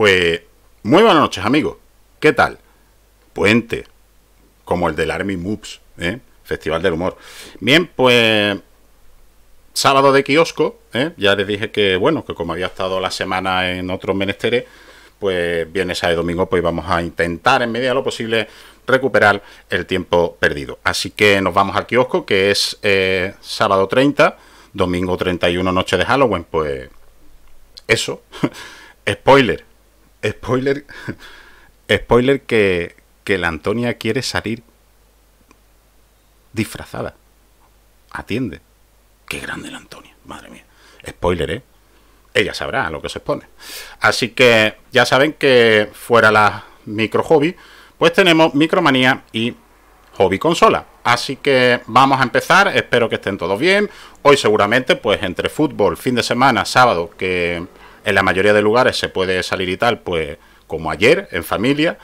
Pues muy buenas noches amigos, ¿qué tal? Puente, como el del Army Moves, ¿eh? Festival del Humor. Bien, pues sábado de kiosco, ¿eh? ya les dije que, bueno, que como había estado la semana en otros menesteres, pues viernes, sábado domingo, pues vamos a intentar en medida de lo posible recuperar el tiempo perdido. Así que nos vamos al kiosco, que es eh, sábado 30, domingo 31, noche de Halloween, pues eso, spoiler, Spoiler. Spoiler que, la Antonia quiere salir disfrazada. Atiende. Qué grande la Antonia, madre mía. Spoiler, ¿eh? Ella sabrá a lo que se expone. Así que ya saben que fuera la micro hobby, pues tenemos micromanía y hobby consola. Así que vamos a empezar, espero que estén todos bien. Hoy seguramente, pues entre fútbol, fin de semana, sábado, que en la mayoría de lugares se puede salir y tal, pues como ayer, en familia.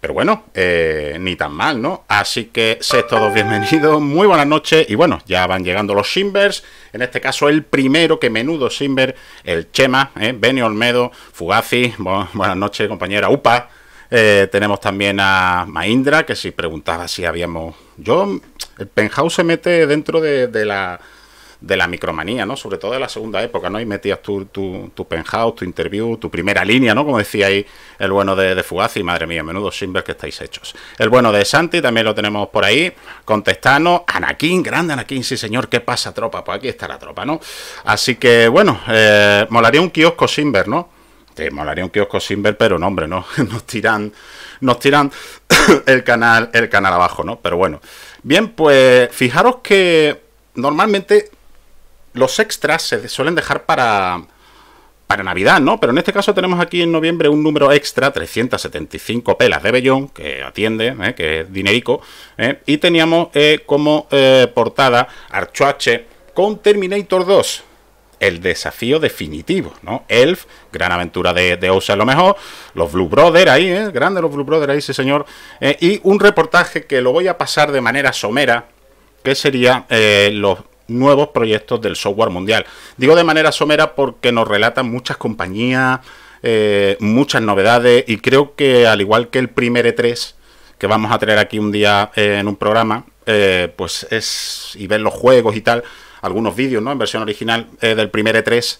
Pero bueno, eh, ni tan mal, ¿no? Así que sed todos bienvenidos, muy buenas noches. Y bueno, ya van llegando los Simbers. En este caso, el primero, que menudo Simber, el Chema, ¿eh? Olmedo, Fugazi. buenas noches, compañera Upa. Eh, tenemos también a Maindra, que si preguntaba si habíamos. Yo, el penthouse se mete dentro de la de la micromanía, ¿no? Sobre todo de la segunda época, ¿no? Y metías tu, tu, tu penthouse, tu interview, tu primera línea, ¿no? Como decía ahí el bueno de, de Fugazi, madre mía, menudo Simber que estáis hechos. El bueno de Santi también lo tenemos por ahí, contestanos, Anakin, grande Anakin, sí señor, ¿qué pasa tropa? Pues aquí está la tropa, ¿no? Así que, bueno, eh, molaría un kiosco Simber, ¿no? Te molaría un kiosco Simber, pero no, hombre, no, nos tiran, nos tiran el canal, el canal abajo, ¿no? Pero bueno. Bien, pues fijaros que normalmente los extras se suelen dejar para, para Navidad, ¿no? Pero en este caso tenemos aquí en noviembre un número extra, 375 pelas de Bellón. que atiende, ¿eh? que es dinerico, ¿eh? y teníamos eh, como portada Archuache con Terminator 2. El desafío definitivo, ¿no? Elf, gran aventura de, de Osa lo mejor, los Blue Brothers ahí, ¿eh? Grande los Blue Brothers ahí, sí señor. y un reportaje que lo voy a pasar de manera somera, que sería los nuevos proyectos del software mundial. Digo de manera somera porque nos relatan muchas compañías, eh, muchas novedades y creo que al igual que el primer E3, que vamos a tener aquí un día eh, en un programa, eh, pues es y ver los juegos y tal, algunos vídeos ¿no? en versión original del primer E3.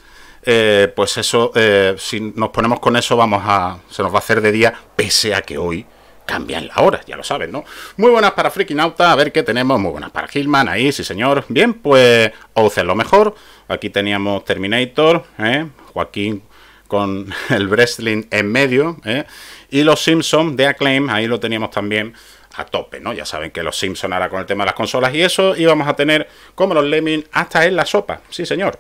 pues eso, si nos ponemos con eso, vamos a, se nos va a hacer de día, pese a que hoy cambian la hora, ya lo saben, ¿no? Muy buenas para out a ver qué tenemos. Muy buenas para Hillman, ahí, sí señor. Bien, pues Oz lo mejor. Aquí teníamos Terminator, ¿eh? Joaquín con el wrestling en medio, ¿eh? Y los simpson de Acclaim, ahí lo teníamos también a tope, ¿no? Ya saben que los simpson ahora con el tema de las consolas y eso, íbamos a tener como los Lemming hasta en la sopa, sí señor.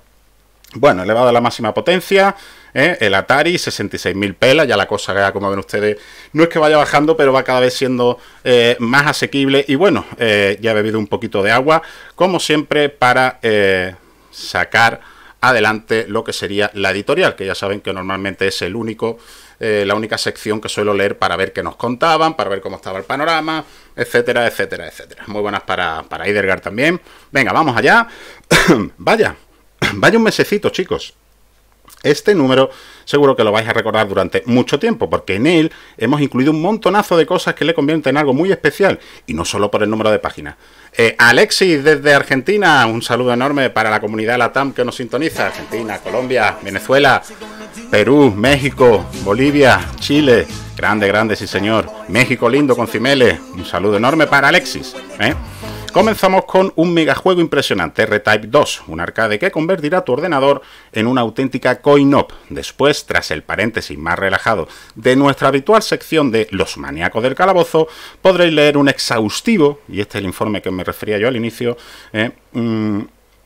Bueno, elevado a la máxima potencia, ¿eh? el Atari, 66.000 pelas, ya la cosa, como ven ustedes, no es que vaya bajando, pero va cada vez siendo eh, más asequible. Y bueno, eh, ya he bebido un poquito de agua, como siempre, para sacar adelante lo que sería la editorial, que ya saben que normalmente es el único... la única sección que suelo leer para ver qué nos contaban, para ver cómo estaba el panorama, etcétera, etcétera, etcétera. Muy buenas para, para Idergar también. Venga, vamos allá. vaya, vaya un mesecito, chicos. Este número seguro que lo vais a recordar durante mucho tiempo, porque en él hemos incluido un montonazo de cosas que le convierten en algo muy especial, y no solo por el número de páginas. Eh, Alexis, desde Argentina, un saludo enorme para la comunidad Latam que nos sintoniza, Argentina, Colombia, Venezuela, Perú, México, Bolivia, Chile, grande, grande, sí señor, México lindo con Cimeles, un saludo enorme para Alexis. ¿eh? Comenzamos con un megajuego impresionante, R-Type 2, un arcade que convertirá tu ordenador en una auténtica coin-op. Después, tras el paréntesis más relajado de nuestra habitual sección de Los maníacos del calabozo, podréis leer un exhaustivo, y este es el informe que me refería yo al inicio, eh, mm,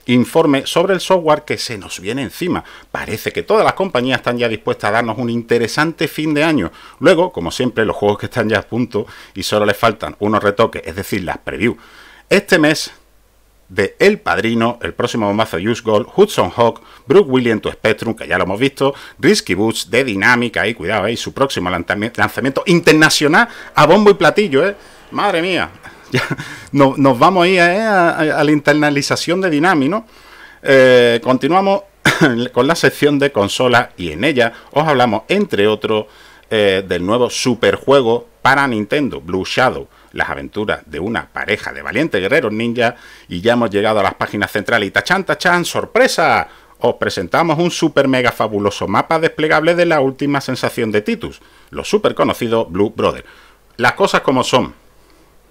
informe sobre el software que se nos viene encima. Parece que todas las compañías están ya dispuestas a darnos un interesante fin de año. Luego, como siempre, los juegos que están ya a punto y solo les faltan unos retoques, es decir, las previews este mes de El Padrino, el próximo de Use Gold, Hudson Hawk, Brooke Williams to Spectrum, que ya lo hemos visto, Risky Boots de Dinámica, y cuidado, su próximo lanzamiento internacional a bombo y platillo, ¿eh? Madre mía, ya, no, nos vamos ¿eh? a, ir a, la internalización de Dinami, ¿no? Eh, continuamos con la sección de consolas y en ella os hablamos, entre otros, eh, del nuevo superjuego para Nintendo, Blue Shadow las aventuras de una pareja de valientes guerreros ninja y ya hemos llegado a las páginas centrales y tachan, tachan, sorpresa. Os presentamos un super mega fabuloso mapa desplegable de la última sensación de Titus, lo super conocido Blue Brother. Las cosas como son.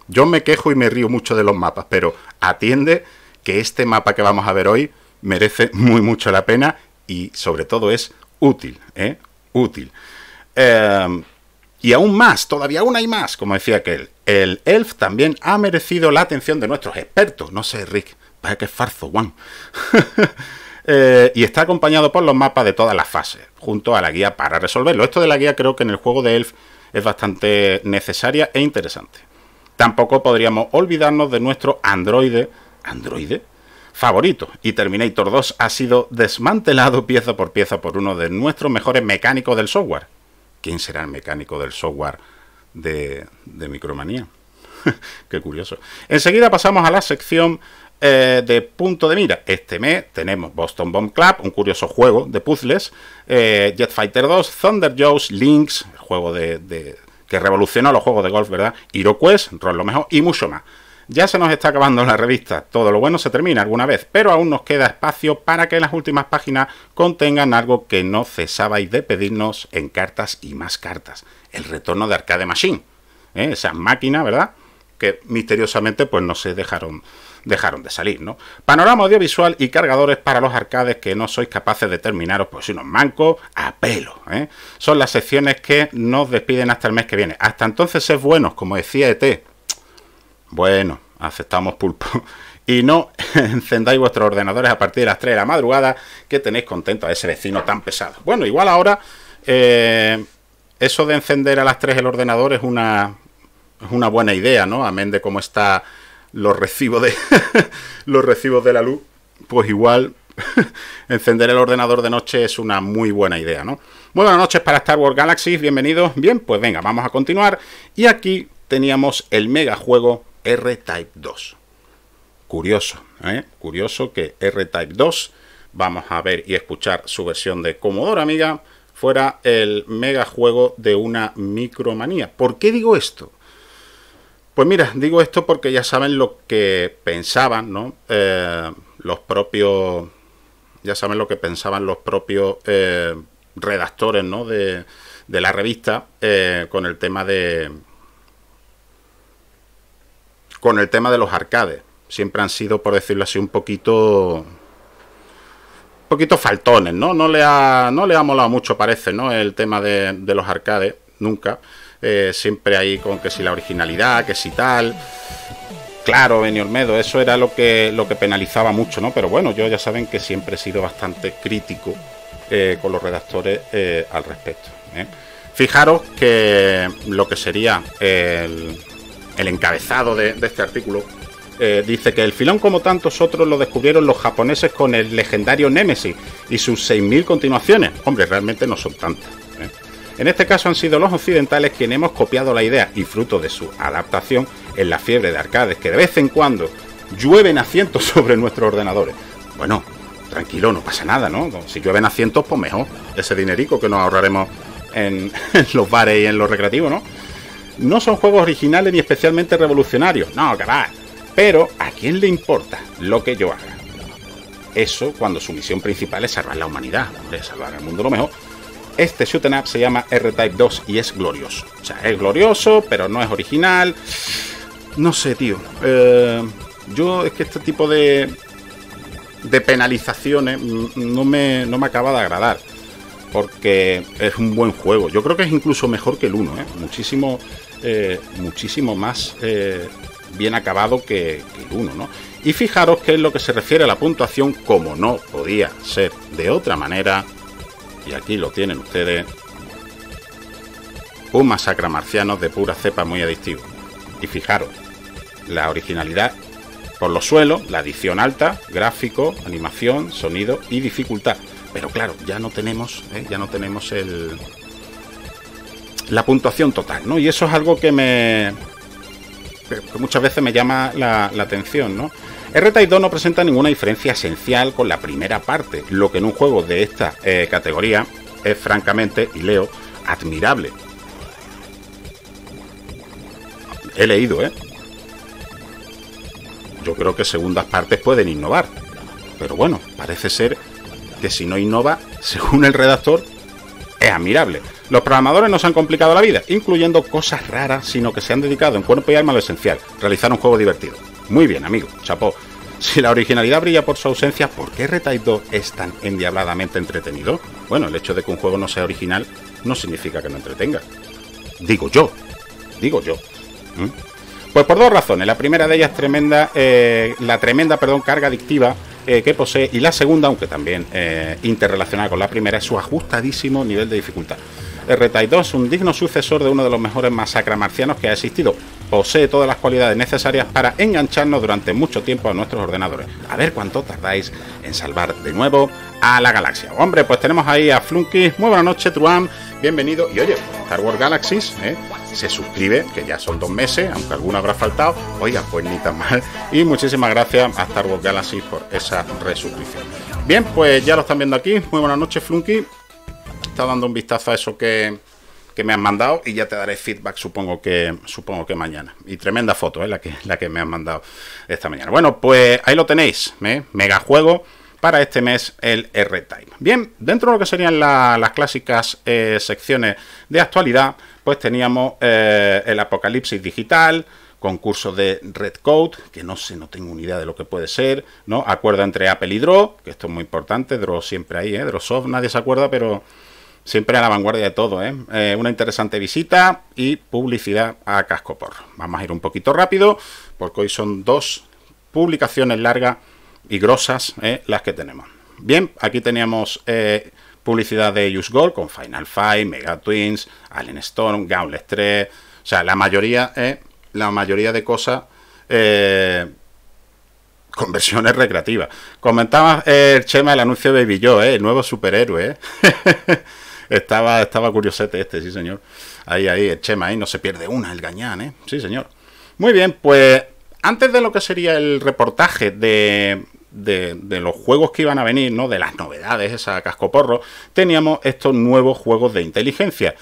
Yo me quejo y me río mucho de los mapas, pero atiende que este mapa que vamos a ver hoy merece muy mucho la pena y sobre todo es útil, ¿eh? Útil. Em, y aún más, todavía una hay más, como decía aquel. El elf también ha merecido la atención de nuestros expertos. No sé, Rick, parece que es farzo, Juan. Eh, y está acompañado por los mapas de todas las fases, junto a la guía para resolverlo. Esto de la guía creo que en el juego de elf es bastante necesaria e interesante. Tampoco podríamos olvidarnos de nuestro androide. ¿Androide? favorito y Terminator 2 ha sido desmantelado pieza por pieza por uno de nuestros mejores mecánicos del software. ¿Quién será el mecánico del software de, micromanía. Qué curioso. Enseguida pasamos a la sección eh, de punto de mira. Este mes tenemos Boston Bomb Club, un curioso juego de puzzles, eh, Jet Fighter 2, Thunder Joe's, Lynx, juego de, que revolucionó los juegos de golf, ¿verdad? Hiroquest, rol lo mejor y mucho más. Ya se nos está acabando la revista, todo lo bueno se termina alguna vez, pero aún nos queda espacio para que las últimas páginas contengan algo que no cesabais de pedirnos en cartas y más cartas el retorno de Arcade Machine. esa ¿eh? Esas máquinas, ¿verdad? Que misteriosamente pues no se dejaron, dejaron de salir, ¿no? Panorama audiovisual y cargadores para los arcades que no sois capaces de terminaros, pues si nos manco, a pelo. ¿eh? Son las secciones que nos despiden hasta el mes que viene. Hasta entonces es bueno, como decía ET. Bueno, aceptamos pulpo. Y no encendáis vuestros ordenadores a partir de las 3 de la madrugada, que tenéis contento a ese vecino tan pesado. Bueno, igual ahora... Eh, eso de encender a las tres el ordenador es una, una buena idea, ¿no? Amén de cómo está los recibos de, los recibos de la luz, pues igual encender el ordenador de noche es una muy buena idea, ¿no? Muy buenas noches para Star Wars Galaxy, bienvenidos. Bien, pues venga, vamos a continuar. Y aquí teníamos el mega juego R-Type 2. Curioso, ¿eh? Curioso que R-Type 2, vamos a ver y escuchar su versión de Commodore Amiga, fuera el mega juego de una micromanía. ¿Por qué digo esto? Pues mira, digo esto porque ya saben lo que pensaban, ¿no? Eh, los propios. Ya saben lo que pensaban los propios eh, redactores, ¿no? De, la revista eh, con el tema de. Con el tema de los arcades. Siempre han sido, por decirlo así, un poquito poquito faltones, ¿no? No le ha, no le ha molado mucho, parece, ¿no? El tema de, los arcades, nunca. Eh, siempre ahí con que si la originalidad, que si tal. Claro, Beni Olmedo, eso era lo que, lo que penalizaba mucho, ¿no? Pero bueno, yo ya saben que siempre he sido bastante crítico eh, con los redactores eh, al respecto. Fijaros que lo que sería el, encabezado de este artículo eh, dice que el filón, como tantos otros, lo descubrieron los japoneses con el legendario Nemesis y sus 6.000 continuaciones. Hombre, realmente no son tantas. ¿eh? En este caso han sido los occidentales quienes hemos copiado la idea y fruto de su adaptación en la fiebre de arcades, que de vez en cuando llueven a cientos sobre nuestros ordenadores. Bueno, tranquilo, no pasa nada, ¿no? Si llueven a cientos, pues mejor. Ese dinerico que nos ahorraremos en, los bares y en los recreativos, ¿no? No son juegos originales ni especialmente revolucionarios. No, que pero, ¿a quién le importa lo que yo haga? Eso cuando su misión principal es salvar la humanidad, de salvar al mundo lo mejor. Este shooting up se llama R-Type 2 y es glorioso. O sea, es glorioso, pero no es original. No sé, tío. Eh, yo es que este tipo de, de penalizaciones mm, no me, acaba de agradar. Porque es un buen juego. Yo creo que es incluso mejor que el 1, ¿eh? Muchísimo, eh, muchísimo más eh, bien acabado que, el uno, ¿no? Y fijaros que es lo que se refiere a la puntuación, como no podía ser de otra manera, y aquí lo tienen ustedes, un masacra marciano de pura cepa muy adictivo. Y fijaros, la originalidad por los suelos, la adición alta, gráfico, animación, sonido y dificultad. Pero claro, ya no tenemos, ¿eh? ya no tenemos el la puntuación total, ¿no? Y eso es algo que me muchas veces me llama la, atención, ¿no? R-Type 2 no presenta ninguna diferencia esencial con la primera parte, lo que en un juego de esta eh, categoría es francamente, y leo, admirable. He leído, ¿eh? Yo creo que segundas partes pueden innovar, pero bueno, parece ser que si no innova, según el redactor, es admirable. Los programadores no han complicado la vida, incluyendo cosas raras, sino que se han dedicado en cuerpo y alma a lo esencial, realizar un juego divertido. Muy bien, amigo, chapó. Si la originalidad brilla por su ausencia, ¿por qué Retype 2 es tan endiabladamente entretenido? Bueno, el hecho de que un juego no sea original no significa que no entretenga. Digo yo, digo yo. Pues por dos razones. La primera de ellas tremenda, eh, la tremenda perdón, carga adictiva eh, que posee y la segunda, aunque también eh, interrelacionada con la primera, es su ajustadísimo nivel de dificultad. R-Type 2 es un digno sucesor de uno de los mejores masacres marcianos que ha existido, posee todas las cualidades necesarias para engancharnos durante mucho tiempo a nuestros ordenadores. A ver cuánto tardáis en salvar de nuevo a la galaxia. Hombre, pues tenemos ahí a Flunky. Muy buena noche, truan Bienvenido. Y oye, Star Wars Galaxies ¿eh? se suscribe, que ya son dos meses, aunque alguno habrá faltado. Oiga, pues ni tan mal. Y muchísimas gracias a Star Wars Galaxies por esa resuscripción. Bien, pues ya lo están viendo aquí. Muy buenas noches, Flunky. Está dando un vistazo a eso que que me han mandado y ya te daré feedback supongo que supongo que mañana. Y tremenda foto, ¿eh? la, que, la que me han mandado esta mañana. Bueno, pues ahí lo tenéis, ¿eh? mega juego para este mes el R-Time. Bien, dentro de lo que serían las clásicas eh, secciones de actualidad, pues teníamos eh, el apocalipsis digital, concurso de Red Code, que no sé, no tengo ni idea de lo que puede ser, ¿no? Acuerdo entre Apple y Draw, que esto es muy importante, Draw siempre ahí, ¿eh? Draw Soft, nadie se acuerda, pero Siempre a la vanguardia de todo, ¿eh? eh una interesante visita y publicidad a por Vamos a ir un poquito rápido porque hoy son dos publicaciones largas y grosas ¿eh? las que tenemos. Bien, aquí teníamos eh, publicidad de Use Gold con Final five Mega Twins, allen Storm, Gauntlet 3, o sea, la mayoría, la mayoría de cosas con versiones recreativas. Comentaba el Chema el anuncio de Baby Joe, el nuevo superhéroe. estaba, estaba curiosete este, sí, señor. Ahí, ahí, el Chema, ahí no se pierde una, el gañán, ¿eh? Sí, señor. Muy bien, pues antes de lo que sería el reportaje de, de, los juegos que iban a venir, ¿no? De las novedades, esa cascoporro, teníamos estos nuevos juegos de inteligencia.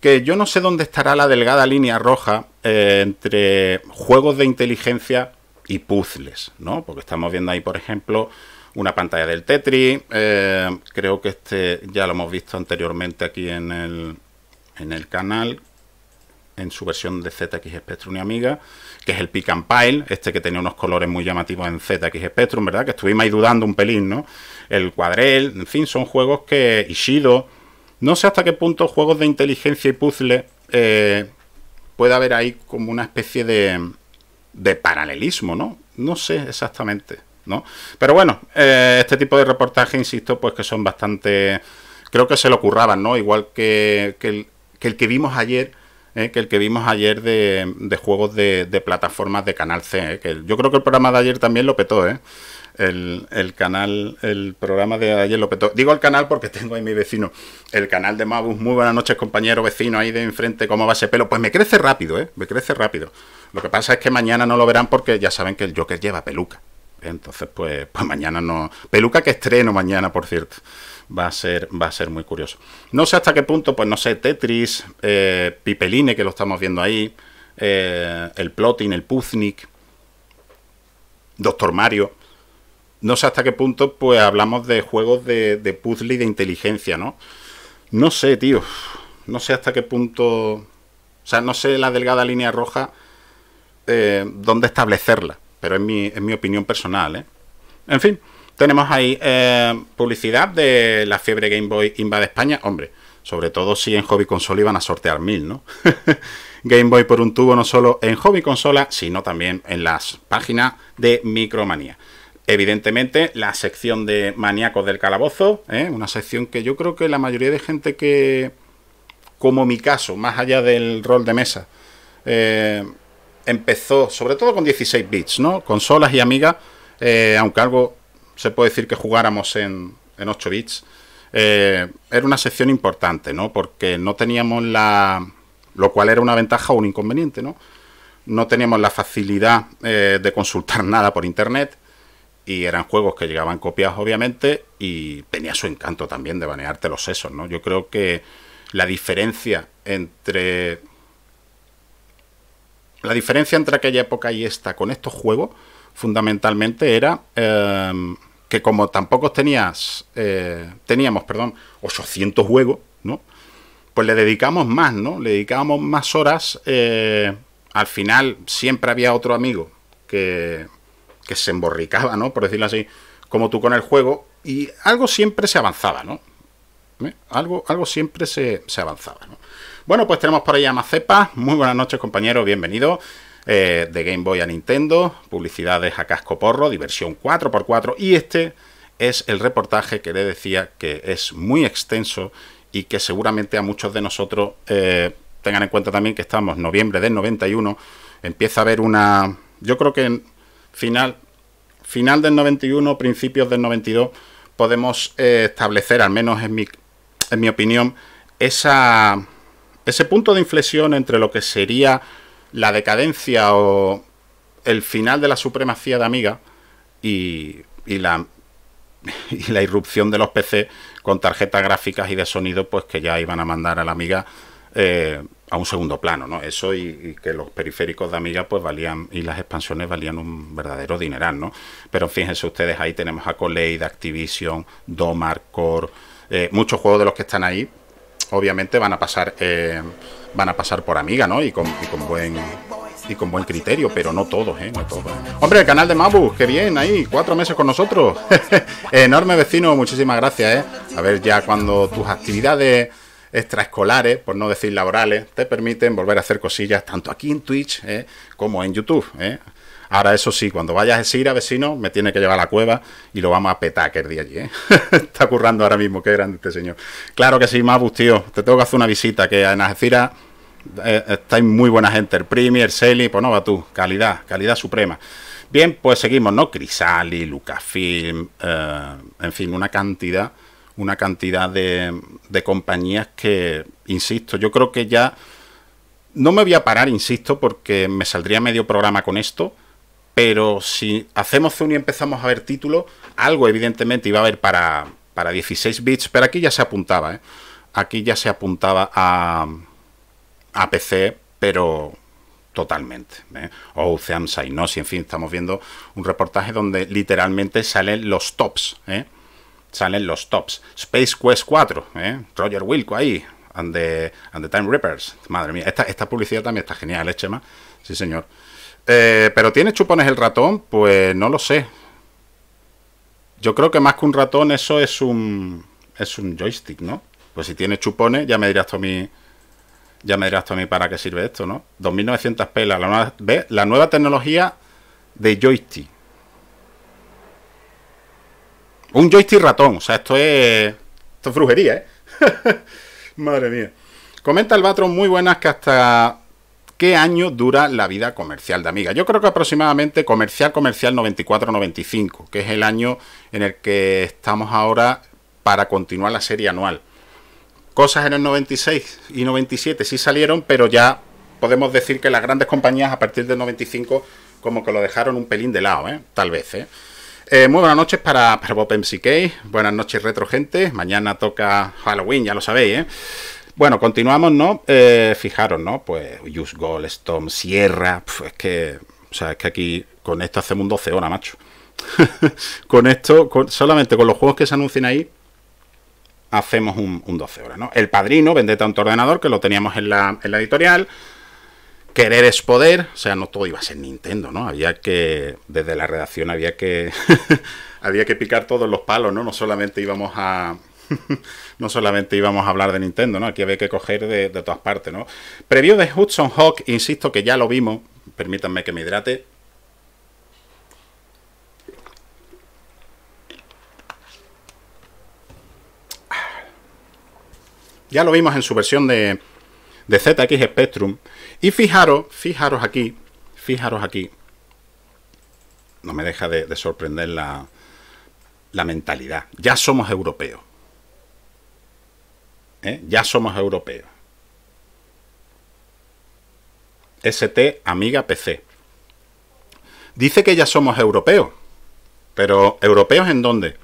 Que yo no sé dónde estará la delgada línea roja eh, entre juegos de inteligencia y puzzles, ¿no? Porque estamos viendo ahí, por ejemplo, una pantalla del Tetris. Eh, creo que este ya lo hemos visto anteriormente aquí en el, en el canal, en su versión de ZX Spectrum y Amiga, que es el Pick and Pile, este que tenía unos colores muy llamativos en ZX Spectrum, ¿verdad? Que estuvimos ahí dudando un pelín, ¿no? El Cuadrel, en fin, son juegos que. Ishido. No sé hasta qué punto juegos de inteligencia y puzzle eh, puede haber ahí como una especie de, de paralelismo, ¿no? No sé exactamente. Pero bueno, eh, este tipo de reportaje, insisto, pues que son bastante... Creo que se lo curraban, ¿no? Igual que, el, que vimos ayer, eh, que el que vimos ayer de, juegos de, plataformas de Canal C. Eh, que yo creo que el programa de ayer también lo petó, ¿eh? El, canal, el programa de ayer lo petó. Digo el canal porque tengo ahí mi vecino, el canal de Mabus. Muy buenas noches, compañero vecino ahí de enfrente, ¿cómo va ese pelo? Pues me crece rápido, ¿eh? Me crece rápido. Lo que pasa es que mañana no lo verán porque ya saben que el Joker lleva peluca. Entonces, pues, pues, mañana no. Peluca que estreno mañana, por cierto. Va a ser, va a ser muy curioso. No sé hasta qué punto, pues no sé, Tetris, eh, Pipeline, que lo estamos viendo ahí, eh, el Plotin, el Puznik, Doctor Mario. No sé hasta qué punto, pues hablamos de juegos de, de puzzle y de inteligencia, ¿no? No sé, tío. No sé hasta qué punto. O sea, no sé la delgada línea roja eh, dónde establecerla pero es mi, opinión personal. ¿eh? En fin, tenemos ahí eh, publicidad de la fiebre Game Boy invade España. Hombre, sobre todo si en Hobby Console iban a sortear mil, ¿no? Game Boy por un tubo no solo en Hobby Consola, sino también en las páginas de Micromanía. Evidentemente, la sección de maníacos del calabozo, ¿eh? una sección que yo creo que la mayoría de gente que, como mi caso, más allá del rol de mesa, eh, empezó, sobre todo con 16 bits, ¿no? Consolas y amigas, eh, aunque algo se puede decir que jugáramos en, en 8 bits, eh, era una sección importante, ¿no? Porque no teníamos la... lo cual era una ventaja o un inconveniente, ¿no? No teníamos la facilidad eh, de consultar nada por internet y eran juegos que llegaban copiados, obviamente, y tenía su encanto también de banearte los sesos, ¿no? Yo creo que la diferencia entre la diferencia entre aquella época y esta con estos juegos fundamentalmente era eh, que como tampoco tenías, eh, teníamos perdón, 800 juegos, ¿no? pues le dedicamos más, ¿no? Le dedicábamos más horas. Eh, al final siempre había otro amigo que, que se emborricaba, ¿no? Por decirlo así, como tú con el juego. Y algo siempre se avanzaba, ¿no? Algo, algo siempre se, se avanzaba, ¿no? Bueno, pues tenemos por allá a Macepa. Muy buenas noches, compañeros, bienvenidos. Eh, de Game Boy a Nintendo, publicidades a casco porro, diversión 4x4. Y este es el reportaje que le decía que es muy extenso y que seguramente a muchos de nosotros eh, tengan en cuenta también que estamos en noviembre del 91. Empieza a haber una. Yo creo que en final, final del 91, principios del 92, podemos eh, establecer, al menos en en mi opinión, esa ese punto de inflexión entre lo que sería la decadencia o el final de la supremacía de Amiga y, la, irrupción de los PC con tarjetas gráficas y de sonido, pues que ya iban a mandar a la Amiga eh, a un segundo plano, ¿no? Eso y, que los periféricos de Amiga pues valían y las expansiones valían un verdadero dineral, ¿no? Pero fíjense ustedes, ahí tenemos a Koleid, Activision, Domar, Core, eh, muchos juegos de los que están ahí obviamente van a pasar, eh, van a pasar por amiga, ¿no? Y con, buen y con buen criterio, pero no todos, ¿eh? No Hombre, el canal de Mabu, qué bien, ahí, cuatro meses con nosotros. Enorme vecino, muchísimas gracias, ¿eh? A ver ya cuando tus actividades extraescolares, por no decir laborales, te permiten volver a hacer cosillas tanto aquí en Twitch como en YouTube. Ahora, eso sí, cuando vayas a a vecino, me tiene que llevar a la cueva y lo vamos a petar que día allí, ¿eh? Está currando ahora mismo, qué grande este señor. Claro que sí, Mabus, tío, te tengo que hacer una visita, que en la eh, estáis muy buena gente, el Premier, el Seli, pues no va tú, calidad, calidad suprema. Bien, pues seguimos, ¿no? Crisali, Lucasfilm, eh, en fin, una cantidad, una cantidad de compañías que, insisto, yo creo que ya... No me voy a parar, insisto, porque me saldría medio programa con esto, pero si hacemos zoom y empezamos a ver título algo evidentemente iba a haber para, para 16 bits, pero aquí ya se apuntaba, ¿eh? Aquí ya se apuntaba a, a PC, pero totalmente. ¿eh? no si en fin, estamos viendo un reportaje donde literalmente salen los tops, ¿eh? Salen los tops. Space Quest 4, ¿eh? Roger Wilco ahí, and the, and the Time reapers Madre mía, esta, esta publicidad también está genial, ¿eh, Chema? Sí, señor. Eh, ¿Pero tiene chupones el ratón? Pues no lo sé. Yo creo que más que un ratón eso es un, es un joystick, ¿no? Pues si tiene chupones, ya me dirás tú a mí, ya me dirás tú mí para qué sirve esto, ¿no? 2900 pelas, la nueva, La nueva tecnología de joystick. Un joystick ratón, o sea, esto es, esto es brujería, ¿eh? Madre mía. Comenta el Batron, muy buenas que hasta ¿Qué año dura la vida comercial de Amiga? Yo creo que aproximadamente comercial, comercial 94-95, que es el año en el que estamos ahora para continuar la serie anual. Cosas en el 96 y 97 sí salieron, pero ya podemos decir que las grandes compañías a partir del 95 como que lo dejaron un pelín de lado, ¿eh? tal vez. ¿eh? Eh, muy buenas noches para, para Bob MCK, buenas noches retro gente, mañana toca Halloween, ya lo sabéis, ¿eh? Bueno, continuamos, ¿no? Eh, fijaros, ¿no? Pues Use Gold, Storm, Sierra. es que. O sea, es que aquí con esto hacemos un 12 horas, macho. con esto, solamente con los juegos que se anuncian ahí, hacemos un, 12 horas, ¿no? El padrino, vende tanto ordenador, que lo teníamos en la, en la editorial. Querer es poder, o sea, no todo iba a ser Nintendo, ¿no? Había que, desde la redacción había que, había que picar todos los palos, ¿no? No solamente íbamos a, no solamente íbamos a hablar de Nintendo, ¿no? Aquí había que coger de, todas partes, ¿no? previo de Hudson Hawk, insisto que ya lo vimos. Permítanme que me hidrate. Ya lo vimos en su versión de, de ZX Spectrum. Y fijaros, fijaros aquí, fijaros aquí. No me deja de, sorprender la mentalidad. Ya somos europeos. ¿eh? Ya somos europeos. ST Amiga PC. Dice que ya somos europeos. Pero europeos en dónde?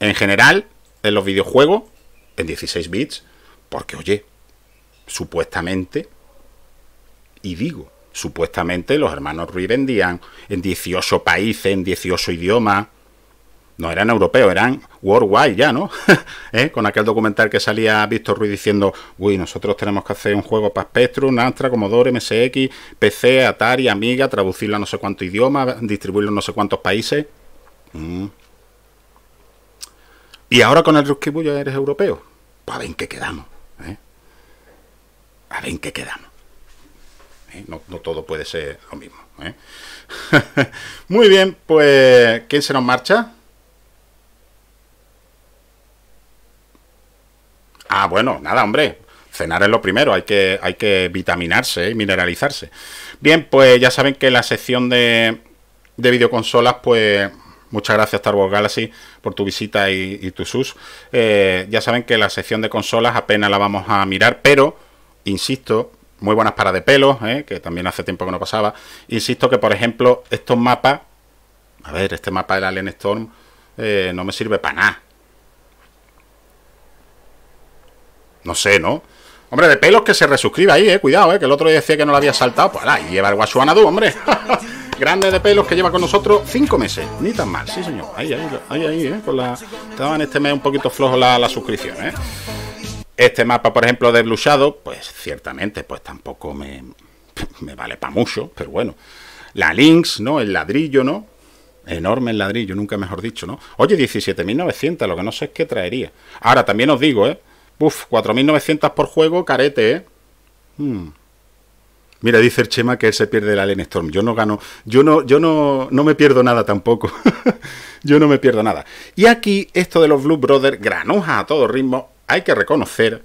En general, en los videojuegos, en 16 bits, porque oye, supuestamente, y digo, supuestamente los hermanos Ruiz vendían en 18 países, en 18 idiomas, no eran europeos, eran worldwide ya, ¿no? ¿Eh? Con aquel documental que salía Víctor Ruiz diciendo, uy, nosotros tenemos que hacer un juego para Spectrum, Astra, Commodore, MSX, PC, Atari, Amiga, traducirla a no sé cuántos idiomas, distribuirlo en no sé cuántos países. Mm. Y ahora con el Ruskibu ya eres europeo. Pues a ver en qué quedamos. ¿eh? A ver en qué quedamos. ¿eh? No, no, todo puede ser lo mismo. Muy bien, pues ¿quién se nos marcha? Ah, bueno, nada, hombre. Cenar es lo primero, hay que, hay que vitaminarse y mineralizarse. Bien, pues ya saben que la sección de, videoconsolas, pues Muchas gracias Star Wars Galaxy por tu visita y, tu sus. Eh, ya saben que la sección de consolas apenas la vamos a mirar, pero, insisto, muy buenas para de pelos, eh, que también hace tiempo que no pasaba. Insisto que, por ejemplo, estos mapas... A ver, este mapa del Alien Storm eh, no me sirve para nada. No sé, ¿no? Hombre, de pelos que se resuscriba ahí, eh. Cuidado, eh. Que el otro decía que no lo había saltado. Pues ahí lleva el Guasuanadu, hombre. Grande de pelos que lleva con nosotros cinco meses. Ni tan mal, sí, señor. Ahí, ahí, ahí, ahí, eh. Con la... Estaban este mes un poquito flojo la, la suscripción, eh. Este mapa, por ejemplo, de Blue pues ciertamente, pues tampoco me, me vale para mucho, pero bueno. La Lynx, ¿no? El ladrillo, ¿no? Enorme el ladrillo, nunca mejor dicho, ¿no? Oye, 17.900, lo que no sé es qué traería. Ahora, también os digo, ¿eh? Uf, 4.900 por juego, carete, ¿eh? Hmm. Mira, dice el Chema que se pierde el Alien Storm. Yo no gano, yo no, yo no, no me pierdo nada tampoco. yo no me pierdo nada. Y aquí, esto de los Blue Brothers, granujas a todo ritmo. Hay que reconocer,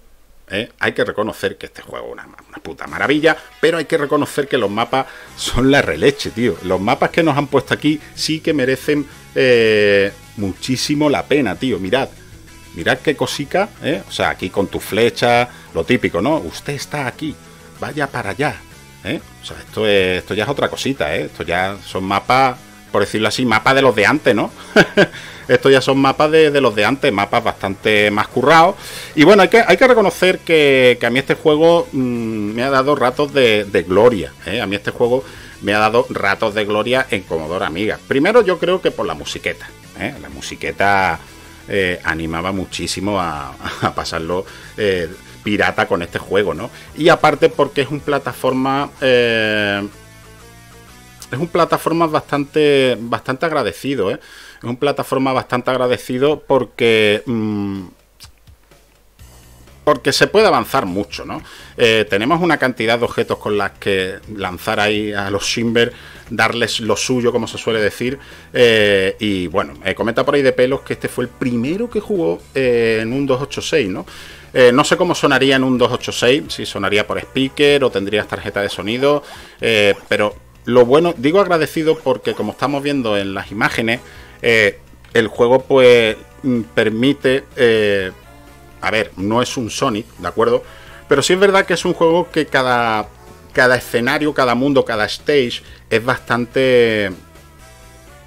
¿eh? hay que reconocer que este juego es una, puta maravilla, pero hay que reconocer que los mapas son la releche, tío. Los mapas que nos han puesto aquí sí que merecen eh, muchísimo la pena, tío. Mirad, mirad qué cosica, ¿eh? o sea, aquí con tu flecha, lo típico, ¿no? Usted está aquí, vaya para allá, ¿eh? O sea, esto, esto ya es otra cosita, ¿eh? Esto ya son mapas, por decirlo así, mapas de los de antes, ¿no? esto ya son mapas de, los de antes, mapas bastante más currados. Y bueno, hay que, hay que reconocer que, a mí este juego mm, me ha dado ratos de, gloria, ¿eh? A mí este juego me ha dado ratos de gloria en commodore Amiga. Primero yo creo que por la musiqueta, ¿eh? La musiqueta eh, animaba muchísimo a, pasarlo eh, pirata con este juego, ¿no? Y aparte porque es un plataforma... Eh, es un plataforma bastante, bastante agradecido, ¿eh? Es un plataforma bastante agradecido porque... Mm, porque se puede avanzar mucho, ¿no? tenemos una cantidad de objetos con las que lanzar ahí a los Shimber darles lo suyo, como se suele decir. Eh, y bueno, comenta por ahí de pelos que este fue el primero que jugó eh, en un 286, ¿no? Eh, no sé cómo sonaría en un 286, si sonaría por speaker o tendrías tarjeta de sonido, pero lo bueno, digo agradecido porque como estamos viendo en las imágenes, el juego pues mm, permite, a ver, no es un Sonic, ¿de acuerdo? Pero sí es verdad que es un juego que cada cada escenario, cada mundo, cada stage es bastante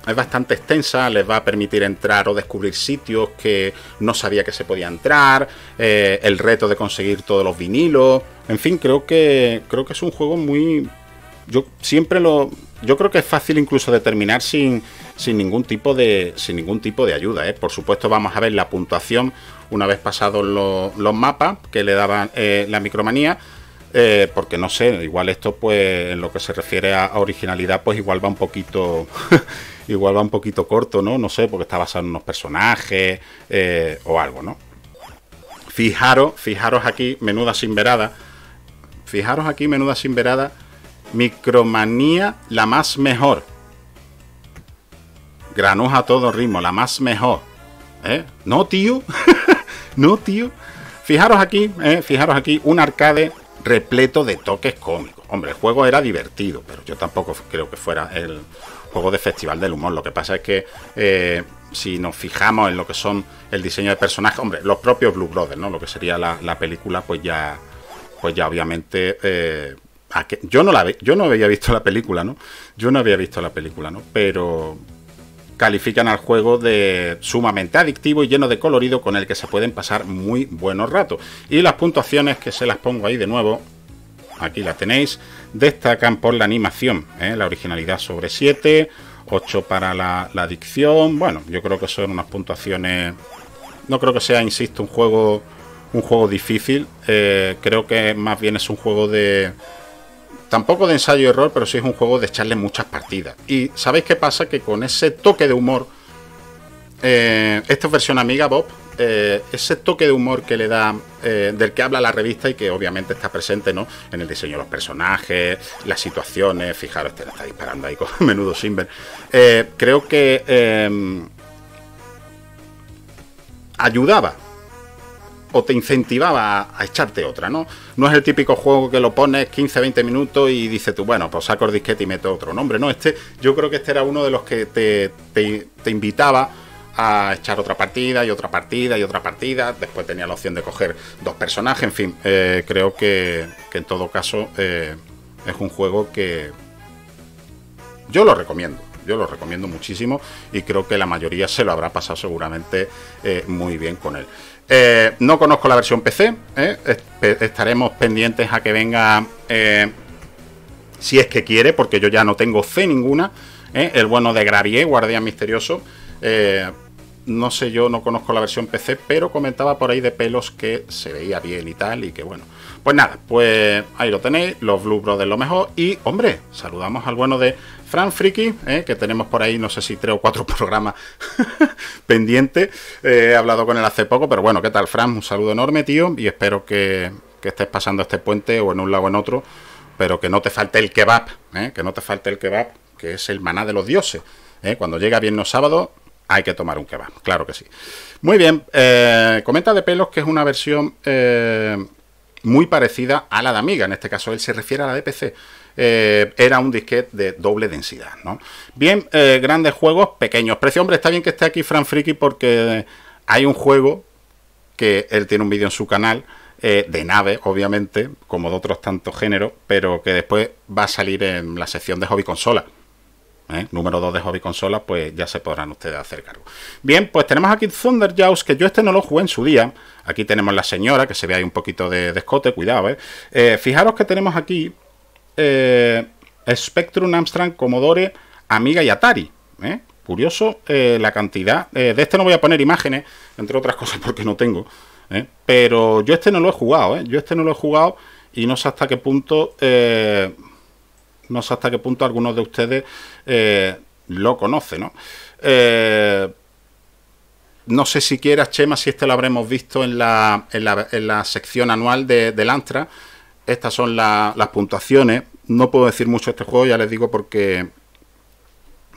es bastante extensa, les va a permitir entrar o descubrir sitios que no sabía que se podía entrar, eh, el reto de conseguir todos los vinilos, en fin, creo que creo que es un juego muy yo siempre lo yo creo que es fácil incluso determinar sin, sin ningún tipo de sin ningún tipo de ayuda, ¿eh? por supuesto vamos a ver la puntuación una vez pasados los, mapas que le daban eh, la micromanía eh, porque no sé, igual esto, pues, en lo que se refiere a, originalidad, pues igual va un poquito. igual va un poquito corto, ¿no? No sé, porque está basado en unos personajes eh, o algo, ¿no? Fijaros, fijaros aquí, menuda sinverada. Fijaros aquí, menuda sinverada. Micromanía, la más mejor. Granos a todo ritmo, la más mejor. ¿Eh? No, tío. no, tío. Fijaros aquí, eh, fijaros aquí, un arcade repleto de toques cómicos. Hombre, el juego era divertido, pero yo tampoco creo que fuera el juego de Festival del Humor. Lo que pasa es que eh, si nos fijamos en lo que son el diseño de personajes, hombre, los propios Blue Brothers, ¿no? Lo que sería la, película, pues ya, pues ya obviamente... Eh, yo no la yo no había visto la película, ¿no? Yo no había visto la película, ¿no? Pero califican al juego de sumamente adictivo y lleno de colorido con el que se pueden pasar muy buenos ratos. Y las puntuaciones que se las pongo ahí de nuevo, aquí las tenéis, destacan por la animación, ¿eh? la originalidad sobre 7, 8 para la, adicción, bueno, yo creo que son unas puntuaciones, no creo que sea, insisto, un juego, un juego difícil, eh, creo que más bien es un juego de Tampoco de ensayo y error, pero sí es un juego de echarle muchas partidas. Y ¿sabéis qué pasa? Que con ese toque de humor, eh, esta versión amiga Bob, eh, ese toque de humor que le da, eh, del que habla la revista y que obviamente está presente ¿no? en el diseño de los personajes, las situaciones, fijaros, te la está disparando ahí con menudo Simber. creo que ayudaba o te incentivaba a, echarte otra, ¿no? No es el típico juego que lo pones 15, 20 minutos y dices tú, bueno, pues saco el disquete y meto otro nombre, ¿no? Este, yo creo que este era uno de los que te, invitaba a echar otra partida y otra partida y otra partida. Después tenía la opción de coger dos personajes, en fin, eh, creo que, en todo caso eh, es un juego que yo lo recomiendo. Yo lo recomiendo muchísimo y creo que la mayoría se lo habrá pasado seguramente eh, muy bien con él. Eh, no conozco la versión PC. ¿eh? estaremos pendientes a que venga eh, si es que quiere, porque yo ya no tengo C ninguna. El bueno de Gravier, Guardián Misterioso. no sé, yo no conozco la versión PC, pero comentaba por ahí de pelos que se veía bien y tal, y que bueno. Pues nada, pues ahí lo tenéis, los Blue Brothers lo mejor. Y, hombre, saludamos al bueno de Fran Friki, eh, que tenemos por ahí, no sé si tres o cuatro programas pendientes. Eh, he hablado con él hace poco, pero bueno, ¿qué tal, Fran? Un saludo enorme, tío, y espero que, estés pasando este puente o en un lado o en otro, pero que no te falte el kebab, eh, que no te falte el kebab, que es el maná de los dioses. Cuando llega viernes sábado, hay que tomar un kebab, claro que sí. Muy bien, comenta de pelos que es una versión muy parecida a la de Amiga, en este caso él se refiere a la de PC. Eh, era un disquete de doble densidad, ¿no? Bien, eh, grandes juegos, pequeños Precio Hombre, está bien que esté aquí Fran Friki porque hay un juego que él tiene un vídeo en su canal eh, de nave, obviamente, como de otros tantos géneros, pero que después va a salir en la sección de hobby consola. ¿eh? número 2 de hobby consolas pues ya se podrán ustedes hacer cargo. Bien, pues tenemos aquí Thunder Jaws, que yo este no lo jugué en su día. Aquí tenemos la señora, que se ve ahí un poquito de, escote, cuidado, ¿eh? ¿eh? fijaros que tenemos aquí eh, Spectrum, Amstrad, Commodore, Amiga y Atari. Curioso la cantidad. de este no voy a poner imágenes, entre otras cosas porque no tengo. Pero yo este no lo he jugado, yo este no lo he jugado y no sé hasta qué punto no sé hasta qué punto algunos de ustedes eh, lo conocen, ¿no? Eh, no sé siquiera, Chema, si este lo habremos visto en la, sección anual de, Lantra. Estas son las puntuaciones. No puedo decir mucho de este juego, ya les digo, porque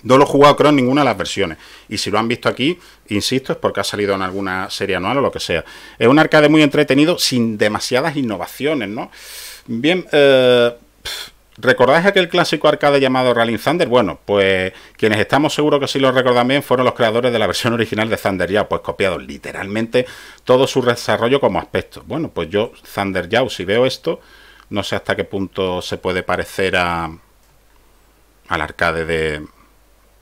no lo he jugado, creo, en ninguna de las versiones. Y si lo han visto aquí, insisto, es porque ha salido en alguna serie anual o lo que sea. Es un arcade muy entretenido, sin demasiadas innovaciones, ¿no? Bien, eh, ¿Recordáis aquel clásico arcade llamado Rolling Thunder? Bueno, pues quienes estamos seguros que sí lo recordan bien fueron los creadores de la versión original de Thunder Yaw, pues copiados literalmente todo su desarrollo como aspecto. Bueno, pues yo, Thunder si veo esto, no sé hasta qué punto se puede parecer a al arcade de,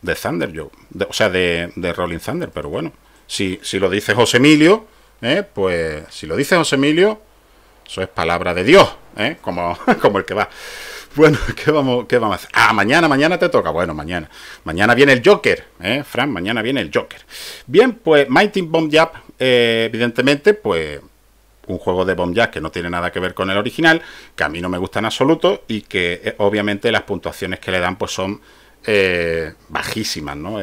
de Thunder Yaw, o sea, de, de, Rolling Thunder, pero bueno, si, si lo dice José Emilio, ¿eh? pues si lo dice José Emilio, eso es palabra de Dios, ¿eh? como, como el que va. Bueno, ¿qué vamos, ¿qué vamos a hacer? Ah, mañana, mañana te toca. Bueno, mañana. Mañana viene el Joker, ¿eh, Fran? Mañana viene el Joker. Bien, pues Mighty Bomb Jab, eh, evidentemente, pues un juego de Bomb Jap que no tiene nada que ver con el original, que a mí no me gusta en absoluto y que eh, obviamente las puntuaciones que le dan pues son eh, bajísimas, ¿no?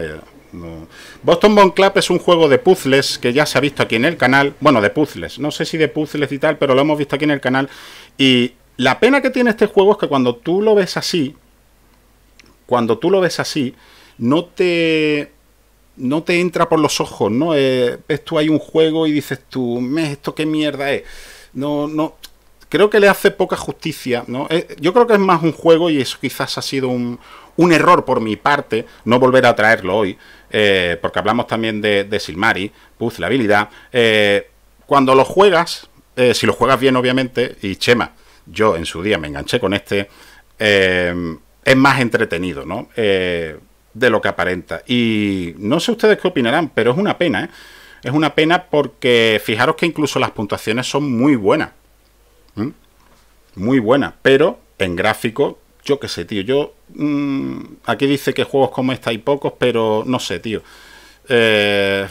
Boston Bomb Club es un juego de puzzles que ya se ha visto aquí en el canal, bueno, de puzzles, no sé si de puzzles y tal, pero lo hemos visto aquí en el canal y la pena que tiene este juego es que cuando tú lo ves así, cuando tú lo ves así, no te no te entra por los ojos, ¿no? Eh, ves tú hay un juego y dices tú, me esto qué mierda es. No, no. Creo que le hace poca justicia, ¿no? Eh, yo creo que es más un juego y eso quizás ha sido un, un error por mi parte, no volver a traerlo hoy, eh, porque hablamos también de, de Silmari, la habilidad. cuando lo juegas, si lo juegas bien, obviamente, y Chema, yo en su día me enganché con este. Eh, es más entretenido, ¿no? Eh, de lo que aparenta. Y no sé ustedes qué opinarán, pero es una pena, ¿eh? Es una pena porque fijaros que incluso las puntuaciones son muy buenas. Muy buenas, pero en gráfico, yo qué sé, tío. Yo. Mm, aquí dice que juegos como esta hay pocos, pero no sé, tío. Eh,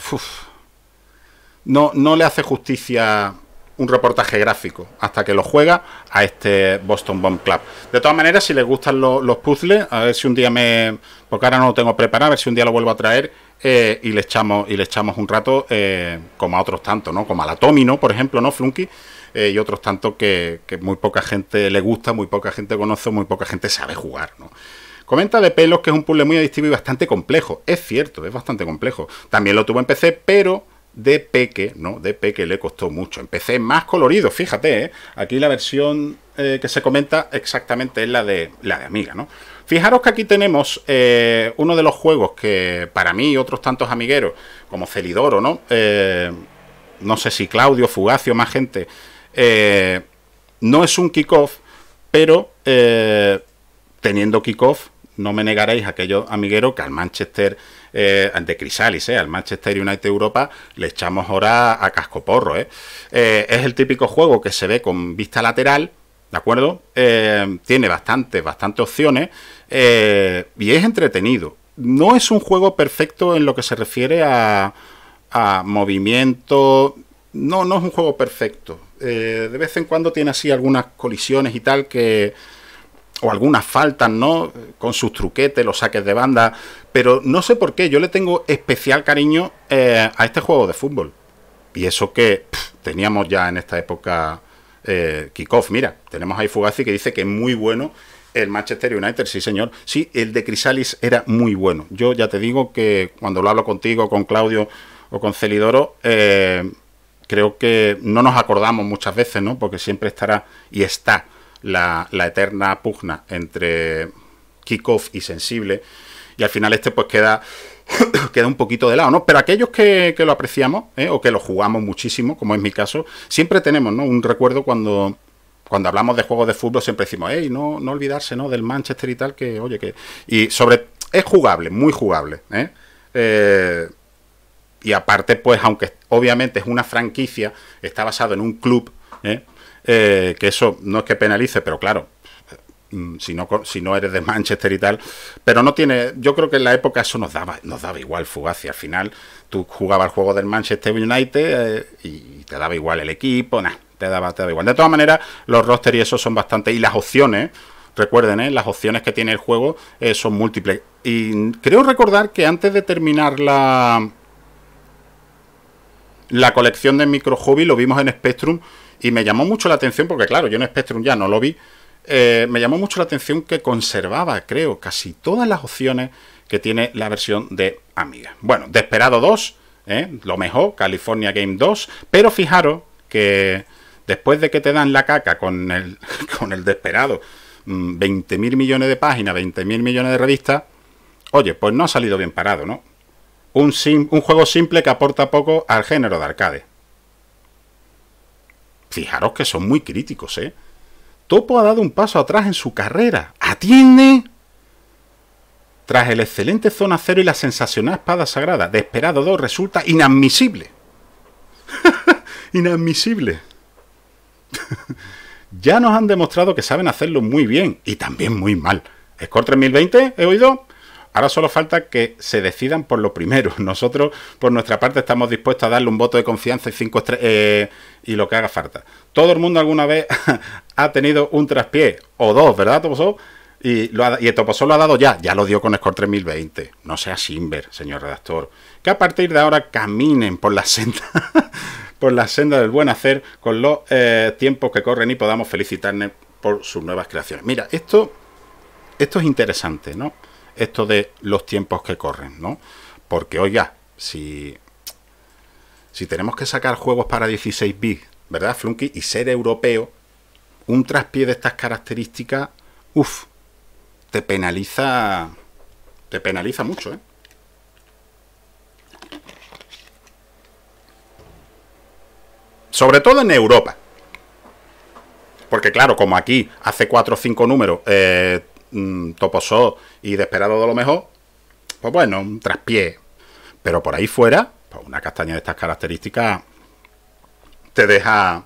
no, no le hace justicia un reportaje gráfico hasta que lo juega a este Boston Bomb Club. De todas maneras, si les gustan los puzzles, a ver si un día me. Porque ahora no lo tengo preparado, a ver si un día lo vuelvo a traer eh, y, le echamos, y le echamos un rato, eh, como a otros tantos, ¿no? Como a la ¿no? por ejemplo, ¿no? Flunky. Eh, y otros tantos que, que muy poca gente le gusta, muy poca gente conoce, muy poca gente sabe jugar, ¿no? Comenta de pelos que es un puzzle muy adictivo y bastante complejo. Es cierto, es bastante complejo. También lo tuvo en PC, pero de Peque, ¿no? De Peque le costó mucho. Empecé más colorido, fíjate, ¿eh? Aquí la versión eh, que se comenta exactamente es la de, la de Amiga, ¿no? Fijaros que aquí tenemos eh, uno de los juegos que para mí y otros tantos amigueros, como Celidoro, ¿no? no sé si Claudio, Fugacio, más gente, no es un kickoff, pero teniendo kickoff, no me negaréis aquellos amigueros que al Manchester eh, de Crisalis, eh, al Manchester United Europa, le echamos hora a cascoporro. Eh. es el típico juego que se ve con vista lateral, ¿de acuerdo? tiene bastantes, bastantes opciones y es entretenido. No es un juego perfecto en lo que se refiere a, a movimiento. No, no es un juego perfecto. de vez en cuando tiene así algunas colisiones y tal que, o algunas faltas, ¿no? Con sus truquetes, los saques de banda. Pero no sé por qué, yo le tengo especial cariño eh, a este juego de fútbol. Y eso que teníamos ya en esta época eh, kickoff. Mira, tenemos ahí Fugazi que dice que es muy bueno el Manchester United, sí señor. Sí, el de Crisalis era muy bueno. Yo ya te digo que cuando lo hablo contigo, con Claudio o con Celidoro, eh, creo que no nos acordamos muchas veces, ¿no? Porque siempre estará y está la, eterna pugna entre kickoff y sensible. Y al final este pues queda, queda un poquito de lado, ¿no? Pero aquellos que, lo apreciamos ¿eh? o que lo jugamos muchísimo, como es mi caso, siempre tenemos un recuerdo cuando, cuando hablamos de juegos de fútbol, siempre decimos, no, no olvidarse ¿no? del Manchester y tal, que oye, que... Y sobre... Es jugable, muy jugable. ¿eh? Eh, y aparte, pues aunque obviamente es una franquicia, está basado en un club, eh, que eso no es que penalice, pero claro, mm, si no, si no eres de Manchester y tal, pero no tiene, yo creo que en la época eso nos daba, nos daba igual fugacia al final tú jugabas el juego del Manchester United eh, y te daba igual el equipo, nada, te daba, te daba igual. De todas maneras, los roster y eso son bastante, y las opciones, recuerden, eh, las opciones que tiene el juego son múltiples. Y creo recordar que antes de terminar la, la colección de Micro lo vimos en Spectrum, y me llamó mucho la atención, porque claro, yo en Spectrum ya no lo vi, eh, me llamó mucho la atención que conservaba, creo, casi todas las opciones que tiene la versión de Amiga. Bueno, Desperado 2, ¿eh? lo mejor, California Game 2, pero fijaros que después de que te dan la caca con el, con el Desperado, 20.000 mm, millones de páginas, 20.000 millones de revistas, oye, pues no ha salido bien parado, ¿no? Un, un juego simple que aporta poco al género de arcade. Fijaros que son muy críticos, ¿eh? Topo ha dado un paso atrás en su carrera. ¡Atiende! Tras el excelente zona cero y la sensacional espada sagrada Desperado 2 resulta inadmisible. inadmisible. ya nos han demostrado que saben hacerlo muy bien y también muy mal. Score 3020, he oído, Ahora solo falta que se decidan por lo primero. Nosotros, por nuestra parte, estamos dispuestos a darle un voto de confianza y cinco eh, y lo que haga falta. Todo el mundo alguna vez ha tenido un traspié o dos, ¿verdad, Toposó? Y, lo Toposó lo ha dado ya. Ya lo dio con Score 3020. No sea Simber, señor redactor. Que a partir de ahora caminen por la senda. por la senda del buen hacer con los eh, tiempos que corren y podamos felicitarnos por sus nuevas creaciones. Mira, esto, esto es interesante, ¿no? esto de los tiempos que corren, ¿no? Porque, oiga, si, si tenemos que sacar juegos para 16 bits, ¿verdad, Flunky? Y ser europeo, un traspié de estas características, uff, te penaliza, te penaliza mucho, ¿eh? Sobre todo en Europa. Porque claro, como aquí hace cuatro o cinco números eh, mmm, y desesperado de lo mejor, pues bueno, un traspié. Pero por ahí fuera, pues una castaña de estas características te deja,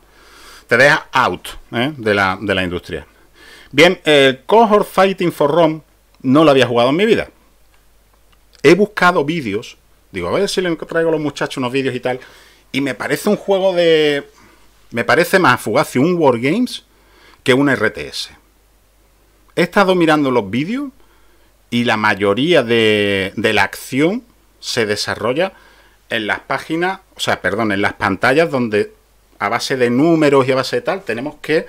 te deja out ¿eh? de, la, de, la, industria. Bien, el Cohort Fighting for Rome no lo había jugado en mi vida. He buscado vídeos, digo, a ver si le traigo a los muchachos unos vídeos y tal, y me parece un juego de... Me parece más fugacio un Wargames que un RTS he estado mirando los vídeos y la mayoría de, la acción se desarrolla en las páginas, o sea, perdón, en las pantallas donde a base de números y a base de tal tenemos que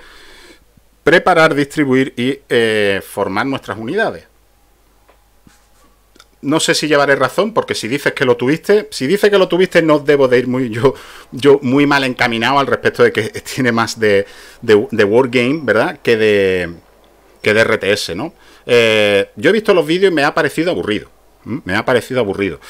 preparar, distribuir y eh, formar nuestras unidades. No sé si llevaré razón, porque si dices que lo tuviste, si dices que lo tuviste, no debo de ir muy yo, muy mal encaminado al respecto de que tiene más de, de, de Wargame, ¿verdad? Que de, que de RTS, ¿no? Eh, yo he visto los vídeos y me ha parecido aburrido. Me ha parecido aburrido.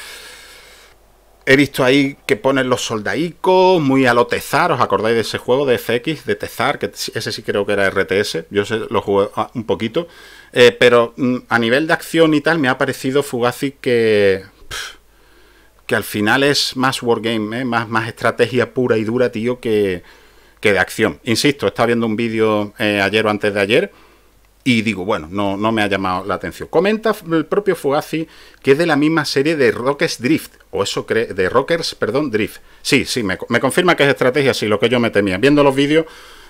He visto ahí que ponen los soldaicos, muy a lo Tezar, ¿os acordáis de ese juego de FX, de Tezar? Que ese sí creo que era RTS, yo lo jugué ah, un poquito. Eh, pero mm, a nivel de acción y tal, me ha parecido Fugazi que. que al final es más wargame, ¿eh? más, más estrategia pura y dura, tío, que, de acción. Insisto, estaba viendo un vídeo ayer o antes de ayer y digo, bueno, no, no me ha llamado la atención. Comenta el propio Fugazi que es de la misma serie de Rockers Drift, o eso cree, de Rockers, perdón, Drift. Sí, sí, me, confirma que es estrategia, sí, lo que yo me temía. Viendo los vídeos,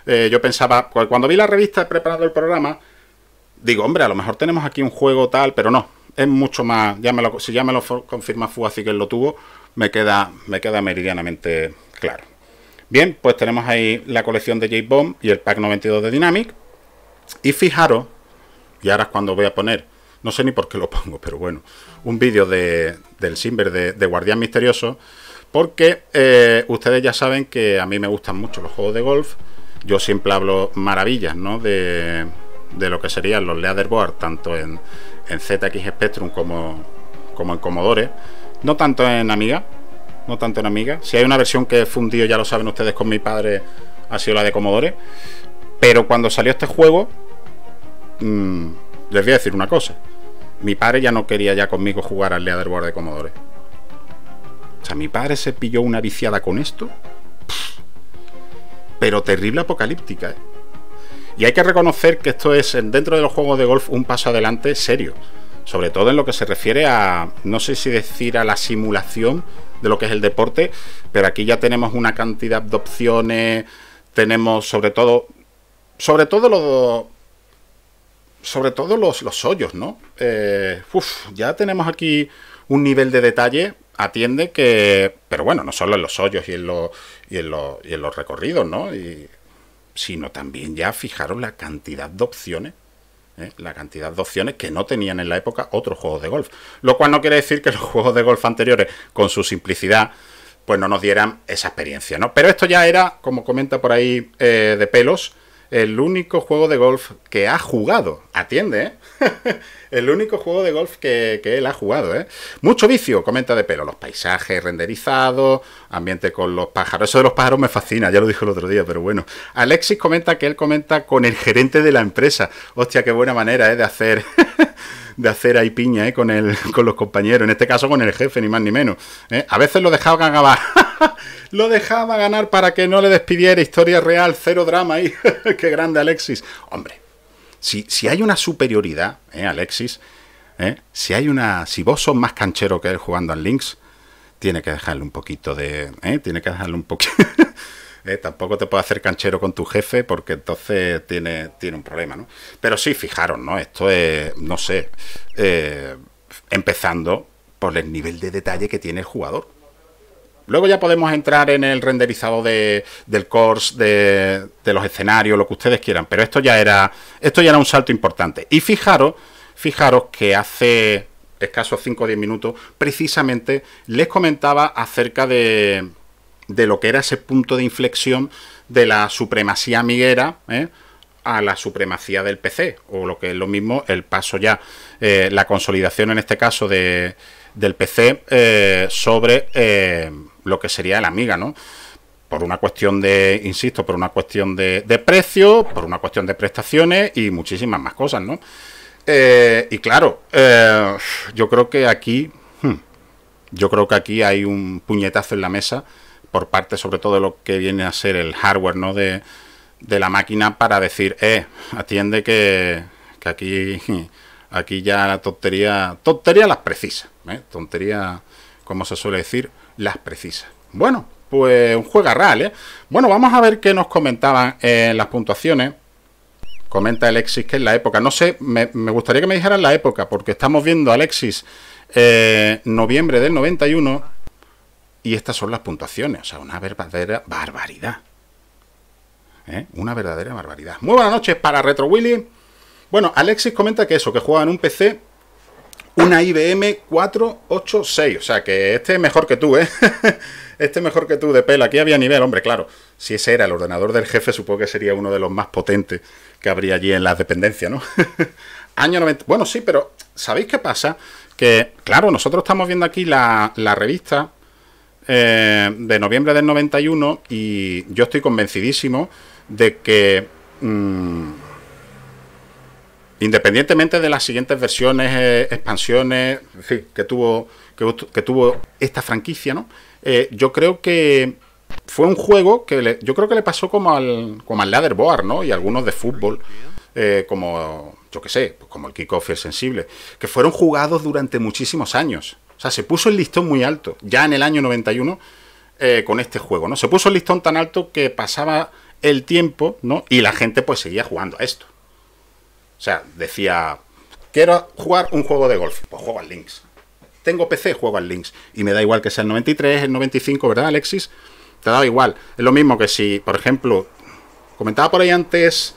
eh, yo pensaba, cuando vi la revista preparando el programa, digo, hombre, a lo mejor tenemos aquí un juego tal, pero no, es mucho más, ya si ya me lo confirma Fugazi que él lo tuvo, me queda, me queda meridianamente claro. Bien, pues tenemos ahí la colección de J-Bomb y el pack 92 de Dynamic. Y fijaros, y ahora es cuando voy a poner, no sé ni por qué lo pongo, pero bueno, un vídeo de, del Simber de, Guardián Misterioso, porque eh, ustedes ya saben que a mí me gustan mucho los juegos de golf, yo siempre hablo maravillas, ¿no? De, de lo que serían los leaderboard, tanto en, en ZX Spectrum como, como en Commodore, no tanto en Amiga, no tanto en Amiga. Si hay una versión que he fundido, ya lo saben ustedes, con mi padre, ha sido la de Commodore. Pero cuando salió este juego, mm, les voy a decir una cosa. Mi padre ya no quería ya conmigo jugar al leaderboard de Commodore. O sea, mi padre se pilló una viciada con esto. pero terrible apocalíptica, ¿eh? Y hay que reconocer que esto es, dentro de los juegos de golf, un paso adelante serio. Sobre todo en lo que se refiere a, no sé si decir a la simulación de lo que es el deporte, pero aquí ya tenemos una cantidad de opciones, tenemos sobre todo sobre todo los. Sobre todo los, hoyos, ¿no? Eh, ya tenemos aquí un nivel de detalle. Atiende que. Pero bueno, no solo en los hoyos y en, los, y en, los, y en los recorridos, ¿no? sino también ya fijaron la cantidad de opciones ¿eh? la cantidad de opciones que no tenían en la época otros juegos de golf. Lo cual no quiere decir que los juegos de golf anteriores, con su simplicidad, pues no nos dieran esa experiencia, ¿no? Pero esto ya era, como comenta por ahí eh, de pelos, el único juego de golf que ha jugado. Atiende, ¿eh? el único juego de golf que, él ha jugado, ¿eh? Mucho vicio, comenta de pelo. Los paisajes renderizados, ambiente con los pájaros. Eso de los pájaros me fascina, ya lo dijo el otro día, pero bueno. Alexis comenta que él comenta con el gerente de la empresa. Hostia, qué buena manera, ¿eh? De hacer. de hacer ahí piña ¿eh? con, el, con los compañeros, en este caso con el jefe, ni más ni menos. ¿eh? A veces lo dejaba ganar, lo dejaba ganar para que no le despidiera, historia real, cero drama ahí, qué grande Alexis. Hombre, si, si hay una superioridad, ¿eh? Alexis, ¿eh? si hay una, si vos sos más canchero que él jugando al Lynx, tiene que dejarle un poquito de, tiene que dejarle un poquito... ¿eh? tampoco te puede hacer canchero con tu jefe porque entonces tiene, tiene un problema, ¿no? Pero sí, fijaros, ¿no? Esto es, no sé, eh, empezando por el nivel de detalle que tiene el jugador. Luego ya podemos entrar en el renderizado del course, de, de, los escenarios, lo que ustedes quieran, pero esto ya era, esto ya era un salto importante. Y fijaros, fijaros que hace escasos 5 o 10 minutos, precisamente les comentaba acerca de, de lo que era ese punto de inflexión de la supremacía amiguera ¿eh? a la supremacía del PC, o lo que es lo mismo, el paso ya, eh, la consolidación en este caso de, del PC eh, sobre lo que sería la Amiga, ¿no? Por una cuestión de, insisto, por una cuestión de, precio, por una cuestión de prestaciones y muchísimas más cosas, ¿no? y claro, yo creo que aquí, hmm, yo creo que aquí hay un puñetazo en la mesa por parte sobre todo de lo que viene a ser el hardware ¿no? de, de la máquina para decir, eh, atiende que, aquí, aquí ya la tontería, tontería las precisas, ¿eh? tontería, como se suele decir, las precisas. Bueno, pues un juega real, ¿eh? Bueno, vamos a ver qué nos comentaban en las puntuaciones. Comenta Alexis que es la época. No sé, me, gustaría que me dijeran la época, porque estamos viendo Alexis eh, noviembre del 91 y estas son las puntuaciones, o sea, una verdadera barbaridad. ¿Eh? Una verdadera barbaridad. Muy buenas noches para Retro Willy. Bueno, Alexis comenta que eso, que juega en un PC, una IBM 486. O sea, que este es mejor que tú, ¿eh? este es mejor que tú de pelo Aquí había nivel, hombre, claro. Si ese era el ordenador del jefe, supongo que sería uno de los más potentes que habría allí en las dependencias, ¿no? Año 90. Bueno, sí, pero ¿sabéis qué pasa? Que, claro, nosotros estamos viendo aquí la, la revista eh, de noviembre del 91 y yo estoy convencidísimo de que... Mm, independientemente de las siguientes versiones, eh, expansiones, que tuvo, que, tuvo esta franquicia, ¿no? Eh, yo creo que fue un juego que le, yo creo que le pasó como al, como al ¿no? Y algunos de fútbol, como, yo que sé, pues como el kickoff y el sensible, que fueron jugados durante muchísimos años. O sea, se puso el listón muy alto, ya en el año 91, eh, con este juego, ¿no? Se puso el listón tan alto que pasaba el tiempo, ¿no? Y la gente pues seguía jugando a esto. O sea, decía, quiero jugar un juego de golf, pues juego al Links. Tengo PC, juego al Links. Y me da igual que sea el 93, el 95, ¿verdad, Alexis? Te da igual. Es lo mismo que si, por ejemplo, comentaba por ahí antes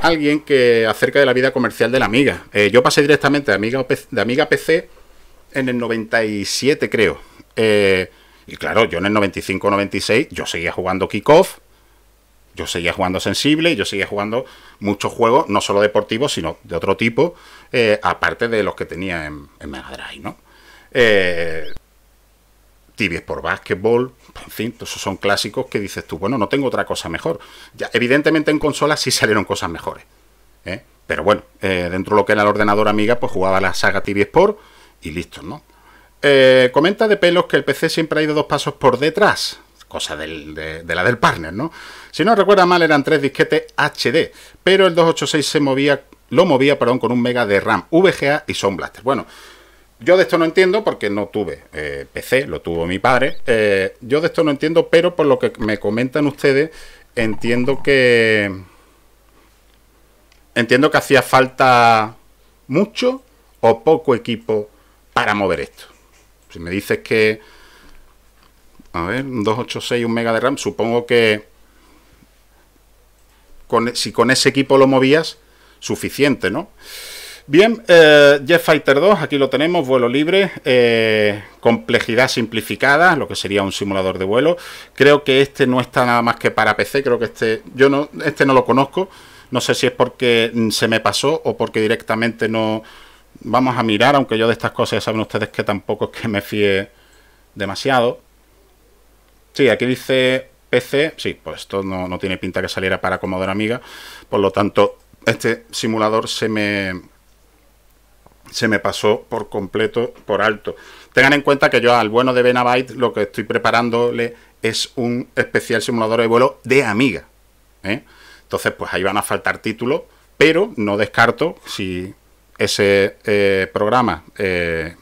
alguien que acerca de la vida comercial de la Amiga. Eh, yo pasé directamente de Amiga, de Amiga PC en el 97, creo. Eh, y claro, yo en el 95-96, yo seguía jugando kickoff, yo seguía jugando sensible, yo seguía jugando muchos juegos, no solo deportivos, sino de otro tipo, eh, aparte de los que tenía en, Mega Drive, ¿no? Eh, por básquetbol, en fin, esos son clásicos que dices tú, bueno, no tengo otra cosa mejor. Ya, evidentemente en consolas sí salieron cosas mejores, ¿eh? pero bueno, dentro de lo que era el ordenador amiga, pues jugaba la saga TV por y listo, ¿no? Eh, comenta de pelos que el PC siempre ha ido dos pasos por detrás, cosa de, la del partner, ¿no? Si no recuerda mal, eran tres disquetes HD, pero el 286 se movía, lo movía perdón, con un mega de RAM, VGA y Sound Blaster. Bueno, yo de esto no entiendo porque no tuve eh, PC, lo tuvo mi padre. Eh, yo de esto no entiendo, pero por lo que me comentan ustedes, entiendo que. Entiendo que hacía falta mucho o poco equipo para mover esto. Si me dices que... A ver, un 286, un mega de RAM, supongo que... Con, e, si con ese equipo lo movías, suficiente, ¿no? Bien, eh, Jet Fighter 2, aquí lo tenemos, vuelo libre, eh, complejidad simplificada, lo que sería un simulador de vuelo. Creo que este no está nada más que para PC, creo que este, yo no, este no lo conozco, no sé si es porque mm, se me pasó o porque directamente no, vamos a mirar, aunque yo de estas cosas ya saben ustedes que tampoco es que me fíe demasiado. Sí, aquí dice PC, sí, pues esto no, tiene pinta que saliera para Commodore Amiga, por lo tanto este simulador se me se me pasó por completo por alto. Tengan en cuenta que yo al bueno de Benabyte lo que estoy preparándole es un especial simulador de vuelo de Amiga. ¿eh? Entonces, pues ahí van a faltar títulos, pero no descarto, si ese eh, programa eh,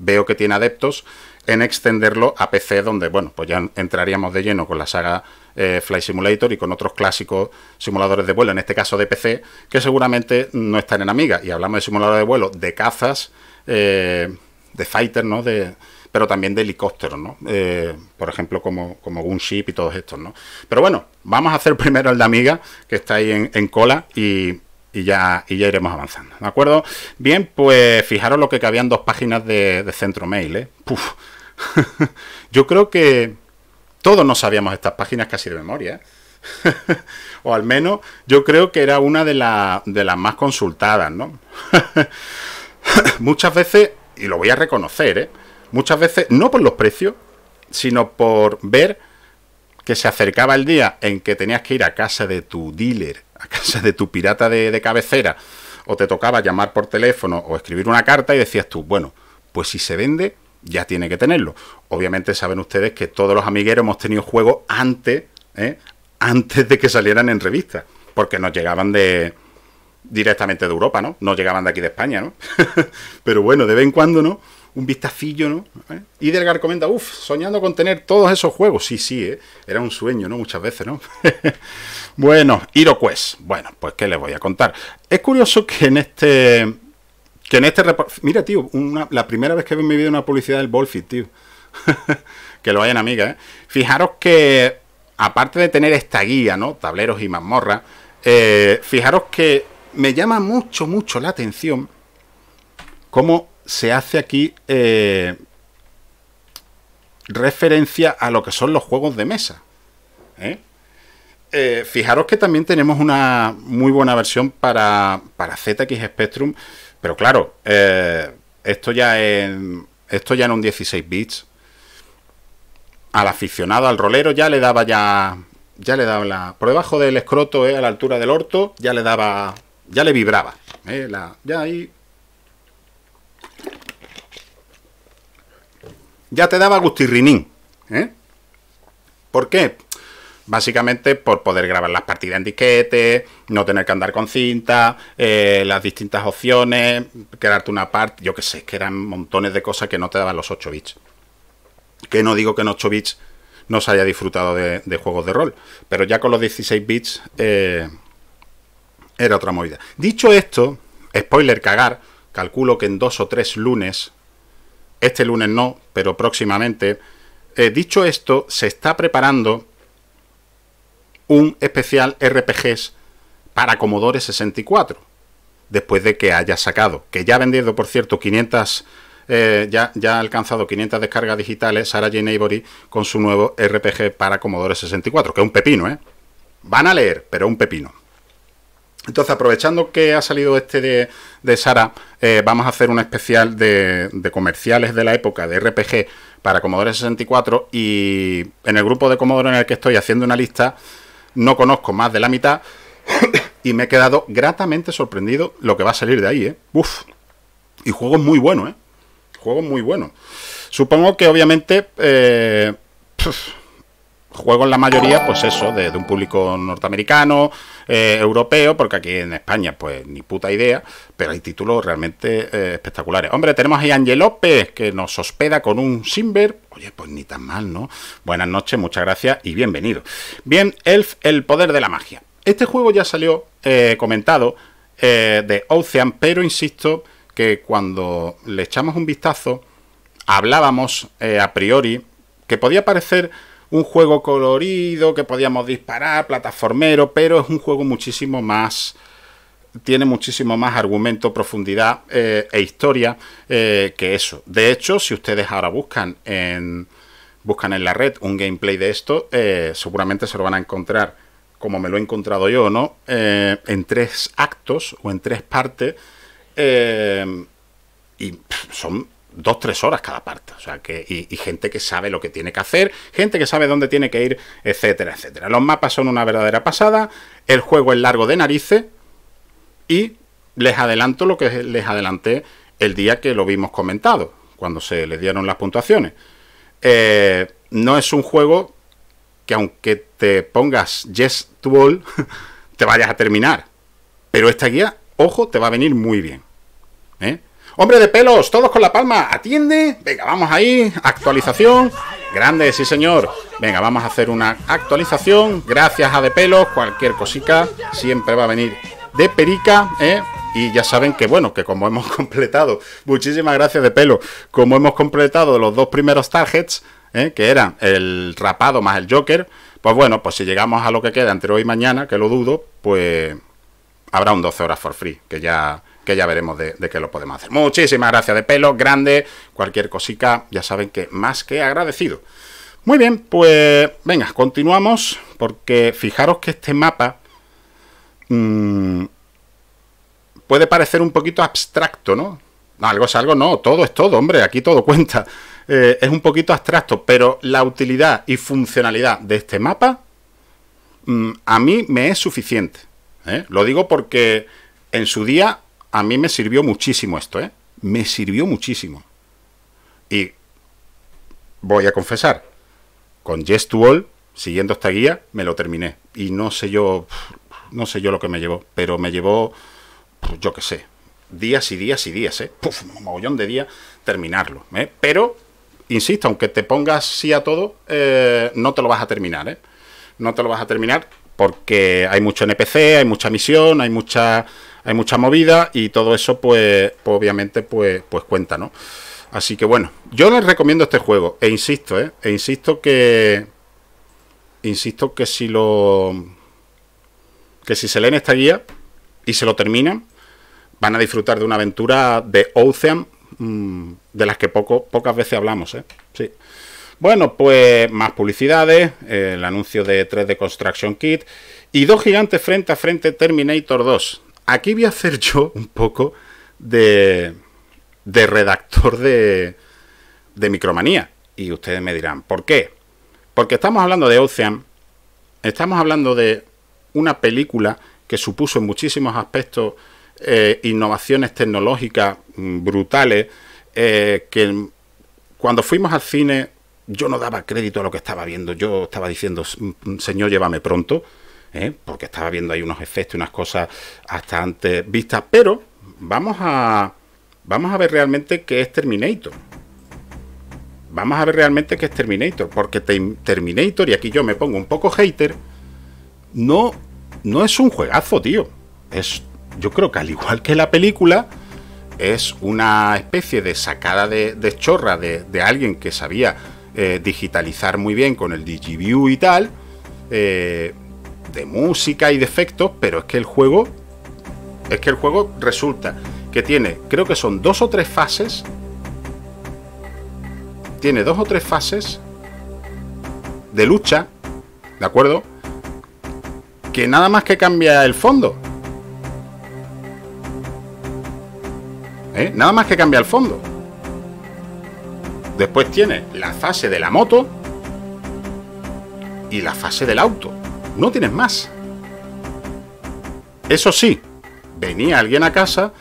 veo que tiene adeptos en extenderlo a PC, donde, bueno, pues ya entraríamos de lleno con la saga fly eh, Flight Simulator y con otros clásicos simuladores de vuelo, en este caso de PC, que seguramente no están en Amiga. Y hablamos de simuladores de vuelo, de cazas, de fighter, ¿no? De, pero también de helicópteros, ¿no? por ejemplo, como, como Gunship y todos estos, ¿no? Pero bueno, vamos a hacer primero el de Amiga, que está ahí en, en cola, y, y ya, ya iremos avanzando. ¿De acuerdo? Bien, pues fijaros lo que cabían dos páginas de, centro mail. ¿eh? Yo creo que todos no sabíamos estas páginas casi de memoria. ¿eh? o al menos yo creo que era una de, de las más consultadas, ¿no? muchas veces, y lo voy a reconocer, ¿eh? muchas veces no por los precios, sino por ver que se acercaba el día en que tenías que ir a casa de tu dealer a casa de tu pirata de, cabecera o te tocaba llamar por teléfono o escribir una carta y decías tú, bueno, pues si se vende, ya tiene que tenerlo. Obviamente saben ustedes que todos los amigueros hemos tenido juegos antes, ¿eh? antes de que salieran en revistas, porque nos llegaban de directamente de Europa, ¿no? No llegaban de aquí de España, ¿no? Pero bueno, de vez en cuando, ¿no? Un vistacillo, ¿no? ¿Eh? Y Delgar comenta, uff, soñando con tener todos esos juegos. Sí, sí, ¿eh? era un sueño, ¿no? Muchas veces, ¿no? Bueno, Iroquest. Bueno, pues qué les voy a contar. Es curioso que en este que en este mira tío, una, la primera vez que he vivido una publicidad del Bolfit, tío. que lo vayan amiga, ¿eh? Fijaros que aparte de tener esta guía, ¿no? Tableros y mazmorras, eh, fijaros que me llama mucho, mucho la atención cómo se hace aquí eh, referencia a lo que son los juegos de mesa. ¿eh? Eh, fijaros que también tenemos una muy buena versión para, ZX Spectrum, pero claro, eh, esto, ya en, esto ya en un 16 bits. Al aficionado, al rolero, ya le daba ya. Ya le daba Por debajo del escroto, eh, a la altura del orto, ya le daba. Ya le vibraba. ya ahí. Ya te daba gustirrinín. ¿Por qué? Básicamente por poder grabar las partidas en disquete, no tener que andar con cinta, eh, las distintas opciones, quedarte una parte, yo que sé, que eran montones de cosas que no te daban los 8 bits. Que no digo que en 8 bits no se haya disfrutado de, juegos de rol, pero ya con los 16 bits eh, era otra movida. Dicho esto, spoiler cagar, calculo que en dos o tres lunes, este lunes no, pero próximamente, eh, dicho esto, se está preparando un especial RPGs para Commodore 64. Después de que haya sacado, que ya ha vendido, por cierto, 500, eh, ya, ya, ha alcanzado 500 descargas digitales Sarah Jane Avery con su nuevo RPG para Commodore 64, que es un pepino, ¿eh? Van a leer, pero un pepino. Entonces, aprovechando que ha salido este de, Sara, eh, vamos a hacer un especial de, de, comerciales de la época de RPG para Commodore 64 y en el grupo de Commodore en el que estoy haciendo una lista, no conozco más de la mitad y me he quedado gratamente sorprendido lo que va a salir de ahí, ¿eh? Uf. Y juego muy bueno, ¿eh? Juego muy bueno. Supongo que obviamente... Eh, Juego en la mayoría, pues eso, de, un público norteamericano, eh, europeo, porque aquí en España, pues ni puta idea, pero hay títulos realmente eh, espectaculares. Hombre, tenemos ahí a Ángel López, que nos hospeda con un Simber. Oye, pues ni tan mal, ¿no? Buenas noches, muchas gracias y bienvenido. Bien, Elf, el poder de la magia. Este juego ya salió eh, comentado de Ocean, pero insisto que cuando le echamos un vistazo, hablábamos a priori que podía parecer un juego colorido que podíamos disparar, plataformero, pero es un juego muchísimo más tiene muchísimo más argumento, profundidad eh, e historia eh, que eso. De hecho, si ustedes ahora buscan en, buscan en la red un gameplay de esto, eh, seguramente se lo van a encontrar, como me lo he encontrado yo, ¿no? en tres actos o en tres partes. y son dos, tres horas cada parte. O sea, que, y, gente que sabe lo que tiene que hacer, gente que sabe dónde tiene que ir, etcétera, etcétera. Los mapas son una verdadera pasada, el juego es largo de narices y les adelanto lo que les adelanté el día que lo vimos comentado, cuando se les dieron las puntuaciones. Eh, no es un juego que aunque te pongas yes to all, te vayas a terminar. Pero esta guía, ojo, te va a venir muy bien. ¿eh? Hombre de pelos, todos con la palma, atiende. Venga, vamos ahí. Actualización. Grande, sí señor. Venga, vamos a hacer una actualización. Gracias a de pelos, cualquier cosica siempre va a venir de perica, ¿eh? Y ya saben que, bueno, que como hemos completado, muchísimas gracias de pelo, como hemos completado los dos primeros targets, ¿eh? que eran el rapado más el Joker, pues bueno, pues si llegamos a lo que queda entre hoy y mañana, que lo dudo, pues habrá un 12 horas for free, que ya que ya veremos de, qué lo podemos hacer. Muchísimas gracias de pelo, grande, cualquier cosica, ya saben que más que agradecido. Muy bien, pues venga, continuamos, porque fijaros que este mapa mm, puede parecer un poquito abstracto, ¿no? Algo es algo, no, todo es todo, hombre, aquí todo cuenta. Eh, es un poquito abstracto, pero la utilidad y funcionalidad de este mapa mm, a mí me es suficiente. ¿eh? Lo digo porque en su día a mí me sirvió muchísimo esto, ¿eh? Me sirvió muchísimo. Y voy a confesar, con Yes siguiendo esta guía, me lo terminé. Y no sé yo, no sé yo lo que me llevó, pero me llevó, pues, yo qué sé, días y días y días, ¿eh? Puf, un mogollón de días terminarlo, ¿eh? Pero, insisto, aunque te pongas sí a todo, eh, no te lo vas a terminar, ¿eh? No te lo vas a terminar porque hay mucho NPC, hay mucha misión, hay mucha hay mucha movida y todo eso, pues, pues, obviamente, pues, pues cuenta, ¿no? Así que bueno, yo les recomiendo este juego, e insisto, ¿eh? E insisto que... Insisto que si lo... Que si se leen esta guía y se lo terminan, van a disfrutar de una aventura de Ocean mm, de las que poco, pocas veces hablamos, ¿eh? Sí. Bueno, pues más publicidades, el anuncio de 3D Construction Kit y dos gigantes frente a frente Terminator 2 aquí voy a hacer yo un poco de, redactor de, micromanía. Y ustedes me dirán, ¿por qué? Porque estamos hablando de Ocean, estamos hablando de una película que supuso en muchísimos aspectos eh, innovaciones tecnológicas mm, brutales, eh, que cuando fuimos al cine yo no daba crédito a lo que estaba viendo, yo estaba diciendo, mm, Señor, llévame pronto ¿eh? porque estaba viendo ahí unos efectos y unas cosas hasta antes vistas, pero vamos a, vamos a ver realmente qué es Terminator. Vamos a ver realmente qué es Terminator, porque Terminator, y aquí yo me pongo un poco hater, no, no es un juegazo, tío. Es, yo creo que al igual que la película, es una especie de sacada de, chorra de, alguien que sabía eh, digitalizar muy bien con el DigiView y tal, eh, de música y de efectos, pero es que el juego. Es que el juego resulta que tiene, creo que son dos o tres fases. Tiene dos o tres fases de lucha, ¿de acuerdo? Que nada más que cambia el fondo. ¿Eh? Nada más que cambia el fondo. Después tiene la fase de la moto y la fase del auto no tienes más. Eso sí, venía alguien a casa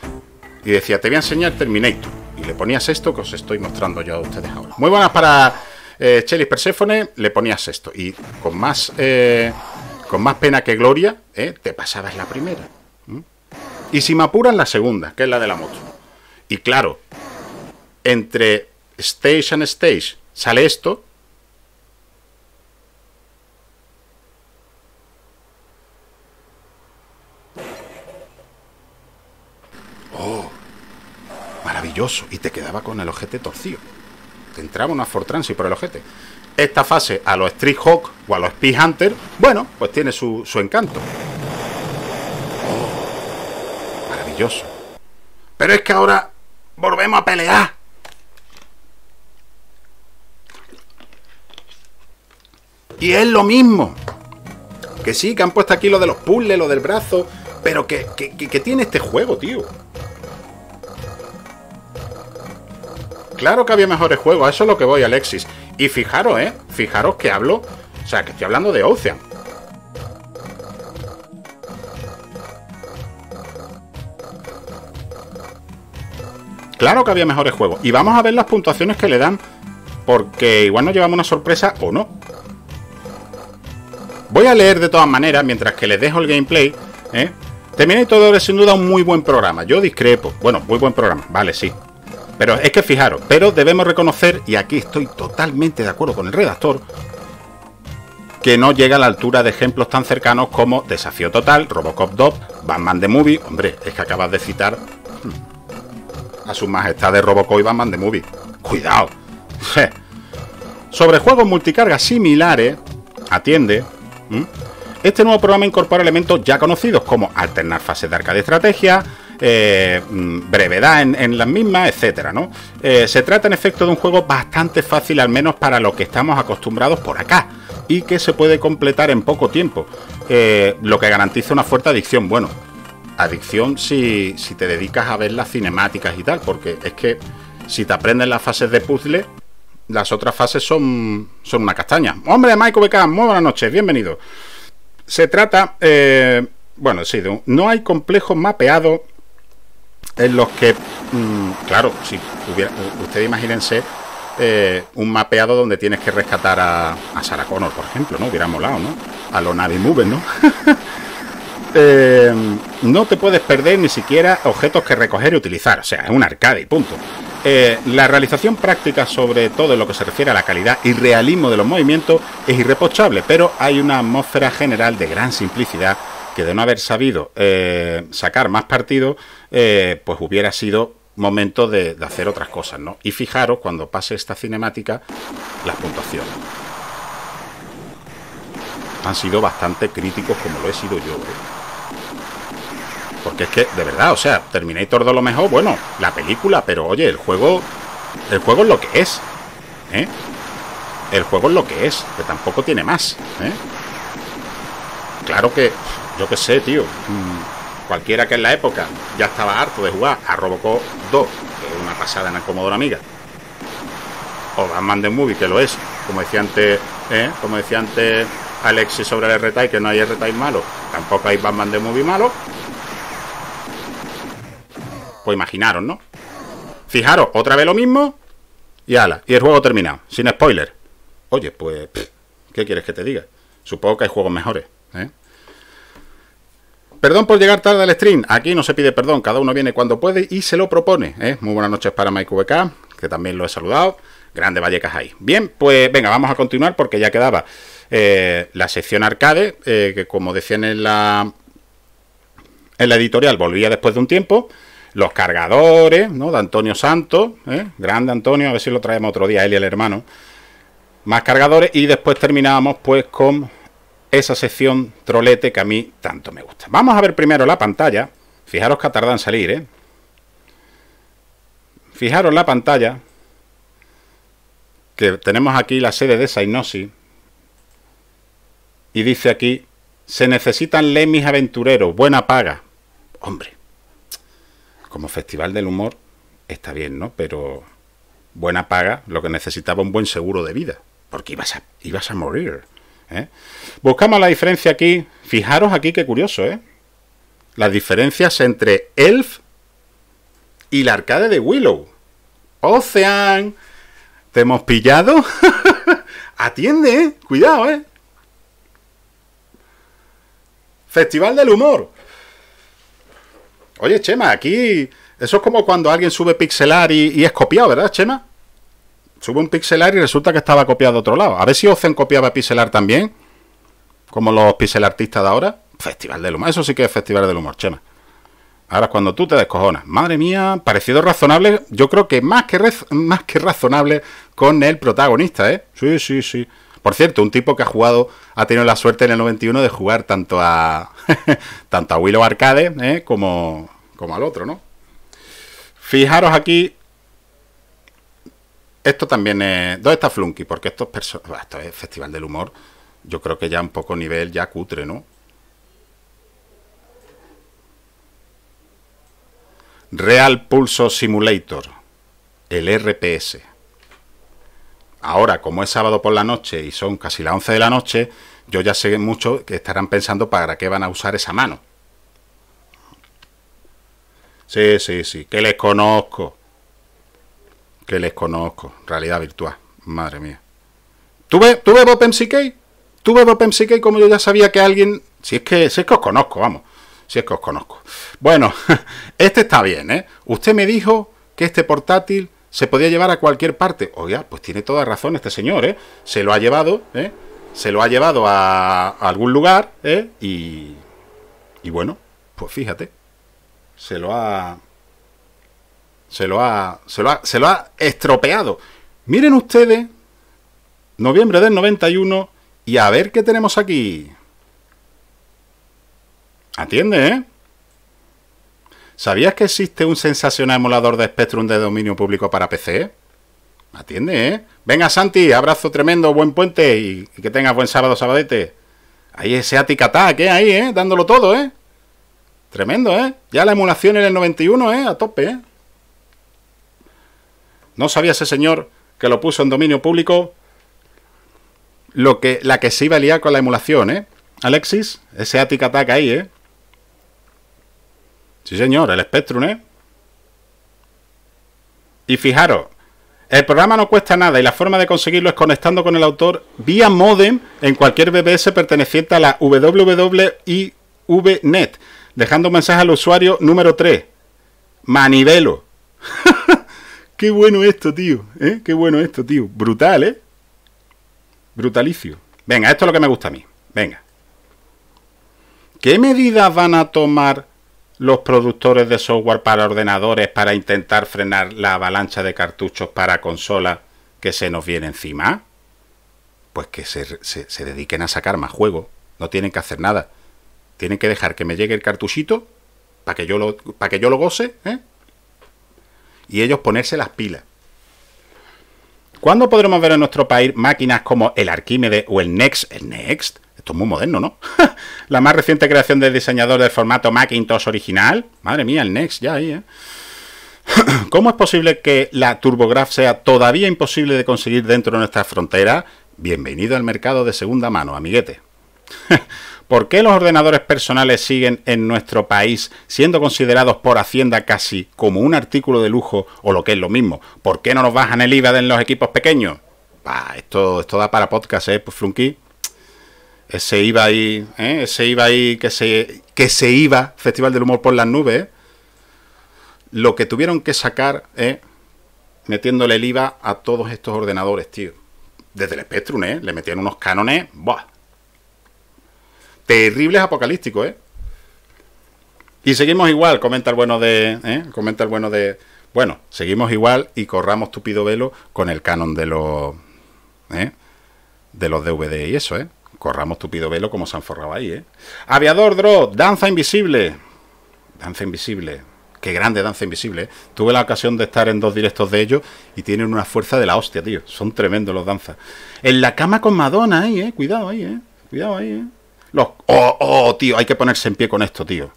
y decía, te voy a enseñar Terminator. Y le ponías esto que os estoy mostrando yo a ustedes ahora. Muy buenas para eh, Chelis Perséfone, le ponías esto. Y con más, eh, con más pena que gloria, eh, te pasabas la primera. Y si me apuran, la segunda, que es la de la moto. Y claro, entre stage and stage sale esto y te quedaba con el ojete torcido. Te entraba una y por el ojete. Esta fase a los Street Hawk o a los Speed Hunter, bueno, pues tiene su, encanto. Oh, maravilloso. Pero es que ahora volvemos a pelear. Y es lo mismo. Que sí, que han puesto aquí lo de los puzzles, lo del brazo, pero que tiene este juego, tío. claro que había mejores juegos, a eso es lo que voy, Alexis. Y fijaros, ¿eh? Fijaros que hablo, o sea, que estoy hablando de Ocean. Claro que había mejores juegos. Y vamos a ver las puntuaciones que le dan, porque igual nos llevamos una sorpresa o no. Voy a leer de todas maneras, mientras que les dejo el gameplay, ¿eh? Terminator es sin duda un muy buen programa. Yo discrepo. Bueno, muy buen programa. Vale, sí. Pero es que fijaros, pero debemos reconocer, y aquí estoy totalmente de acuerdo con el redactor, que no llega a la altura de ejemplos tan cercanos como Desafío Total, Robocop 2, Batman de Movie. Hombre, es que acabas de citar hmm, a su majestad de Robocop y Batman de Movie. Cuidado. Sobre juegos multicargas similares, atiende. Hmm, este nuevo programa incorpora elementos ya conocidos como alternar fases de arca de estrategia, eh, mm, brevedad en, las mismas, etcétera, ¿no? Eh, se trata en efecto de un juego bastante fácil, al menos para lo que estamos acostumbrados por acá, y que se puede completar en poco tiempo, eh, lo que garantiza una fuerte adicción. Bueno, adicción si, te dedicas a ver las cinemáticas y tal, porque es que si te aprendes las fases de puzzle, las otras fases son, son una castaña. Hombre, Michael Beckham, muy buenas noches, bienvenido. Se trata, bueno, sí, no hay complejos mapeados en los que, mm, claro, si hubiera, ustedes imagínense eh, un mapeado donde tienes que rescatar a, a, Sarah Connor, por ejemplo, ¿no? Hubiera molado, ¿no? A lo Navi Move, ¿no? Eh, no te puedes perder ni siquiera objetos que recoger y utilizar, o sea, es un arcade, y punto. Eh, la realización práctica sobre todo en lo que se refiere a la calidad y realismo de los movimientos es irreprochable, pero hay una atmósfera general de gran simplicidad que de no haber sabido sacar más partido, eh, pues hubiera sido momento de, hacer otras cosas, ¿no? Y fijaros, cuando pase esta cinemática, las puntuaciones. Han sido bastante críticos como lo he sido yo, ¿eh? Porque es que, de verdad, o sea, Terminator de lo mejor, bueno, la película, pero oye, el juego. El juego es lo que es. ¿eh? El juego es lo que es, que tampoco tiene más. ¿eh? Claro que. Yo qué sé, tío. Mm, Cualquiera que en la época ya estaba harto de jugar a Robocop 2, que es una pasada en el Commodore Amiga, o Batman de Movie, que lo es, como decía antes, ¿eh? como decía antes Alexis sobre el r que no hay r malo, tampoco hay Batman de Movie malo. Pues imaginaros, ¿no? Fijaros, otra vez lo mismo y ala, y el juego terminado, sin spoiler. Oye, pues, ¿qué quieres que te diga? Supongo que hay juegos mejores, ¿eh? Perdón por llegar tarde al stream. Aquí no se pide perdón, cada uno viene cuando puede y se lo propone. ¿eh? Muy buenas noches para Mike VK, que también lo he saludado. Grande Vallecas ahí. Bien, pues venga, vamos a continuar porque ya quedaba eh, la sección arcade, eh, que como decían en la, en la editorial, volvía después de un tiempo. Los cargadores, ¿no? De Antonio Santos, grande Antonio, a ver si lo traemos otro día, él y el hermano. Más cargadores y después terminábamos pues con esa sección trolete que a mí tanto me gusta. Vamos a ver primero la pantalla. Fijaros que ha en salir, ¿eh? Fijaros la pantalla. Que tenemos aquí la sede de Sainosi. Y dice aquí, se necesitan lemis aventureros, buena paga. Hombre, como Festival del Humor está bien, ¿no? Pero buena paga, lo que necesitaba un buen seguro de vida. Porque ibas a, ibas a morir. ¿eh? Buscamos la diferencia aquí. Fijaros aquí qué curioso, ¿eh? Las diferencias entre Elf y la arcade de Willow. Ocean, ¿te hemos pillado? Atiende, ¿eh? Cuidado, ¿eh? Festival del humor. Oye, Chema, aquí... Eso es como cuando alguien sube pixelar y es copiado, ¿verdad, Chema? Subo un pixelar y resulta que estaba copiado de otro lado. A ver si Ozen copiaba pixelar también, como los pixel artistas de ahora. Festival del humor, eso sí que es festival del humor, Chema. Ahora es cuando tú te descojonas. Madre mía, parecido razonable, yo creo que más que, más que razonable con el protagonista, ¿eh? Sí, sí, sí. Por cierto, un tipo que ha jugado, ha tenido la suerte en el 91 de jugar tanto a tanto a Willow Arcade ¿eh? como, como al otro, ¿no? Fijaros aquí esto también es. ¿Dónde está Flunky? Porque estos Esto es Festival del Humor. Yo creo que ya un poco nivel ya cutre, ¿no? Real Pulso Simulator. El RPS. Ahora, como es sábado por la noche y son casi las 11 de la noche, yo ya sé mucho que estarán pensando para qué van a usar esa mano. Sí, sí, sí, que les conozco que les conozco. Realidad virtual. Madre mía. tuve tuve Open que tuve ¿Tú ves como yo ya sabía que alguien... Si es que, si os conozco, vamos. Si es que os conozco. Bueno, este está bien, ¿eh? Usted me dijo que este portátil se podía llevar a cualquier parte. Oiga, pues tiene toda razón este señor, ¿eh? Se lo ha llevado, ¿eh? Se lo ha llevado a, a algún lugar, ¿eh? Y... Y bueno, pues fíjate. Se lo ha... Se lo ha, se lo ha, se lo ha estropeado. Miren ustedes, noviembre del 91, y a ver qué tenemos aquí. Atiende, ¿eh? ¿Sabías que existe un sensacional emulador de Spectrum de dominio público para PC? Atiende, ¿eh? Venga, Santi, abrazo tremendo, buen puente y, que tengas buen sábado, sabadete. Ahí ese Attic Attack, ¿eh? Ahí, ¿eh? Dándolo todo, ¿eh? Tremendo, ¿eh? Ya la emulación en el 91, ¿eh? A tope, ¿eh? ¿No sabía ese señor que lo puso en dominio público? Lo que, la que se iba a liar con la emulación, ¿eh? Alexis, ese Attic Attack ahí, ¿eh? Sí, señor, el Spectrum, ¿eh? Y fijaros, el programa no cuesta nada y la forma de conseguirlo es conectando con el autor vía modem en cualquier BBS perteneciente a la www.ivnet, dejando mensaje al usuario número 3. Manivelo. Qué bueno esto, tío. ¿eh? Qué bueno esto, tío. Brutal, ¿eh? Brutalicio. Venga, esto es lo que me gusta a mí. Venga. ¿Qué medidas van a tomar los productores de software para ordenadores para intentar frenar la avalancha de cartuchos para consolas que se nos viene encima? Pues que se, dediquen a sacar más juegos. No tienen que hacer nada. Tienen que dejar que me llegue el cartuchito para que yo lo, para que yo lo goce, ¿eh? y ellos ponerse las pilas. ¿Cuándo podremos ver en nuestro país máquinas como el Arquímedes o el Next? El Next, esto es muy moderno, ¿no? la más reciente creación del diseñador del formato Macintosh original. Madre mía, el Next, ya ahí, ¿eh? ¿Cómo es posible que la TurboGraph sea todavía imposible de conseguir dentro de nuestras fronteras? Bienvenido al mercado de segunda mano, amiguete. ¿Por qué los ordenadores personales siguen en nuestro país siendo considerados por Hacienda casi como un artículo de lujo o lo que es lo mismo? ¿Por qué no nos bajan el IVA en los equipos pequeños? esto, esto da para podcast, ¿eh? Pues Flunky. Ese IVA ahí, ¿eh? Ese IVA ahí que se, que se iba, Festival del Humor por las Nubes, ¿eh? Lo que tuvieron que sacar, ¿eh? Metiéndole el IVA a todos estos ordenadores, tío. Desde el Spectrum, ¿eh? Le metían unos cánones, ¡buah! terribles apocalípticos, ¿eh? Y seguimos igual, comenta el bueno de. ¿eh? Comenta el bueno de. Bueno, seguimos igual y corramos tupido velo con el canon de los. ¿eh? De los DVD y eso, ¿eh? Corramos tupido velo como se han forrado ahí, ¿eh? Aviador dro, Danza Invisible. Danza Invisible. Qué grande Danza Invisible. ¿eh? Tuve la ocasión de estar en dos directos de ellos y tienen una fuerza de la hostia, tío. Son tremendos los danzas. En la cama con Madonna, ahí, ¿eh? Cuidado ahí, ¿eh? Cuidado ahí, ¿eh? Los, oh, oh, tío, hay que ponerse en pie con esto, tío.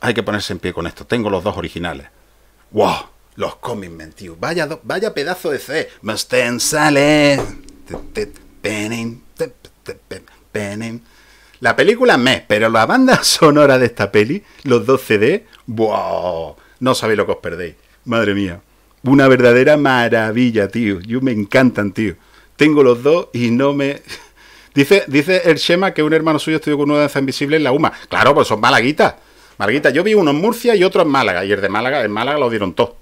Hay que ponerse en pie con esto. Tengo los dos originales. ¡Wow! Los Comic Men, tío. Vaya, vaya pedazo de C. Musten sale. La película me, pero la banda sonora de esta peli, los dos CD, ¡wow! No sabéis lo que os perdéis. Madre mía. Una verdadera maravilla, tío. Yo me encantan, tío. Tengo los dos y no me. Dice, dice el Shema que un hermano suyo estudió con una danza invisible en la UMA. Claro, pues son malaguitas. Malaguitas. Yo vi uno en Murcia y otro en Málaga. Y el de Málaga, en Málaga lo dieron todo.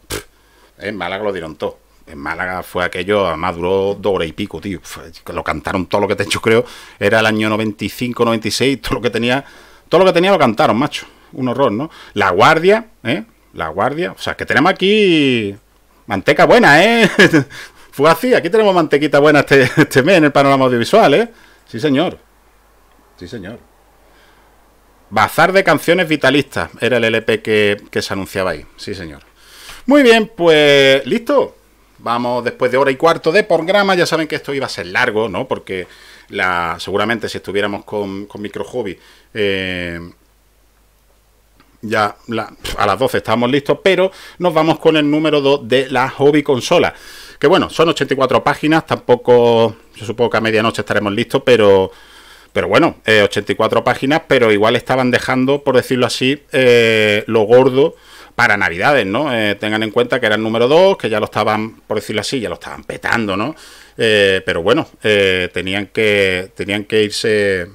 En Málaga lo dieron todo. En Málaga fue aquello, además duró dos y pico, tío. Lo cantaron todo lo que te hecho, creo. Era el año 95, 96, todo lo que tenía. Todo lo que tenía lo cantaron, macho. Un horror, ¿no? La Guardia, ¿eh? La Guardia. O sea, que tenemos aquí manteca buena, ¿eh? Fue así, aquí tenemos mantequita buena este, este mes en el panorama audiovisual, ¿eh? Sí, señor. Sí, señor. Bazar de canciones vitalistas era el LP que, que se anunciaba ahí. Sí, señor. Muy bien, pues listo. Vamos después de hora y cuarto de programa. Ya saben que esto iba a ser largo, ¿no? Porque la, seguramente si estuviéramos con, Micro Hobby, eh, ya a las 12 estamos listos, pero nos vamos con el número 2 de la Hobby Consola. Que bueno, son 84 páginas, tampoco, yo supongo que a medianoche estaremos listos, pero, pero bueno, 84 eh, páginas, pero igual estaban dejando, por decirlo así, eh, lo gordo para Navidades, ¿no? Eh, tengan en cuenta que era el número 2, que ya lo estaban, por decirlo así, ya lo estaban petando, ¿no? pero bueno, tenían, que, tenían que irse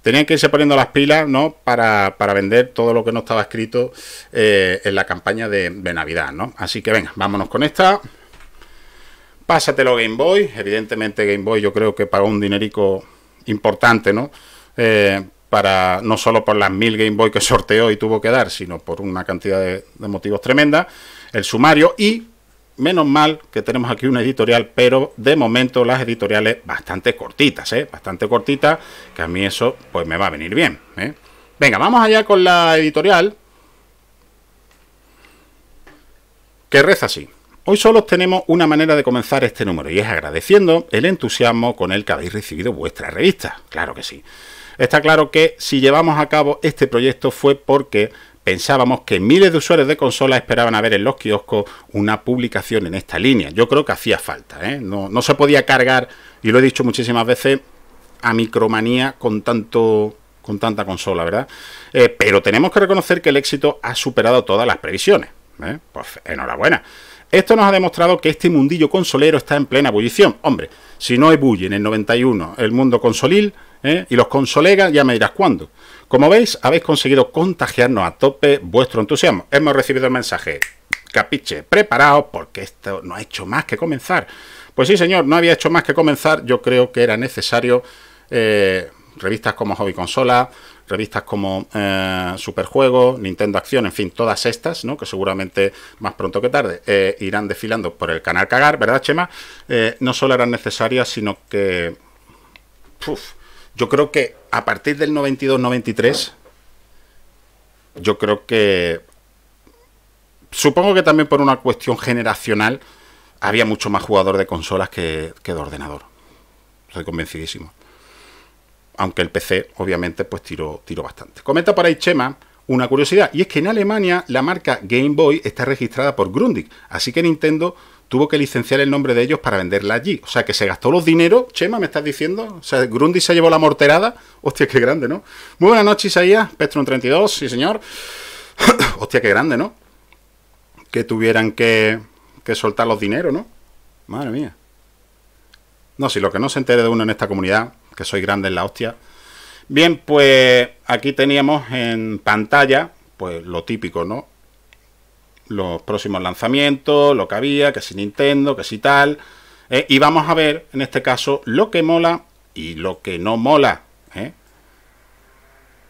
tenían que irse poniendo las pilas ¿no? para, vender todo lo que no estaba escrito en la campaña de Navidad. ¿no? Así que venga, vámonos con esta. Pásatelo Game Boy. Evidentemente Game Boy yo creo que pagó un dinerico importante, ¿no? Eh, para, no solo por las mil Game Boy que sorteó y tuvo que dar, sino por una cantidad de, motivos tremenda. El sumario y menos mal que tenemos aquí una editorial, pero de momento las editoriales bastante cortitas, ¿eh? bastante cortitas, que a mí eso pues me va a venir bien. ¿eh? Venga, vamos allá con la editorial, que reza así. Hoy solo tenemos una manera de comenzar este número y es agradeciendo el entusiasmo con el que habéis recibido vuestra revista. Claro que sí. Está claro que si llevamos a cabo este proyecto fue porque pensábamos que miles de usuarios de consolas esperaban a ver en los kioscos una publicación en esta línea. Yo creo que hacía falta, ¿eh? no, se podía cargar, y lo he dicho muchísimas veces, a micromanía con tanto con tanta consola, ¿verdad? Eh, pero tenemos que reconocer que el éxito ha superado todas las previsiones. ¿eh? Pues enhorabuena. Esto nos ha demostrado que este mundillo consolero está en plena ebullición. Hombre, si no ebulle en el 91 el mundo consolil ¿eh? y los consolegas, ya me dirás cuándo. Como veis, habéis conseguido contagiarnos a tope vuestro entusiasmo. Hemos recibido el mensaje. Capiche, preparaos porque esto no ha hecho más que comenzar. Pues sí, señor, no había hecho más que comenzar. Yo creo que era necesario eh, revistas como Hobby Consola, revistas como eh, Superjuegos, Nintendo Acción, en fin, todas estas, ¿no? que seguramente más pronto que tarde eh, irán desfilando por el canal Cagar, ¿verdad, Chema? Eh, no solo eran necesarias, sino que... yo creo que a partir del 92-93, yo creo que... Supongo que también por una cuestión generacional había mucho más jugador de consolas que, que de ordenador. Estoy convencidísimo aunque el PC obviamente pues tiró, tiró bastante. Comenta para ahí Chema una curiosidad, y es que en Alemania la marca Game Boy está registrada por Grundig, así que Nintendo tuvo que licenciar el nombre de ellos para venderla allí. O sea, que se gastó los dineros, Chema, ¿me estás diciendo? O sea, Grundig se llevó la morterada. Hostia, qué grande, ¿no? Muy buenas noches, Isaías, Pestron 32, sí señor. Hostia, qué grande, ¿no? Que tuvieran que, que soltar los dineros, ¿no? Madre mía. No, si lo que no se entere de uno en esta comunidad, que soy grande en la hostia. Bien, pues aquí teníamos en pantalla, pues lo típico, ¿no? Los próximos lanzamientos, lo que había, que si Nintendo, que si tal. Eh, y vamos a ver, en este caso, lo que mola y lo que no mola. ¿eh?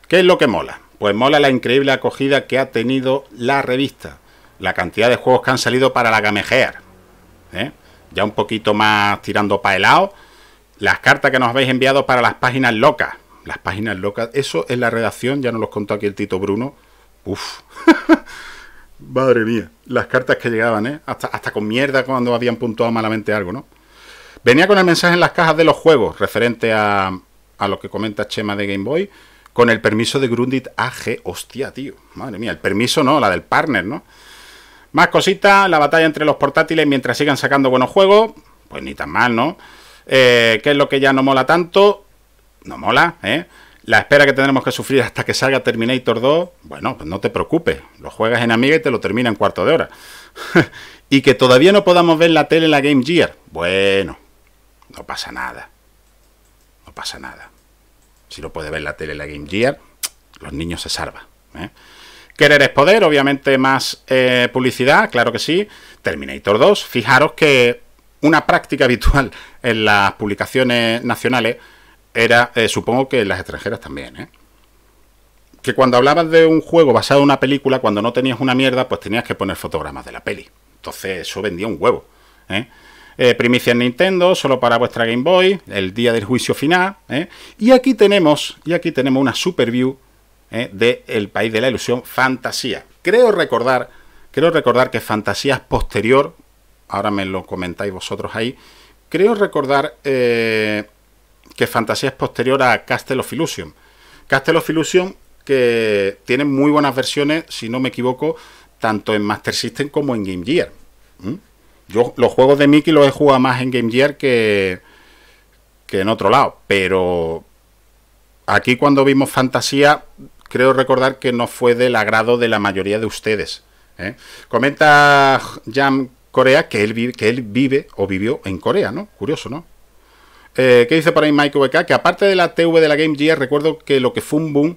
¿Qué es lo que mola? Pues mola la increíble acogida que ha tenido la revista. La cantidad de juegos que han salido para la Gear... ¿eh? Ya un poquito más tirando para el lado las cartas que nos habéis enviado para las páginas locas. Las páginas locas, eso es la redacción, ya nos los contó aquí el Tito Bruno. Uf. Madre mía, las cartas que llegaban, ¿eh? Hasta, hasta con mierda cuando habían puntuado malamente algo, ¿no? Venía con el mensaje en las cajas de los juegos, referente a, a lo que comenta Chema de Game Boy, con el permiso de Grundit AG. Hostia, tío. Madre mía, el permiso no, la del partner, ¿no? Más cositas, la batalla entre los portátiles mientras sigan sacando buenos juegos. Pues ni tan mal, ¿no? Eh, ¿Qué es lo que ya no mola tanto? No mola, ¿eh? La espera que tendremos que sufrir hasta que salga Terminator 2, bueno, pues no te preocupes, lo juegas en Amiga y te lo termina en cuarto de hora. y que todavía no podamos ver la tele en la Game Gear, bueno, no pasa nada. No pasa nada. Si no puede ver la tele en la Game Gear, los niños se salvan. ¿eh? Querer es poder, obviamente más eh, publicidad, claro que sí. Terminator 2, fijaros que una práctica habitual en las publicaciones nacionales era, eh, supongo que en las extranjeras también, ¿eh? que cuando hablabas de un juego basado en una película, cuando no tenías una mierda, pues tenías que poner fotogramas de la peli. Entonces eso vendía un huevo. ¿eh? primicia Nintendo, solo para vuestra Game Boy, el día del juicio final. Y aquí tenemos, y aquí tenemos una super view de El País de la Ilusión, Fantasía. Creo recordar, creo recordar que Fantasía es posterior, ahora me lo comentáis vosotros ahí, creo recordar eh, que Fantasía es posterior a Castle of Illusion. Castle of Illusion que tiene muy buenas versiones, si no me equivoco, tanto en Master System como en Game Gear. Yo los juegos de Mickey los he jugado más en Game Gear que, que en otro lado, pero aquí cuando vimos Fantasía, creo recordar que no fue del agrado de la mayoría de ustedes. ¿eh? Comenta Jam Corea que él vive, que él vive o vivió en Corea, ¿no? Curioso, ¿no? Eh, ¿Qué dice por ahí Mike VK? Que aparte de la TV de la Game Gear, recuerdo que lo que fue un boom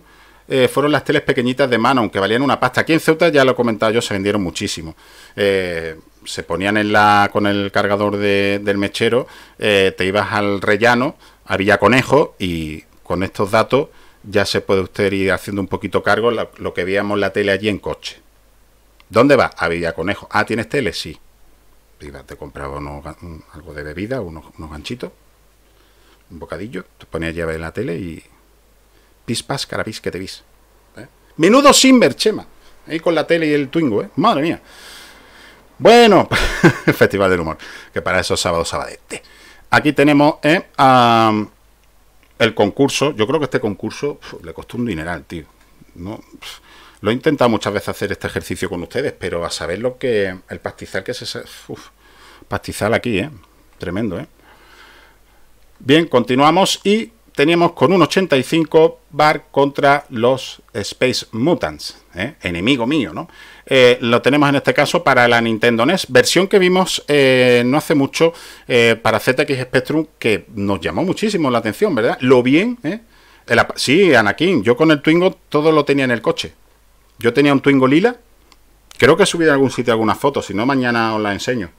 eh, fueron las teles pequeñitas de mano, aunque valían una pasta. Aquí en Ceuta, ya lo he comentado yo, se vendieron muchísimo. Eh, se ponían en la, con el cargador del mechero, te ibas al rellano, a conejo y con estos datos ya se puede usted ir haciendo un poquito cargo lo, que veíamos la tele allí en coche. ¿Dónde va? A conejo. Ah, ¿tienes tele? Sí iba te compraba algo de bebida, unos, unos, ganchitos, un bocadillo, te ponías llave en la tele y pispas, carabis que te vis. ¿eh? Menudo Simber, Chema. Ahí con la tele y el Twingo, ¿eh? Madre mía. Bueno, Festival del Humor, que para esos sábados sabadete. Aquí tenemos ¿eh? el concurso. Yo creo que este concurso le costó un dineral, tío. No, lo he intentado muchas veces hacer este ejercicio con ustedes, pero a saber lo que. El pastizal que es Uf, pastizal aquí, ¿eh? Tremendo, ¿eh? Bien, continuamos y teníamos con un 85 bar contra los Space Mutants, ¿eh? enemigo mío, ¿no? Eh, lo tenemos en este caso para la Nintendo NES, versión que vimos eh, no hace mucho para ZX Spectrum, que nos llamó muchísimo la atención, ¿verdad? Lo bien, el, sí, Anakin, yo con el Twingo todo lo tenía en el coche, yo tenía un Twingo lila. Creo que he subido en algún sitio alguna foto. Si no, mañana os la enseño.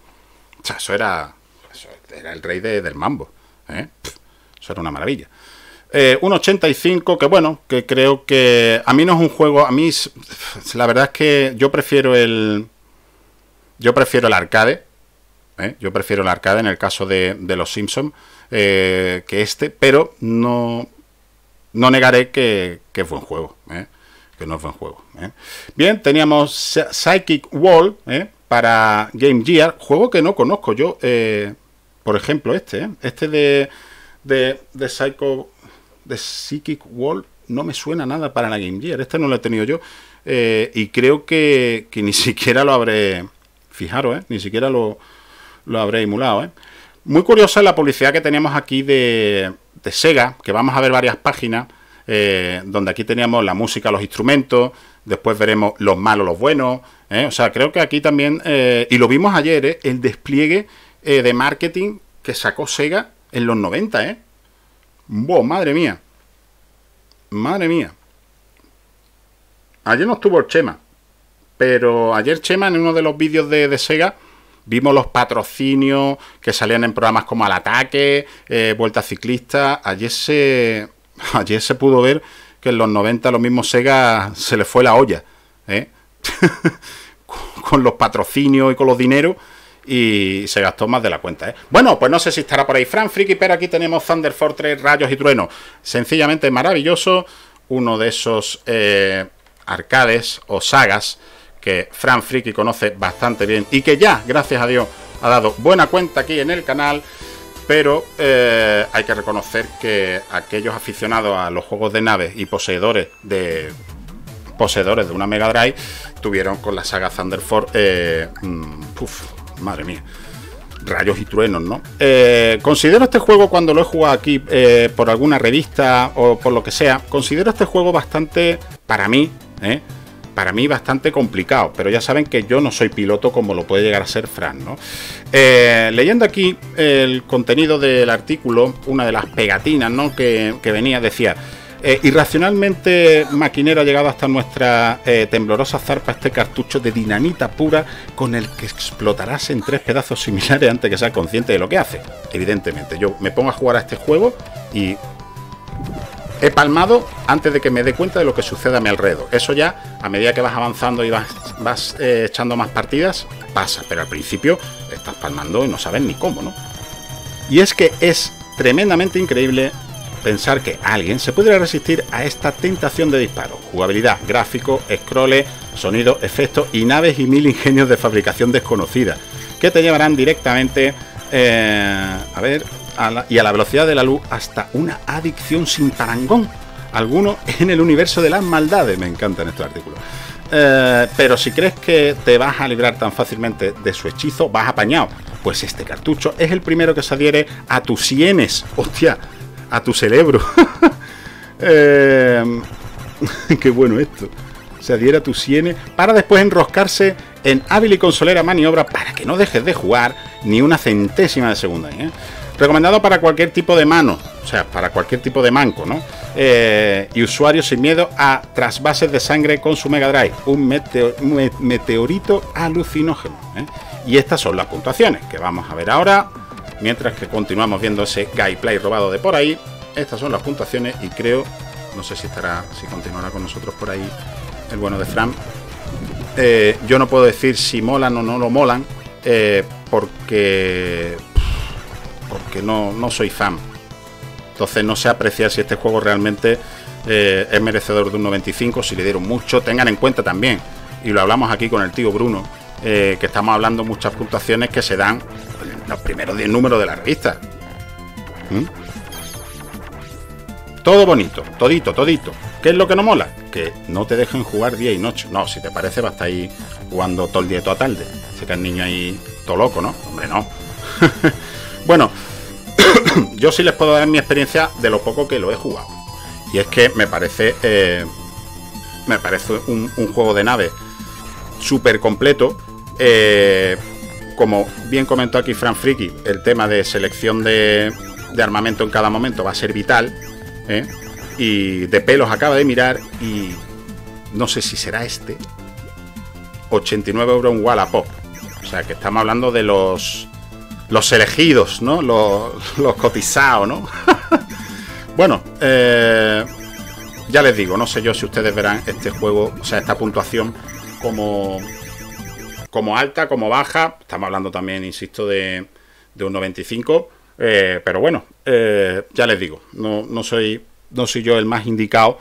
O sea, eso era, era el rey del mambo. ¿eh? Eso era una maravilla. Eh, un 85, que bueno, que creo que a mí no es un juego, a mí la verdad es que yo prefiero el yo prefiero el arcade, ¿eh? yo prefiero el arcade en el caso de, los Simpsons eh, que este, pero no, no negaré que, que es buen juego que no es un juego. ¿eh? Bien, teníamos Psychic Wall ¿eh? para Game Gear, juego que no conozco yo. Eh, por ejemplo, este, este de, Psycho, de Psychic Wall, no me suena nada para la Game Gear. Este no lo he tenido yo y creo que, ni siquiera lo habré, fijaros, ni siquiera lo, lo habré emulado. Muy curiosa la publicidad que teníamos aquí de Sega, que vamos a ver varias páginas eh, donde aquí teníamos la música, los instrumentos, después veremos los malos, los buenos. ¿eh? O sea, creo que aquí también, eh, y lo vimos ayer, el despliegue de marketing que sacó Sega en los 90, ¿eh? ...buah, madre mía! Madre mía. Ayer no estuvo el Chema, pero ayer Chema en uno de los vídeos de, Sega vimos los patrocinios que salían en programas como Al Ataque, Vuelta Ciclista. Ayer se, Ayer se pudo ver que en los 90 lo mismo Sega se le fue la olla, ¿eh? con los patrocinios y con los dineros y se gastó más de la cuenta. ¿eh? Bueno, pues no sé si estará por ahí frank Friki, pero aquí tenemos Thunder tres Rayos y Trueno. Sencillamente maravilloso, uno de esos eh, arcades o sagas que frank Friki conoce bastante bien y que ya, gracias a Dios, ha dado buena cuenta aquí en el canal pero eh, hay que reconocer que aquellos aficionados a los juegos de naves y poseedores de poseedores de una Mega Drive tuvieron con la saga Thunder Force, eh, mm, uf, madre mía, rayos y truenos, ¿no? Eh, considero este juego cuando lo he jugado aquí por alguna revista o por lo que sea, considero este juego bastante para mí, ¿eh? para mí bastante complicado, pero ya saben que yo no soy piloto como lo puede llegar a ser Fran. ¿no? Eh, leyendo aquí el contenido del artículo, una de las pegatinas ¿no? que, venía decía... Eh, irracionalmente maquinero ha llegado hasta nuestra eh, temblorosa zarpa este cartucho de dinamita pura con el que explotarás en tres pedazos similares antes que seas consciente de lo que hace. Evidentemente, yo me pongo a jugar a este juego y he palmado antes de que me dé cuenta de lo que sucede a mi alrededor. Eso ya, a medida que vas avanzando y vas, eh, echando más partidas, pasa, pero al principio estás palmando y no sabes ni cómo, ¿no? Y es que es tremendamente increíble pensar que alguien se pudiera resistir a esta tentación de disparo. Jugabilidad, gráfico, scrolls, sonido, efectos y naves y mil ingenios de fabricación desconocida, que te llevarán directamente... Eh, a ver, y a la velocidad de la luz hasta una adicción sin parangón alguno en el universo de las maldades. Me encanta en este artículo eh, pero si crees que te vas a librar tan fácilmente de su hechizo, vas apañado. Pues este cartucho es el primero que se adhiere a tus sienes, hostia, a tu cerebro. Eh, qué bueno esto. Se adhiere a tus sienes para después enroscarse en hábil y consolera maniobra para que no dejes de jugar ni una centésima de segunda ¿eh? Recomendado para cualquier tipo de mano, o sea, para cualquier tipo de manco, ¿no? Eh, y usuario sin miedo a trasvases de sangre con su Mega Drive, un meteorito alucinógeno. ¿eh? Y estas son las puntuaciones que vamos a ver ahora, mientras que continuamos viendo ese Guyplay robado de por ahí. Estas son las puntuaciones y creo, no sé si estará, si continuará con nosotros por ahí el bueno de Fran. Eh, yo no puedo decir si molan o no lo molan, porque porque no, no soy fan. Entonces no se aprecia si este juego realmente eh, es merecedor de un 95, si le dieron mucho. Tengan en cuenta también, y lo hablamos aquí con el tío Bruno, eh, que estamos hablando muchas puntuaciones que se dan en los primeros 10 números de la revista. ¿Mm? Todo bonito, todito, todito. ¿Qué es lo que no mola? Que no te dejen jugar día y noche. No, si te parece, basta a estar ahí jugando todo el día y toda tarde. Se que el niño ahí todo loco, ¿no? Hombre, no. Bueno, yo sí les puedo dar mi experiencia de lo poco que lo he jugado. Y es que me parece. Eh, me parece un, juego de nave súper completo. Eh, como bien comentó aquí Fran Friki, el tema de selección de, armamento en cada momento va a ser vital. ¿eh? Y de pelos acaba de mirar y no sé si será este. 89 euros en Wallapop. O sea que estamos hablando de los los elegidos, ¿no? Los, los cotizados, ¿no? bueno, eh, ya les digo, no sé yo si ustedes verán este juego, o sea, esta puntuación como, como alta, como baja. Estamos hablando también, insisto, de, de un 95. Eh, pero bueno, eh, ya les digo, no, no, soy, no soy yo el más indicado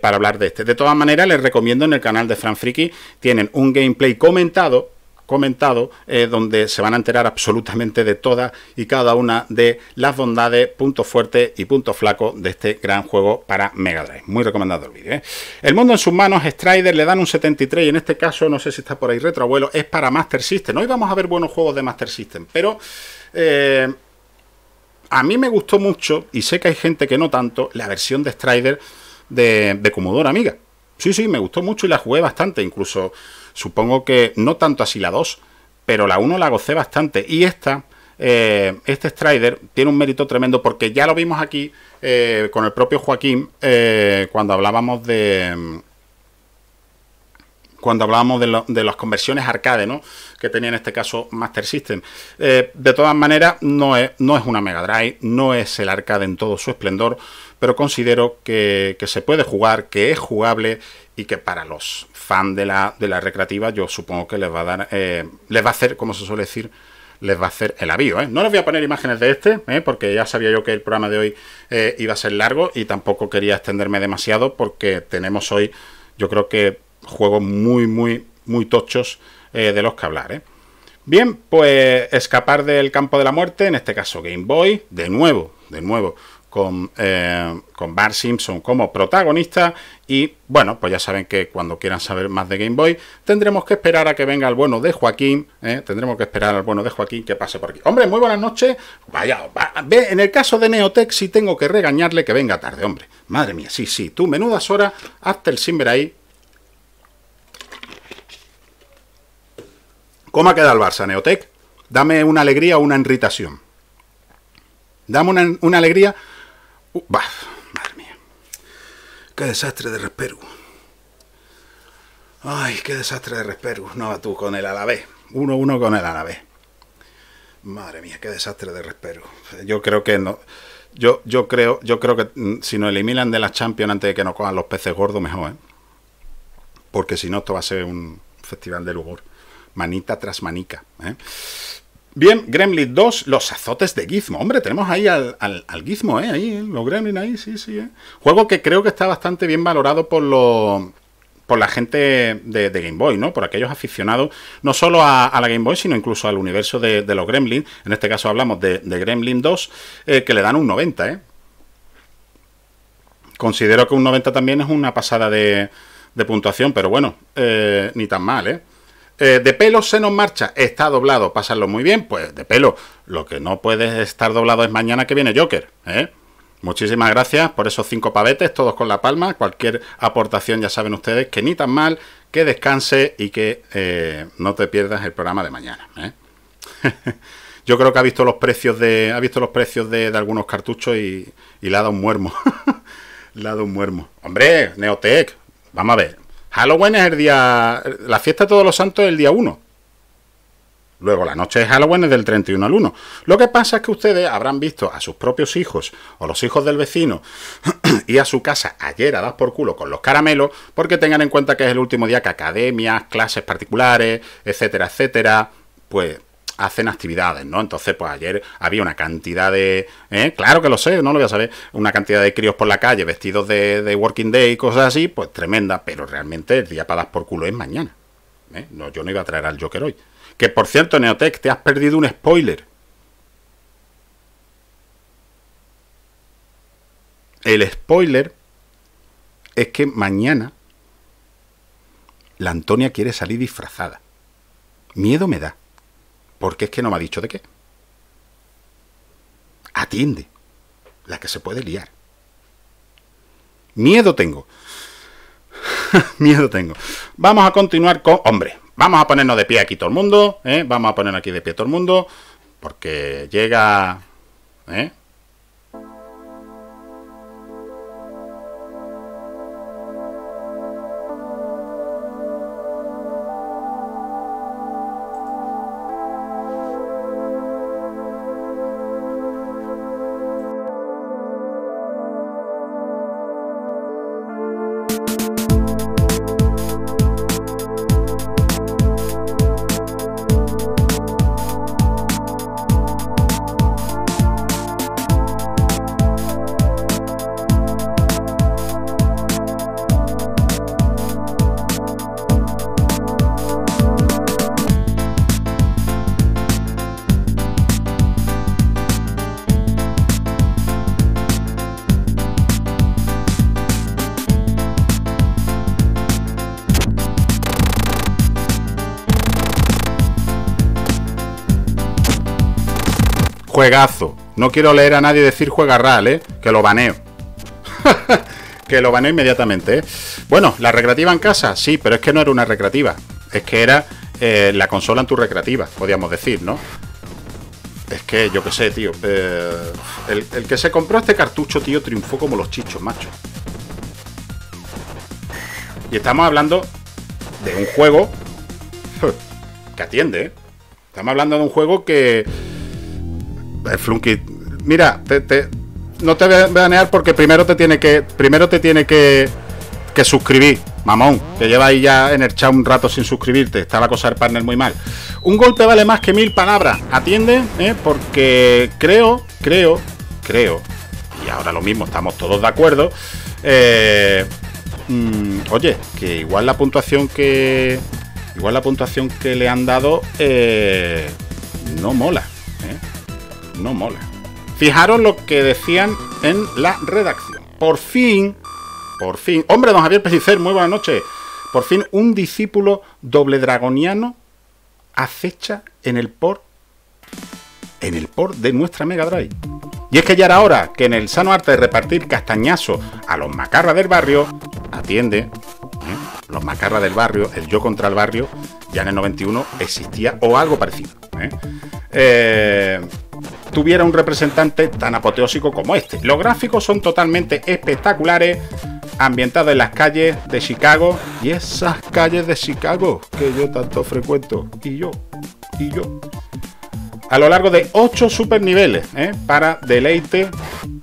para hablar de este. De todas maneras, les recomiendo en el canal de Fran Friki, tienen un gameplay comentado comentado, eh, donde se van a enterar absolutamente de todas y cada una de las bondades, puntos fuertes y puntos flacos de este gran juego para Mega Drive. Muy recomendado el vídeo. ¿eh? El mundo en sus manos, Strider le dan un 73 y en este caso, no sé si está por ahí retroabuelo, es para Master System. Hoy vamos a ver buenos juegos de Master System, pero... Eh, a mí me gustó mucho, y sé que hay gente que no tanto, la versión de Strider de, de Commodore Amiga. Sí, sí, me gustó mucho y la jugué bastante. Incluso Supongo que no tanto así la 2, pero la 1 la gocé bastante. Y esta, eh, este Strider, tiene un mérito tremendo porque ya lo vimos aquí eh, con el propio Joaquín eh, cuando hablábamos de cuando hablábamos de, las conversiones arcade, ¿no? Que tenía en este caso Master System. de todas maneras, no es, no es una Mega Drive, no es el arcade en todo su esplendor, pero considero que se puede jugar, que es jugable y que para los fans de la, recreativa yo supongo que les va a dar, eh, les va a hacer, como se suele decir, les va a hacer el avío. ¿eh? No les voy a poner imágenes de este, ¿eh? porque ya sabía yo que el programa de hoy iba a ser largo y tampoco quería extenderme demasiado porque tenemos hoy, yo creo que juegos muy, muy, muy tochos de los que hablar. Bien, pues escapar del campo de la muerte, en este caso Game Boy, de nuevo, de nuevo, eh, con, Bart Simpson como protagonista. Y bueno, pues ya saben que cuando quieran saber más de Game Boy, tendremos que esperar a que venga el bueno de Joaquín. ¿eh? Tendremos que esperar al bueno de Joaquín que pase por aquí. Hombre, muy buenas noches. Vaya, ve, en el caso de Neotech, Si tengo que regañarle que venga tarde, hombre. Madre mía, sí, sí. Tú, menudas horas, hasta el Simber ahí. ¿Cómo ha quedado el Barça, Neotech? Dame una alegría o una irritación. Dame una, una alegría Uh, madre mía. Qué desastre de Resperu. Ay, qué desastre de Resperu. No, tú con el Alavés. 1-1 con el Alavés. Madre mía, qué desastre de Resperu. Yo creo que no yo, yo creo, yo creo que mm, si nos eliminan de la Champions antes de que nos cojan los peces gordos, mejor, ¿eh? Porque si no, esto va a ser un festival de humor. Manita tras manica, ¿eh? Bien, Gremlin 2, los azotes de Gizmo. Hombre, tenemos ahí al, al, Gizmo, ¿eh? Ahí, eh, los Gremlin ahí, sí, sí. ¿eh? Juego que creo que está bastante bien valorado por por la gente de, Game Boy, ¿no? Por aquellos aficionados, no solo a, la Game Boy, sino incluso al universo de, los Gremlins. En este caso hablamos de, Gremlin 2, eh, que le dan un 90, ¿eh? Considero que un 90 también es una pasada de, puntuación, pero bueno, eh, ni tan mal, ¿eh? Eh, de pelo se nos marcha, está doblado, pasarlo muy bien, pues de pelo. Lo que no puede estar doblado es mañana que viene Joker. ¿eh? Muchísimas gracias por esos cinco pavetes, todos con la palma. Cualquier aportación ya saben ustedes que ni tan mal, que descanse y que eh, no te pierdas el programa de mañana. Yo creo que ha visto los precios de, ha visto los precios de, de algunos cartuchos y, y le ha dado un muermo. le ha dado un muermo. Hombre, Neotech, vamos a ver Halloween es el día. La fiesta de Todos los Santos es el día 1. Luego, la noche de Halloween es del 31 al 1. Lo que pasa es que ustedes habrán visto a sus propios hijos o los hijos del vecino y a su casa ayer a dar por culo con los caramelos, porque tengan en cuenta que es el último día que academias, clases particulares, etcétera, etcétera, pues hacen actividades, ¿no? Entonces, pues ayer había una cantidad de... ¿eh? Claro que lo sé, no lo voy a saber. Una cantidad de críos por la calle vestidos de, Working Day y cosas así, pues tremenda, pero realmente el día para dar por culo es mañana. ¿eh? No, yo no iba a traer al Joker hoy. Que por cierto, Neotech, te has perdido un spoiler. El spoiler es que mañana la Antonia quiere salir disfrazada. Miedo me da. Porque es que no me ha dicho de qué. Atiende. La que se puede liar. Miedo tengo. Miedo tengo. Vamos a continuar con... Hombre, vamos a ponernos de pie aquí todo el mundo. ¿eh? Vamos a poner aquí de pie todo el mundo. Porque llega... ¿eh? Juegazo. No quiero leer a nadie decir juega real, ¿eh? Que lo baneo. que lo baneo inmediatamente, ¿eh? Bueno, la recreativa en casa, sí, pero es que no era una recreativa. Es que era eh, la consola en tu recreativa, podríamos decir, ¿no? Es que yo qué sé, tío. Eh, el, que se compró este cartucho, tío, triunfó como los chichos, macho. Y estamos hablando de un juego que atiende. ¿eh? Estamos hablando de un juego que el Flunky. Mira, no te voy a porque primero te tiene que. Primero te tiene que, que suscribir, mamón. Que lleváis ya en el chat un rato sin suscribirte. Estaba la cosa partner muy mal. Un golpe vale más que mil palabras. Atiende, ¿eh? porque creo, creo, creo. Y ahora lo mismo, estamos todos de acuerdo. Eh, mm, oye, que igual la puntuación que. Igual la puntuación que le han dado. Eh, no mola no mola. Fijaros lo que decían en la redacción. Por fin, por fin, hombre, don Javier pesicer muy buenas noches. Por fin, un discípulo doble dragoniano acecha en el por. en el por de nuestra Mega Drive. Y es que ya era hora que en el sano arte de repartir castañazo a los macarras del barrio, atiende, ¿eh? los macarras del barrio, el yo contra el barrio, ya en el 91 existía o algo parecido. ¿eh? eh tuviera un representante tan apoteósico como este. Los gráficos son totalmente espectaculares, ambientados en las calles de Chicago. Y esas calles de Chicago que yo tanto frecuento. Y yo, y yo. A lo largo de 8 superniveles, niveles ¿eh? para deleite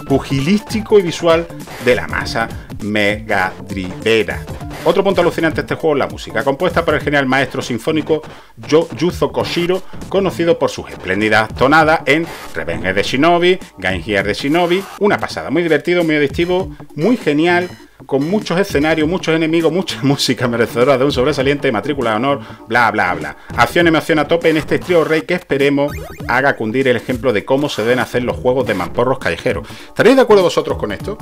pugilístico y visual de la masa Mega Drivera. Otro punto alucinante de este juego es la música, compuesta por el genial maestro sinfónico Yo Yuzo Koshiro, conocido por sus espléndidas tonadas en Revenge de Shinobi, gangier de Shinobi, una pasada, muy divertido, muy adictivo, muy genial, con muchos escenarios, muchos enemigos, mucha música merecedora de un sobresaliente, matrícula de honor, bla bla bla. Acción y emoción a tope en este trío rey que esperemos haga cundir el ejemplo de cómo se deben hacer los juegos de mamporros callejeros. ¿Estaréis de acuerdo vosotros con esto?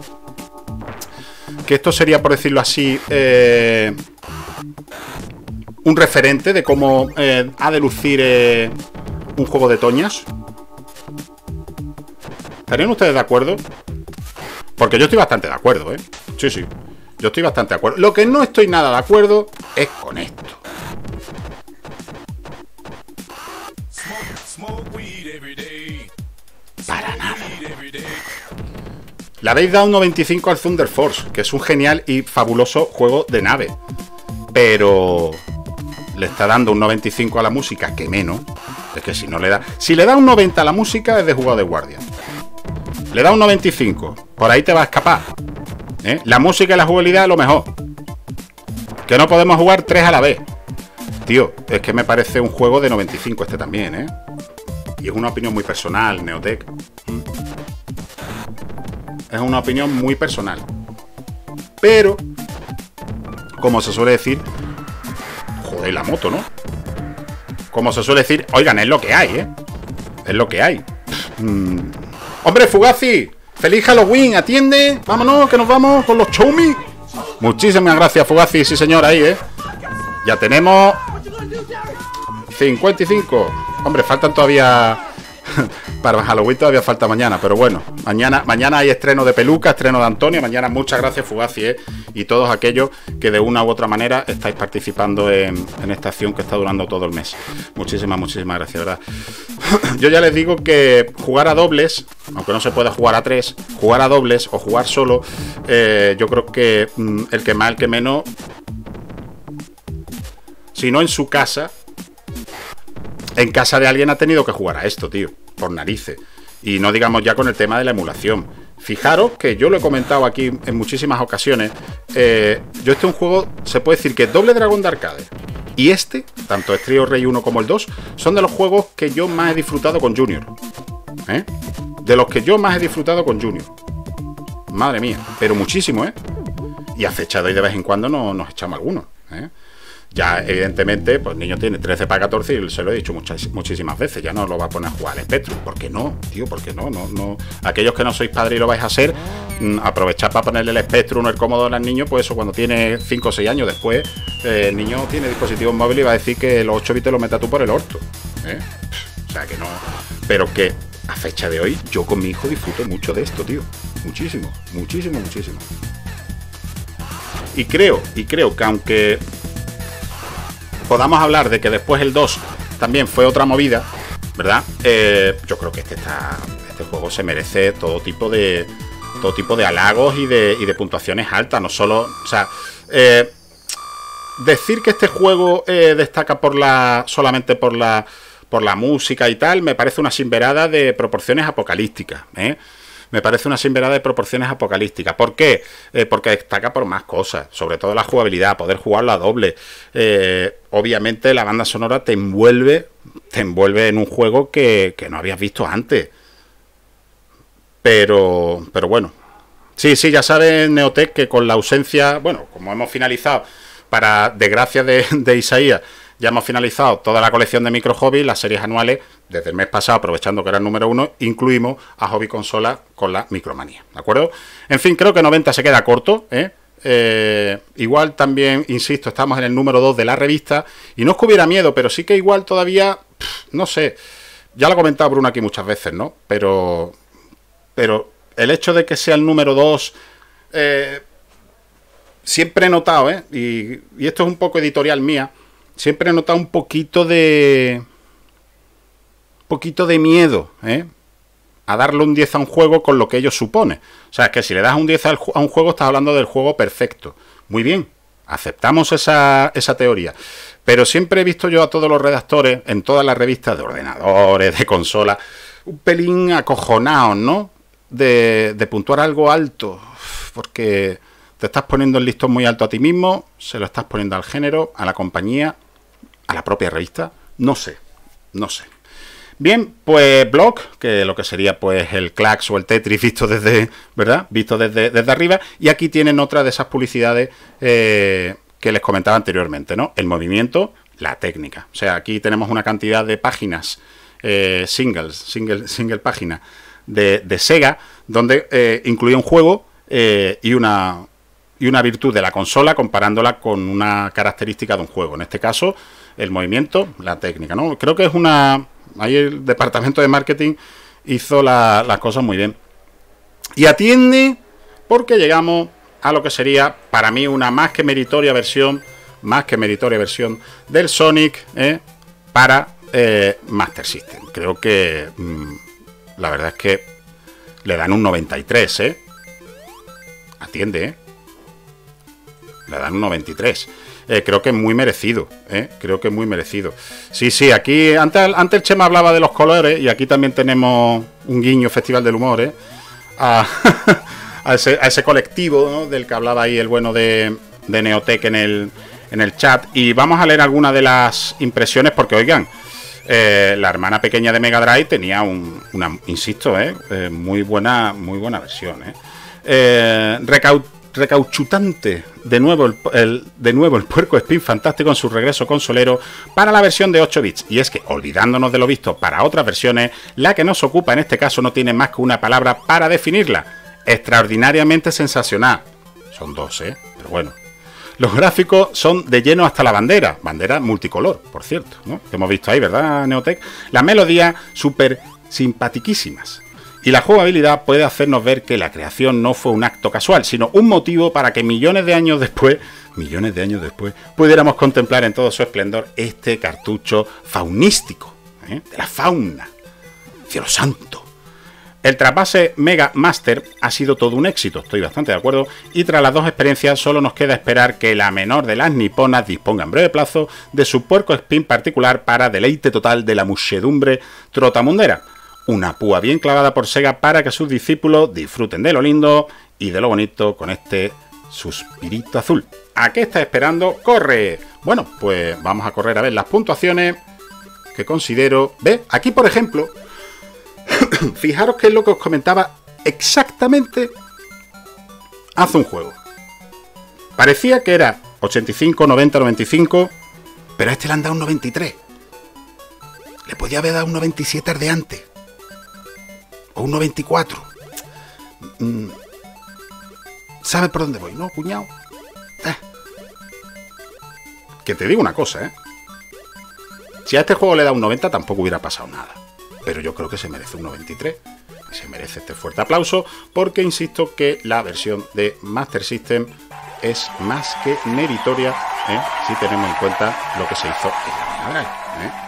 que esto sería, por decirlo así, eh, un referente de cómo eh, ha de lucir eh, un juego de toñas. ¿Estarían ustedes de acuerdo? Porque yo estoy bastante de acuerdo, ¿eh? Sí, sí. Yo estoy bastante de acuerdo. Lo que no estoy nada de acuerdo es con esto. Para le habéis dado un 95 al Thunder Force, que es un genial y fabuloso juego de nave. Pero le está dando un 95 a la música, que menos. Es que si no le da. Si le da un 90 a la música, es de jugado de guardia. Le da un 95. Por ahí te va a escapar. ¿eh? La música y la jugabilidad es lo mejor. Que no podemos jugar tres a la vez. Tío, es que me parece un juego de 95 este también, ¿eh? Y es una opinión muy personal, Neotech. Mm es una opinión muy personal. Pero, como se suele decir, joder, la moto, ¿no? Como se suele decir, oigan, es lo que hay, ¿eh? Es lo que hay. Mm. Hombre, Fugazi, feliz Halloween, atiende. Vámonos, que nos vamos con los chumi. Muchísimas gracias, Fugazi, sí señor, ahí, ¿eh? Ya tenemos 55. Hombre, faltan todavía para Halloween todavía falta mañana, pero bueno, mañana, mañana hay estreno de Peluca, estreno de Antonio, mañana muchas gracias Fugazi ¿eh? y todos aquellos que de una u otra manera estáis participando en, esta acción que está durando todo el mes. Muchísimas, muchísimas gracias, ¿verdad? Yo ya les digo que jugar a dobles, aunque no se pueda jugar a tres, jugar a dobles o jugar solo, eh, yo creo que mm, el que más, el que menos, si no en su casa, en casa de alguien ha tenido que jugar a esto, tío narices. Y no digamos ya con el tema de la emulación. Fijaros que yo lo he comentado aquí en muchísimas ocasiones. Eh, yo este un juego, se puede decir que doble dragón de arcade. Y este, tanto el Rey 1 como el 2, son de los juegos que yo más he disfrutado con Junior. ¿eh? De los que yo más he disfrutado con Junior. Madre mía, pero muchísimo, ¿eh? Y acechado y de vez en cuando no, nos echamos algunos. ¿eh? Ya, evidentemente, pues el niño tiene 13 para 14 y se lo he dicho muchas, muchísimas veces, ya no lo va a poner a jugar al espectro. ¿Por qué no, tío? ¿Por qué no? no, no? Aquellos que no sois padres y lo vais a hacer, mm, aprovechar para ponerle el espectro, es cómodo al niño, pues eso cuando tiene 5 o 6 años después, eh, el niño tiene dispositivos móviles y va a decir que los 8 bits lo meta tú por el orto. ¿eh? O sea que no. Pero que a fecha de hoy, yo con mi hijo disfruto mucho de esto, tío. Muchísimo, muchísimo, muchísimo. Y creo, y creo que aunque podamos hablar de que después el 2 también fue otra movida, ¿verdad? Eh, yo creo que este, está, este juego se merece todo tipo de todo tipo de halagos y de, y de puntuaciones altas, no solo, o sea, eh, decir que este juego eh, destaca por la solamente por la por la música y tal, me parece una sinverada de proporciones apocalípticas, ¿eh? me parece una sinverada de proporciones apocalípticas. ¿Por qué? Eh, porque destaca por más cosas, sobre todo la jugabilidad, poder jugarla doble. Eh, obviamente la banda sonora te envuelve, te envuelve en un juego que, no habías visto antes. Pero, pero bueno. Sí, sí, ya sabes, Neotech que con la ausencia, bueno, como hemos finalizado, para desgracia de Isaías, ya hemos finalizado toda la colección de micro hobby, las series anuales, desde el mes pasado, aprovechando que era el número uno, incluimos a Hobby Consola con la micromanía, ¿de acuerdo? En fin, creo que 90 se queda corto, ¿eh? Eh, igual también, insisto, estamos en el número 2 de la revista y no es que hubiera miedo, pero sí que igual todavía, no sé, ya lo ha comentado Bruno aquí muchas veces, ¿no? Pero, pero el hecho de que sea el número 2, eh, siempre he notado, ¿eh? y esto es un poco editorial mía, siempre he notado un poquito de... poquito de miedo, ¿eh? A darle un 10 a un juego con lo que ellos supone. O sea, es que si le das un 10 a un juego, estás hablando del juego perfecto. Muy bien, aceptamos esa, teoría. Pero siempre he visto yo a todos los redactores, en todas las revistas de ordenadores, de consolas, un pelín acojonado, ¿no? De, de, puntuar algo alto, porque te estás poniendo el listón muy alto a ti mismo, se lo estás poniendo al género, a la compañía, a la propia revista? No sé, no sé. Bien, pues blog, que lo que sería pues el Clax o el Tetris visto desde, ¿verdad? Visto desde, arriba. Y aquí tienen otra de esas publicidades eh, que les comentaba anteriormente, ¿no? El movimiento, la técnica. O sea, aquí tenemos una cantidad de páginas, eh, singles, single, single página de, de Sega, donde eh, incluye un juego y una, y una virtud de la consola comparándola con una característica de un juego. En este caso, el movimiento, la técnica, ¿no? Creo que es una... Ahí el departamento de marketing hizo la, las cosas muy bien. Y atiende porque llegamos a lo que sería para mí una más que meritoria versión, más que meritoria versión del Sonic ¿eh? para eh, Master System. Creo que mm, la verdad es que le dan un 93, ¿eh? Atiende, ¿eh? Le dan un 93. Eh, creo que es muy merecido. Eh, creo que es muy merecido. Sí, sí, aquí antes, el Chema hablaba de los colores y aquí también tenemos un guiño Festival del Humor. Eh, a, a, ese, colectivo del que hablaba ahí el bueno de, de Neotech en el, en el chat. Y vamos a leer algunas de las impresiones porque, oigan, la hermana pequeña de Mega Drive tenía un, una, insisto, eh, muy buena, muy buena versión. Recaut recauchutante de nuevo el, de nuevo el puerco Spin fantástico en su regreso consolero para la versión de 8 bits. Y es que, olvidándonos de lo visto para otras versiones, la que nos ocupa en este caso no tiene más que una palabra para definirla. Extraordinariamente sensacional. Son dos, ¿eh? Pero bueno. Los gráficos son de lleno hasta la bandera, bandera multicolor, por cierto, que hemos visto ahí, ¿verdad, Neotech? Las melodías súper simpatiquísimas, y la jugabilidad puede hacernos ver que la creación no fue un acto casual, sino un motivo para que millones de años después, millones de años después, pudiéramos contemplar en todo su esplendor este cartucho faunístico, ¿eh? de la fauna. Cielo santo. El trapase Mega Master ha sido todo un éxito, estoy bastante de acuerdo, y tras las dos experiencias solo nos queda esperar que la menor de las niponas disponga en breve plazo de su puerco spin particular para deleite total de la muchedumbre trotamundera una púa bien clavada por Sega para que sus discípulos disfruten de lo lindo y de lo bonito con este suspirito azul. ¿A qué está esperando? ¡Corre! Bueno, pues vamos a correr a ver las puntuaciones que considero... ¿Ves? Aquí, por ejemplo, fijaros que es lo que os comentaba exactamente hace un juego. Parecía que era 85, 90, 95, pero a este le han dado un 93. Le podía haber dado un 97 de antes un 94. ¿Sabes por dónde voy, no, cuñado? Ah. Que te digo una cosa, ¿eh? Si a este juego le da un 90 tampoco hubiera pasado nada. Pero yo creo que se merece un 93. Se merece este fuerte aplauso porque insisto que la versión de Master System es más que meritoria ¿eh? si tenemos en cuenta lo que se hizo en la ¿eh?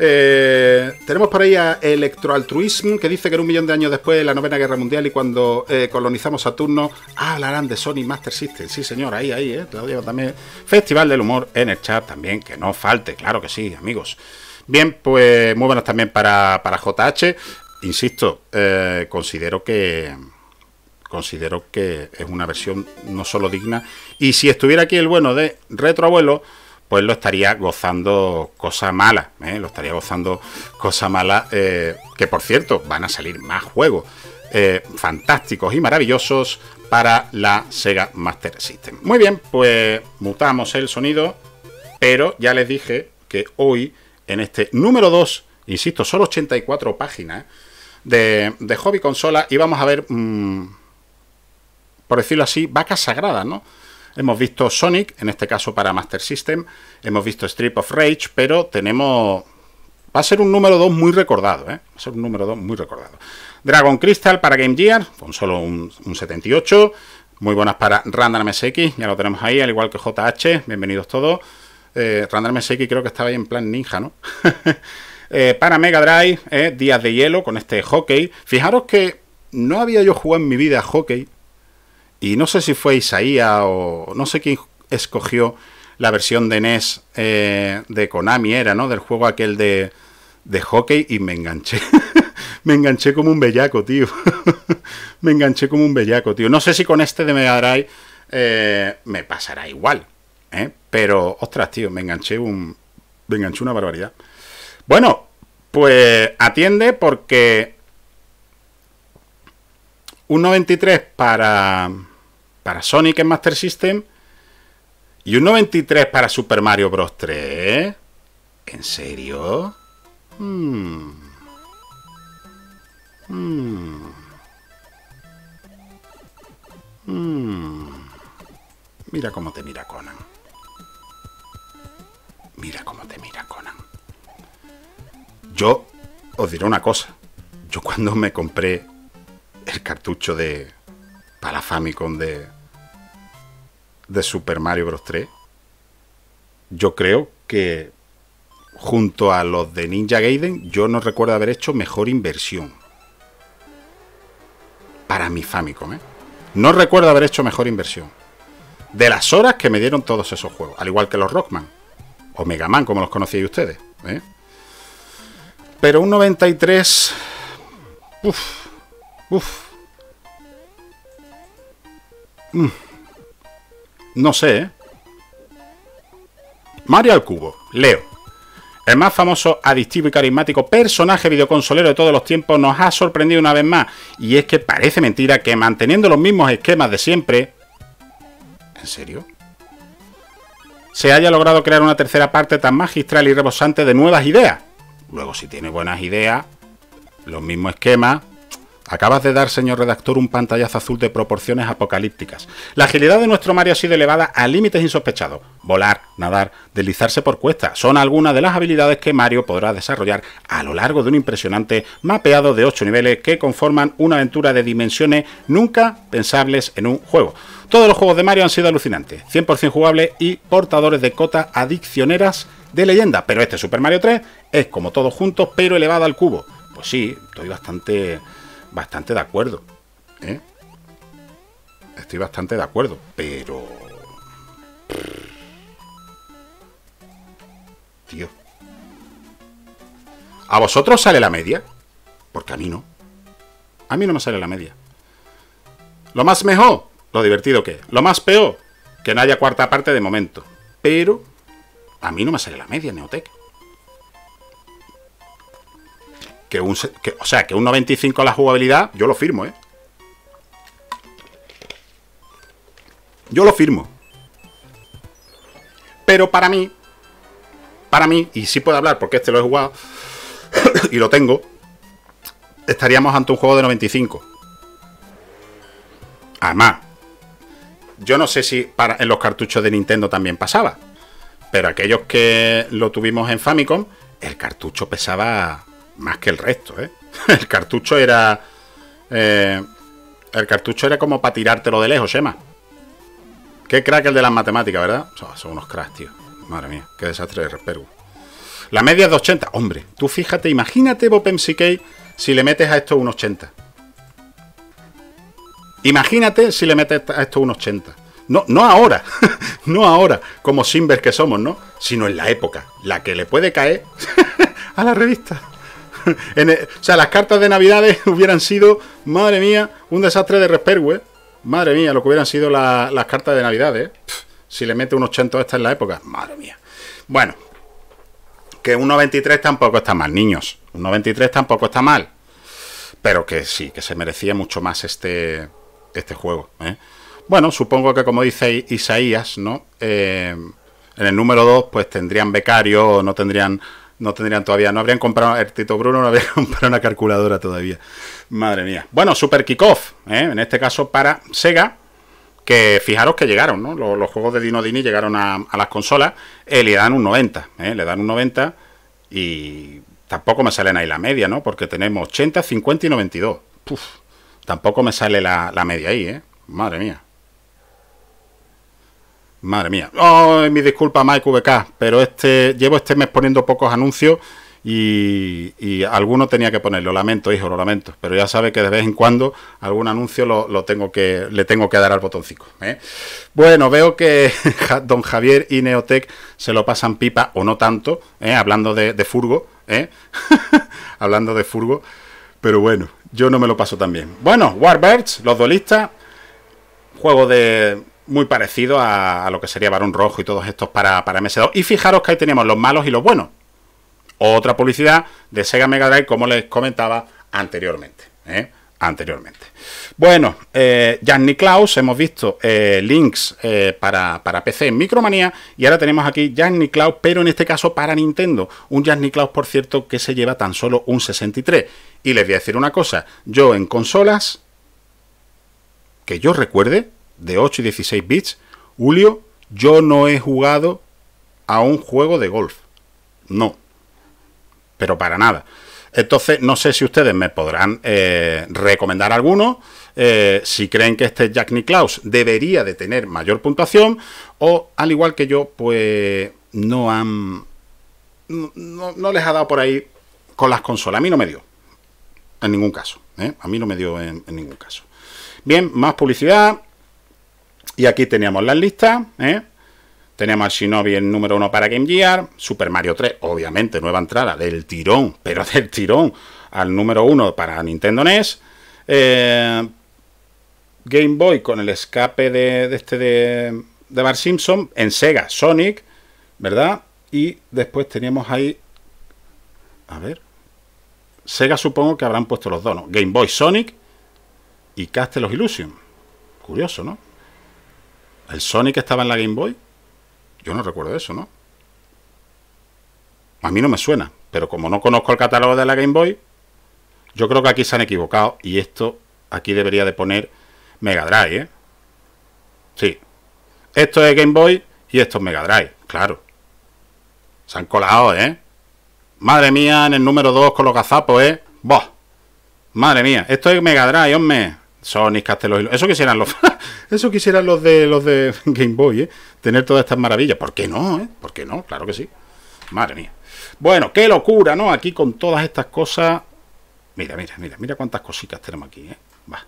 Eh, tenemos por ahí a Electroaltruism, que dice que en un millón de años después de la Novena Guerra Mundial y cuando eh, colonizamos Saturno, hablarán de Sony Master System. Sí, señor, ahí, ahí, eh, te también. Festival del Humor en el chat también, que no falte, claro que sí, amigos. Bien, pues muy buenas también para, JH. Insisto, eh, considero que considero que es una versión no solo digna. Y si estuviera aquí el bueno de Retroabuelo, pues lo estaría gozando cosas malas, lo estaría gozando cosa mala, ¿eh? eh, que por cierto van a salir más juegos eh, fantásticos y maravillosos para la Sega Master System. Muy bien, pues mutamos el sonido, pero ya les dije que hoy en este número 2, insisto, solo 84 páginas de, hobby consola y vamos a ver, mm, por decirlo así, vacas sagradas, ¿no? Hemos visto Sonic, en este caso para Master System, hemos visto Strip of Rage, pero tenemos... Va a ser un número 2 muy recordado, ¿eh? Va a ser un número 2 muy recordado. Dragon Crystal para Game Gear, con solo un, 78. Muy buenas para Random SX, ya lo tenemos ahí, al igual que JH, bienvenidos todos. Eh, Random SX creo que estaba ahí en plan ninja, ¿no? Eh, para Mega Drive, eh, Días de Hielo con este hockey. Fijaros que no había yo jugado en mi vida hockey, y no sé si fue Isaías o no sé quién escogió la versión de NES eh, de Konami, era, ¿no? Del juego aquel de, hockey y me enganché. me enganché como un bellaco, tío. me enganché como un bellaco, tío. No sé si con este de Mega Drive eh, me pasará igual. ¿eh? Pero, ostras, tío, me enganché un. Me enganché una barbaridad. Bueno, pues atiende porque. Un 93 para para Sonic en Master System y un 93 para Super Mario Bros. 3. ¿En serio? Hmm. Hmm. Hmm. Mira cómo te mira Conan. Mira cómo te mira Conan. Yo os diré una cosa. Yo cuando me compré el cartucho de para Famicom de de Super Mario Bros. 3, yo creo que junto a los de Ninja Gaiden, yo no recuerdo haber hecho mejor inversión. Para mi Famicom, ¿eh? No recuerdo haber hecho mejor inversión. De las horas que me dieron todos esos juegos, al igual que los Rockman. O Mega Man, como los conocíais ustedes. ¿eh? Pero un 93... Uf. Uf. Mm. No sé, ¿eh? Mario al cubo, Leo. El más famoso, adictivo y carismático personaje videoconsolero de todos los tiempos nos ha sorprendido una vez más, y es que parece mentira que manteniendo los mismos esquemas de siempre... ¿En serio? Se haya logrado crear una tercera parte tan magistral y rebosante de nuevas ideas. Luego, si tiene buenas ideas, los mismos esquemas, Acabas de dar, señor redactor, un pantallazo azul de proporciones apocalípticas. La agilidad de nuestro Mario ha sido elevada a límites insospechados. Volar, nadar, deslizarse por cuestas son algunas de las habilidades que Mario podrá desarrollar a lo largo de un impresionante mapeado de 8 niveles que conforman una aventura de dimensiones nunca pensables en un juego. Todos los juegos de Mario han sido alucinantes, 100% jugables y portadores de cotas adiccioneras de leyenda, pero este Super Mario 3 es como todos juntos, pero elevado al cubo. Pues sí, estoy bastante bastante de acuerdo. ¿eh? Estoy bastante de acuerdo, pero... Tío. ¿A vosotros sale la media? Porque a mí no. A mí no me sale la media. Lo más mejor, lo divertido que Lo más peor, que no haya cuarta parte de momento. Pero a mí no me sale la media, Neotech. o sea, que un 95 la jugabilidad, yo lo firmo, ¿eh? Yo lo firmo. Pero para mí, para mí, y sí puedo hablar porque este lo he jugado y lo tengo, estaríamos ante un juego de 95. Además, yo no sé si para, en los cartuchos de Nintendo también pasaba, pero aquellos que lo tuvimos en Famicom, el cartucho pesaba más que el resto, ¿eh? El cartucho era. Eh, el cartucho era como para tirártelo de lejos, Shema. Qué crack el de las matemáticas, ¿verdad? son unos cracks, tío. Madre mía, qué desastre de respergo! La media es de 80. Hombre, tú fíjate, imagínate, Bob MCK, si le metes a esto un 80. Imagínate si le metes a esto un 80. No, no ahora, no ahora, como Simbers que somos, ¿no? Sino en la época, la que le puede caer a la revista. o sea, las cartas de Navidades hubieran sido, madre mía, un desastre de Resperwe. ¿eh? Madre mía, lo que hubieran sido las cartas de Navidades. ¿eh? si le mete un 80 esta en la época, madre mía. Bueno, que un 93 tampoco está mal, niños. Un 93 tampoco está mal. Pero que sí, que se merecía mucho más este, este juego. ¿eh? Bueno, supongo que como dice Isaías, ¿no? en el número 2, pues tendrían becario, o no tendrían no tendrían todavía, no habrían comprado, el Tito Bruno no habría comprado una calculadora todavía. Madre mía. Bueno, Super Kickoff, ¿eh? en este caso para Sega, que fijaros que llegaron, ¿no? Los, juegos de Dino Dini llegaron a, las consolas, le dan un 90, ¿eh? le dan un 90 ¿eh? y tampoco me salen ahí la media, ¿no? Porque tenemos 80, 50 y 92. Puf, tampoco me sale la, la media ahí, ¿eh? Madre mía. Madre mía. ¡Ay, mi disculpa, Mike VK, pero este, llevo este mes poniendo pocos anuncios y, y, alguno tenía que ponerlo. Lamento, hijo, lo lamento. Pero ya sabe que de vez en cuando algún anuncio lo, tengo que, le tengo que dar al botoncito. ¿eh? Bueno, veo que don Javier y Neotech se lo pasan pipa, o no tanto, ¿eh? hablando de, furgo, ¿eh? hablando de furgo. Pero bueno, yo no me lo paso tan bien. Bueno, Warbirds, los duelistas, juego de muy parecido a, lo que sería Barón Rojo y todos estos para, para MS2. Y fijaros que ahí teníamos los malos y los buenos. Otra publicidad de Sega Mega Drive, como les comentaba anteriormente. ¿eh? Anteriormente. Bueno, eh, Janny Klaus, hemos visto eh, links eh, para, para, PC en Micromanía y ahora tenemos aquí Janny Klaus, pero en este caso para Nintendo. Un Jan Klaus, por cierto, que se lleva tan solo un 63. Y les voy a decir una cosa, yo en consolas, que yo recuerde, de 8 y 16 bits, Julio, yo no he jugado a un juego de golf. No. Pero para nada. Entonces, no sé si ustedes me podrán eh, recomendar alguno, eh, si creen que este Jack Nicklaus debería de tener mayor puntuación, o al igual que yo, pues no han... No, les ha dado por ahí con las consolas. A mí no me dio. En ningún caso. ¿eh? A mí no me dio en ningún caso. Bien, más publicidad. Y aquí teníamos las listas, ¿eh? Teníamos a Shinobi el número uno para Game Gear, Super Mario 3, obviamente, nueva entrada del tirón, pero del tirón al número uno para Nintendo NES. Eh, Game Boy con el escape de, este de, de Bar Simpson, en Sega, Sonic, ¿verdad? Y después teníamos ahí. A ver. Sega supongo que habrán puesto los dos, ¿no? Game Boy Sonic y Castle of Illusion. Curioso, ¿no? ¿El sony que estaba en la Game Boy? Yo no recuerdo eso, ¿no? A mí no me suena, pero como no conozco el catálogo de la Game Boy, yo creo que aquí se han equivocado y esto aquí debería de poner Mega Drive, ¿eh? Sí. Esto es Game Boy y esto es Mega Drive, claro. Se han colado, ¿eh? Madre mía, en el número 2 con los gazapos, ¿eh? ¡Boh! Madre mía, esto es Mega Drive, hombre. Sonic, Castelo Eso quisieran los eso quisieran los de los de Game Boy, ¿eh? Tener todas estas maravillas. ¿Por qué no, eh? ¿Por qué no? Claro que sí. Madre mía. Bueno, qué locura, ¿no? Aquí con todas estas cosas. Mira, mira, mira, mira cuántas cositas tenemos aquí, ¿eh?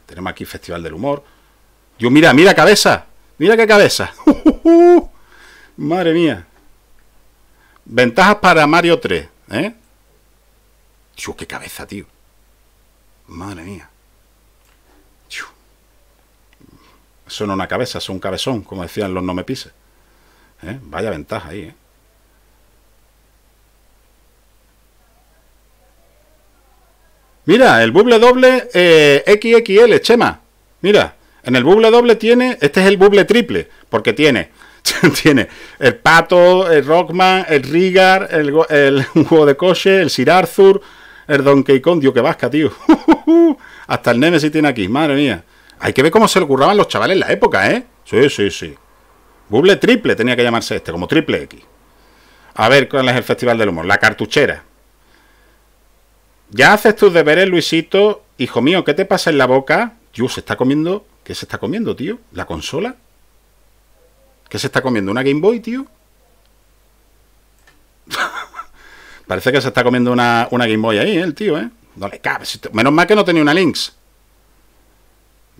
tenemos aquí Festival del Humor. Yo, mira, mira cabeza. Mira qué cabeza. Madre mía. Ventajas para Mario 3, ¿eh? Dios, qué cabeza, tío. Madre mía. son una cabeza, son un cabezón, como decían los no me pises. ¿Eh? Vaya ventaja ahí, ¿eh? Mira, el buble doble eh, XXL, Chema. Mira, en el buble doble tiene, este es el buble triple, porque tiene, tiene el Pato, el Rockman, el Rigar, el, juego de coche, el Sir Arthur, el Donkey Kong, Dios que vasca, tío. Hasta el Nemesis tiene aquí, madre mía. Hay que ver cómo se le curraban los chavales en la época, ¿eh? Sí, sí, sí. Google triple tenía que llamarse este, como triple X. A ver cuál es el Festival del Humor. La cartuchera. Ya haces tus deberes, Luisito. Hijo mío, ¿qué te pasa en la boca? yo se está comiendo. ¿Qué se está comiendo, tío? ¿La consola? ¿Qué se está comiendo? ¿Una Game Boy, tío? Parece que se está comiendo una, Game Boy ahí, ¿eh? el tío, ¿eh? No le cabe. Menos mal que no tenía una Lynx.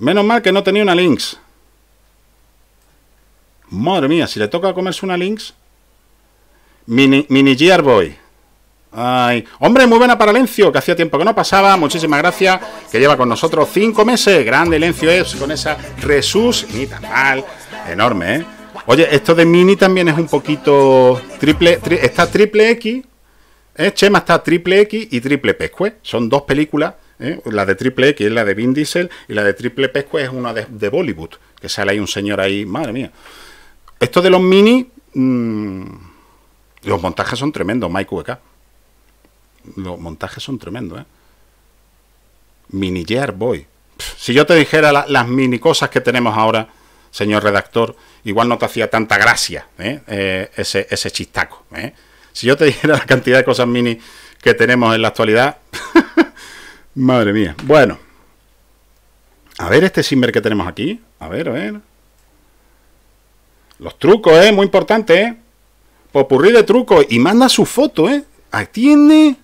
Menos mal que no tenía una Lynx. Madre mía, si le toca comerse una Lynx. Mini, mini Gear Boy. Ay. Hombre, muy buena para Lencio, que hacía tiempo que no pasaba. Muchísimas gracias, que lleva con nosotros cinco meses. Grande Lencio es, con esa Resus, ni tan mal. Enorme, ¿eh? Oye, esto de Mini también es un poquito triple. está triple X, ¿eh? Chema está triple X y triple Pescue. ¿eh? Son dos películas ¿eh? la de Triple X es la de Vin Diesel y la de Triple Pesco es una de, Bollywood, que sale ahí un señor ahí, madre mía. Esto de los mini, mm, los montajes son tremendos, Mike VK. Los montajes son tremendos, ¿eh? Mini Gear Boy. si yo te dijera las mini cosas que tenemos ahora, señor redactor, igual no te hacía tanta gracia ¿eh? Eh, ese, ese, chistaco. Si yo te dijera la cantidad de cosas mini que tenemos en la actualidad, Madre mía. Bueno. A ver este Simber que tenemos aquí. A ver, a ver. Los trucos, ¿eh? Muy importante, ¿eh? Popurrí de trucos. Y manda su foto, ¿eh? Atiende.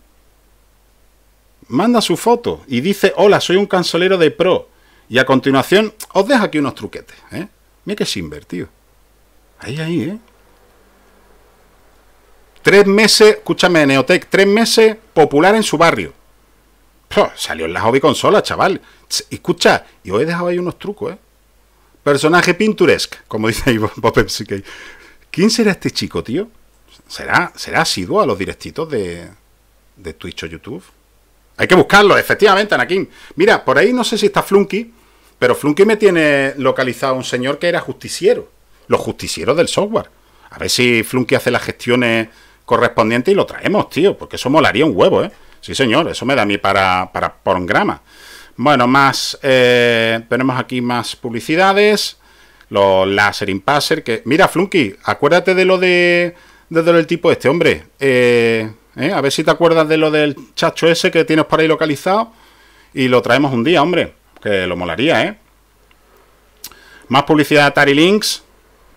Manda su foto. Y dice, hola, soy un cansolero de pro. Y a continuación, os dejo aquí unos truquetes, ¿eh? Mira que Simber, tío. Ahí, ahí, ¿eh? Tres meses, escúchame, Neotec, tres meses popular en su barrio salió en la hobby consola, chaval. Escucha, y os he dejado ahí unos trucos, ¿eh? Personaje pinturesque como dice ahí Bob ¿Quién será este chico, tío? ¿Será, será asiduo a los directitos de, de Twitch o YouTube? Hay que buscarlo, efectivamente, Anakin. Mira, por ahí no sé si está Flunky, pero Flunky me tiene localizado un señor que era justiciero. Los justicieros del software. A ver si Flunky hace las gestiones correspondientes y lo traemos, tío, porque eso molaría un huevo, ¿eh? Sí, señor, eso me da a mí para, para grama. Bueno, más. Eh, tenemos aquí más publicidades. Los láser impasser. Que, mira, Flunky, acuérdate de lo de. de, lo del tipo este, hombre. Eh, eh, a ver si te acuerdas de lo del chacho ese que tienes por ahí localizado. Y lo traemos un día, hombre. Que lo molaría, ¿eh? Más publicidad de Atari Links.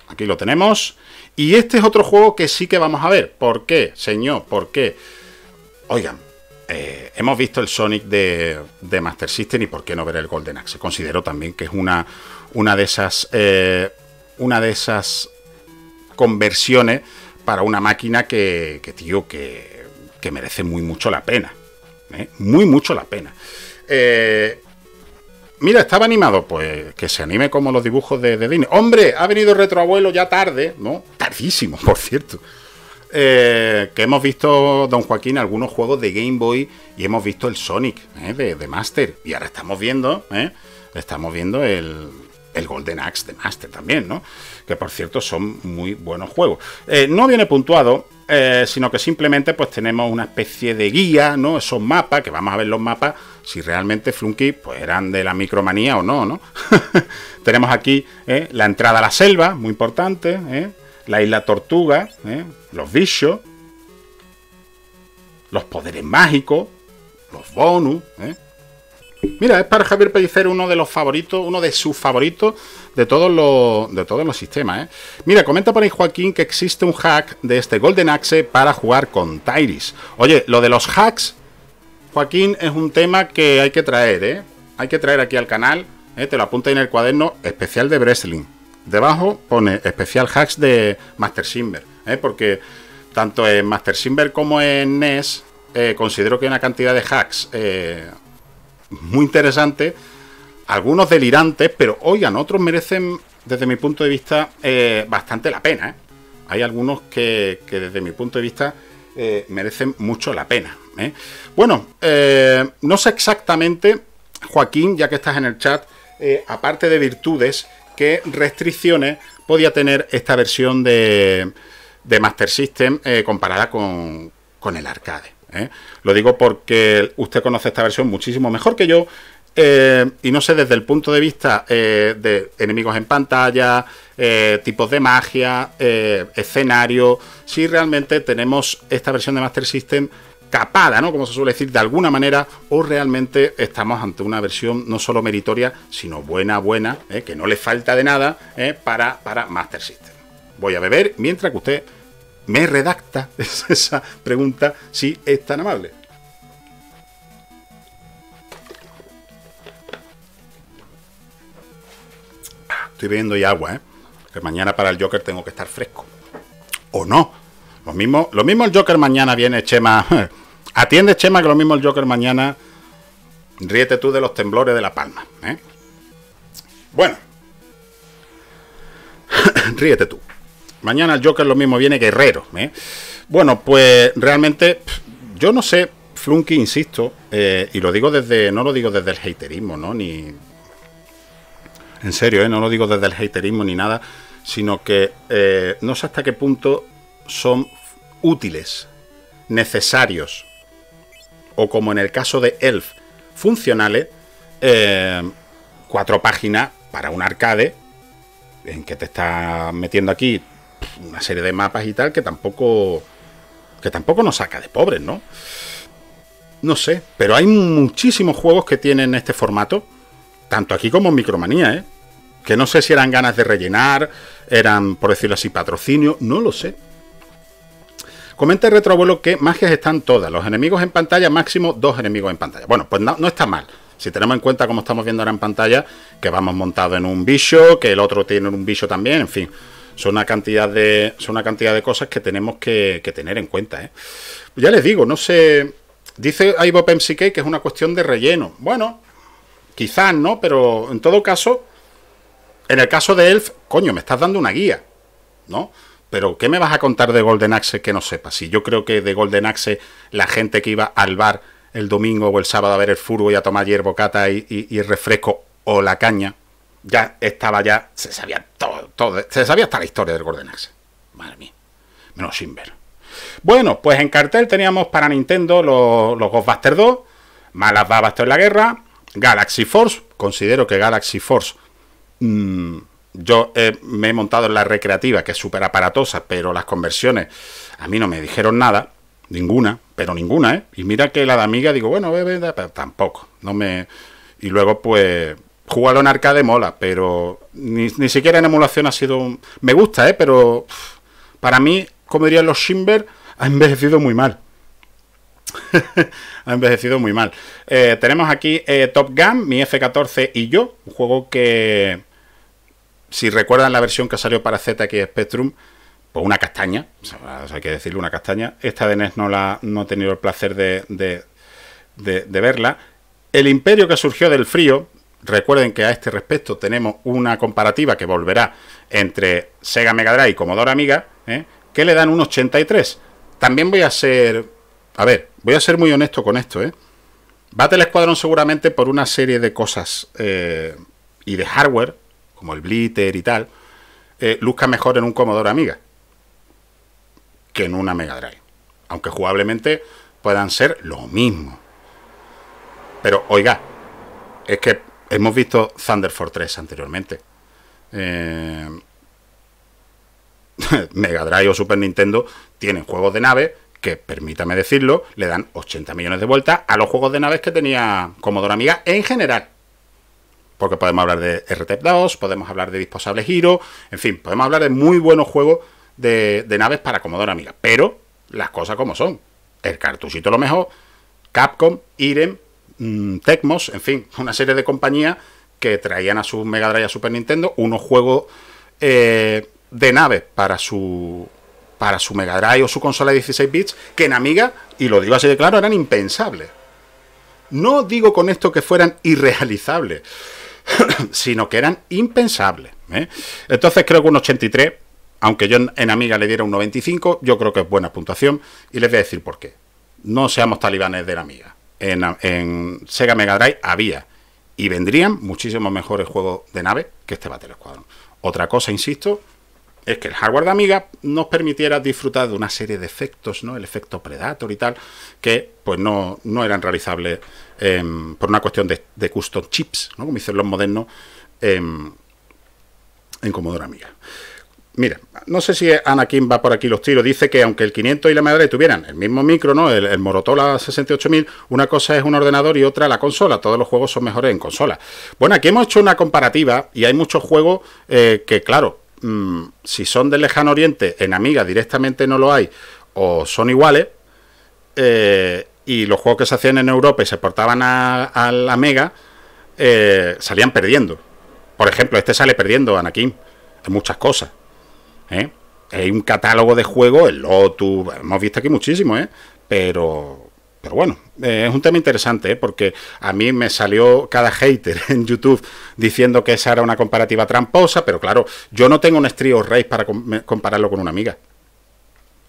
Aquí lo tenemos. Y este es otro juego que sí que vamos a ver. ¿Por qué, señor? ¿Por qué? Oigan, eh, hemos visto el Sonic de, Master System y por qué no ver el Golden Axe. Considero también que es una, una de esas. Eh, una de esas conversiones para una máquina que, que tío, que, merece muy mucho la pena. ¿eh? Muy mucho la pena. mira, estaba animado, pues que se anime como los dibujos de, de Disney. Hombre, ha venido Retroabuelo ya tarde, ¿no? Tardísimo, por cierto. Eh, que hemos visto, don Joaquín, algunos juegos de Game Boy y hemos visto el Sonic eh, de, Master. Y ahora estamos viendo, eh, estamos viendo el, Golden Axe de Master también, ¿no? Que por cierto son muy buenos juegos. no viene puntuado, sino que simplemente pues tenemos una especie de guía, ¿no? Esos mapas, que vamos a ver los mapas, si realmente Flunky pues eran de la micromanía o no, ¿no? tenemos aquí la entrada a la selva, muy importante, La isla Tortuga, los bichos, los poderes mágicos, los bonus. ¿eh? Mira, es para Javier Pellicer uno de los favoritos, uno de sus favoritos de todos los, de todos los sistemas. ¿eh? Mira, comenta por ahí Joaquín que existe un hack de este Golden Axe para jugar con Tyris. Oye, lo de los hacks, Joaquín, es un tema que hay que traer, ¿eh? Hay que traer aquí al canal, ¿eh? te lo apunta en el cuaderno especial de Breslin. Debajo pone especial hacks de Master Simber. ¿eh? porque tanto en Master Simber como en NES eh, considero que hay una cantidad de hacks eh, muy interesantes algunos delirantes, pero oigan, otros merecen, desde mi punto de vista, bastante la pena. Hay algunos que, desde mi punto de vista, merecen mucho la pena. Bueno, no sé exactamente, Joaquín, ya que estás en el chat, aparte de virtudes, qué restricciones podía tener esta versión de, de Master System eh, comparada con, con, el arcade. ¿eh? Lo digo porque usted conoce esta versión muchísimo mejor que yo. Eh, y no sé, desde el punto de vista de enemigos en pantalla, tipos de magia, escenario, si realmente tenemos esta versión de Master System capada, ¿no? Como se suele decir, de alguna manera, o realmente estamos ante una versión no solo meritoria, sino buena, buena, que no le falta de nada para, para Master System voy a beber mientras que usted me redacta esa pregunta si es tan amable. Ah, estoy bebiendo ya agua, ¿eh? Que mañana para el Joker tengo que estar fresco. ¿O no? Lo mismo, lo mismo el Joker mañana viene Chema. Atiende Chema que lo mismo el Joker mañana. Ríete tú de los temblores de La Palma. ¿eh? Bueno. Ríete tú. Mañana el Joker lo mismo viene Guerrero. ¿eh? Bueno, pues realmente yo no sé, Flunky, insisto, eh, y lo digo desde, no lo digo desde el haterismo, ¿no? Ni... En serio, ¿eh? no lo digo desde el haterismo ni nada, sino que eh, no sé hasta qué punto son útiles, necesarios, o como en el caso de Elf, funcionales, cuatro páginas para un arcade en que te está metiendo aquí una serie de mapas y tal que tampoco que tampoco nos saca de pobres, ¿no? No sé, pero hay muchísimos juegos que tienen este formato, tanto aquí como en Micromanía, ¿eh? Que no sé si eran ganas de rellenar, eran, por decirlo así, patrocinio, no lo sé. Comenta el retroabuelo que magias están todas, los enemigos en pantalla, máximo dos enemigos en pantalla. Bueno, pues no, no está mal. Si tenemos en cuenta, como estamos viendo ahora en pantalla, que vamos montados en un bicho, que el otro tiene un bicho también, en fin son una cantidad de, son una cantidad de cosas que tenemos que, tener en cuenta. ¿eh? Ya les digo, no sé. Dice Ivo MCK que es una cuestión de relleno. Bueno, quizás no, pero en todo caso, en el caso de Elf, coño, me estás dando una guía, ¿no? Pero ¿qué me vas a contar de Golden Axe que no sepas? Si yo creo que de Golden Axe la gente que iba al bar el domingo o el sábado a ver el furgo y a tomar hierbocata y refresco o la caña, ya estaba ya, se sabía todo, todo se sabía hasta la historia del golden Axe. Madre mía, menos sin ver. Bueno, pues en cartel teníamos para Nintendo los, Ghostbusters 2, Malas Babas en la Guerra, Galaxy Force, considero que Galaxy Force, mm, yo me he montado en la recreativa, que es súper aparatosa, pero las conversiones a mí no me dijeron nada, ninguna, pero ninguna, ¿eh? Y mira que la de amiga digo, bueno, pero tampoco, no me... Y luego pues jugarlo en arcade mola, pero ni, siquiera en emulación ha sido... Un... Me gusta, ¿eh? Pero para mí, como dirían los Shimber, ha envejecido muy mal. ha envejecido muy mal. Eh, tenemos aquí eh, Top Gun, mi F-14 y yo, un juego que, si recuerdan la versión que salió para ZX Spectrum, pues una castaña, hay que decirle una castaña. Esta de NES no, la, no he tenido el placer de, de verla. El imperio que surgió del frío, Recuerden que a este respecto tenemos una comparativa que volverá entre Sega Mega Drive y Commodore Amiga, ¿eh? que le dan un 83. También voy a ser... A ver, voy a ser muy honesto con esto, ¿eh? Battle Squadron seguramente por una serie de cosas eh, y de hardware, como el blitter y tal, eh, luzca mejor en un Commodore Amiga que en una Mega Drive. Aunque jugablemente puedan ser lo mismo. Pero oiga, es que hemos visto Thunder 3 anteriormente. Eh, Mega Drive o Super Nintendo tienen juegos de nave que, permítame decirlo, le dan 80 millones de vueltas a los juegos de naves que tenía Commodore Amiga en general. Porque podemos hablar de RT 2, podemos hablar de Disposable Giro, en fin, podemos hablar de muy buenos juegos de, de naves para Commodore Amiga. Pero las cosas como son. El cartuchito lo mejor, Capcom, Irem Mm, Tecmos, en fin, una serie de compañías que traían a su Mega Drive a Super Nintendo unos juegos eh, de naves para su para su Mega Drive o su consola de 16 bits que en Amiga, y lo digo así de claro, eran impensables. No digo con esto que fueran irrealizables, sino que eran impensables. ¿eh? Entonces creo que un 83, aunque yo en Amiga le diera un 95, yo creo que es buena puntuación y les voy a decir por qué. No seamos talibanes de la Amiga en, Sega Mega Drive había y vendrían muchísimos mejores juegos de nave que este Battle Squadron. Otra cosa, insisto, es que el hardware de Amiga nos permitiera disfrutar de una serie de efectos, ¿no? El efecto Predator y tal, que pues no, no eran realizables em, por una cuestión de, de, custom chips, ¿no? Como dicen los modernos em, en Commodore Amiga. Mira, no sé si Anakin va por aquí los tiros. Dice que aunque el 500 y la madre tuvieran el mismo micro, ¿no? El, morotola 68000, una cosa es un ordenador y otra la consola. Todos los juegos son mejores en consola. Bueno, aquí hemos hecho una comparativa y hay muchos juegos eh, que, claro, mm, si son del lejano oriente, en Amiga directamente no lo hay o son iguales. Eh, y los juegos que se hacían en Europa y se portaban a, la Mega eh, salían perdiendo. Por ejemplo, este sale perdiendo, Anakin, en muchas cosas. Hay ¿eh? un catálogo de juegos, el Lotus, hemos visto aquí muchísimo, ¿eh? Pero, pero bueno, eh, es un tema interesante, porque a mí me salió cada hater en YouTube diciendo que esa era una comparativa tramposa, pero claro, yo no tengo un Strio Race para compararlo con una amiga.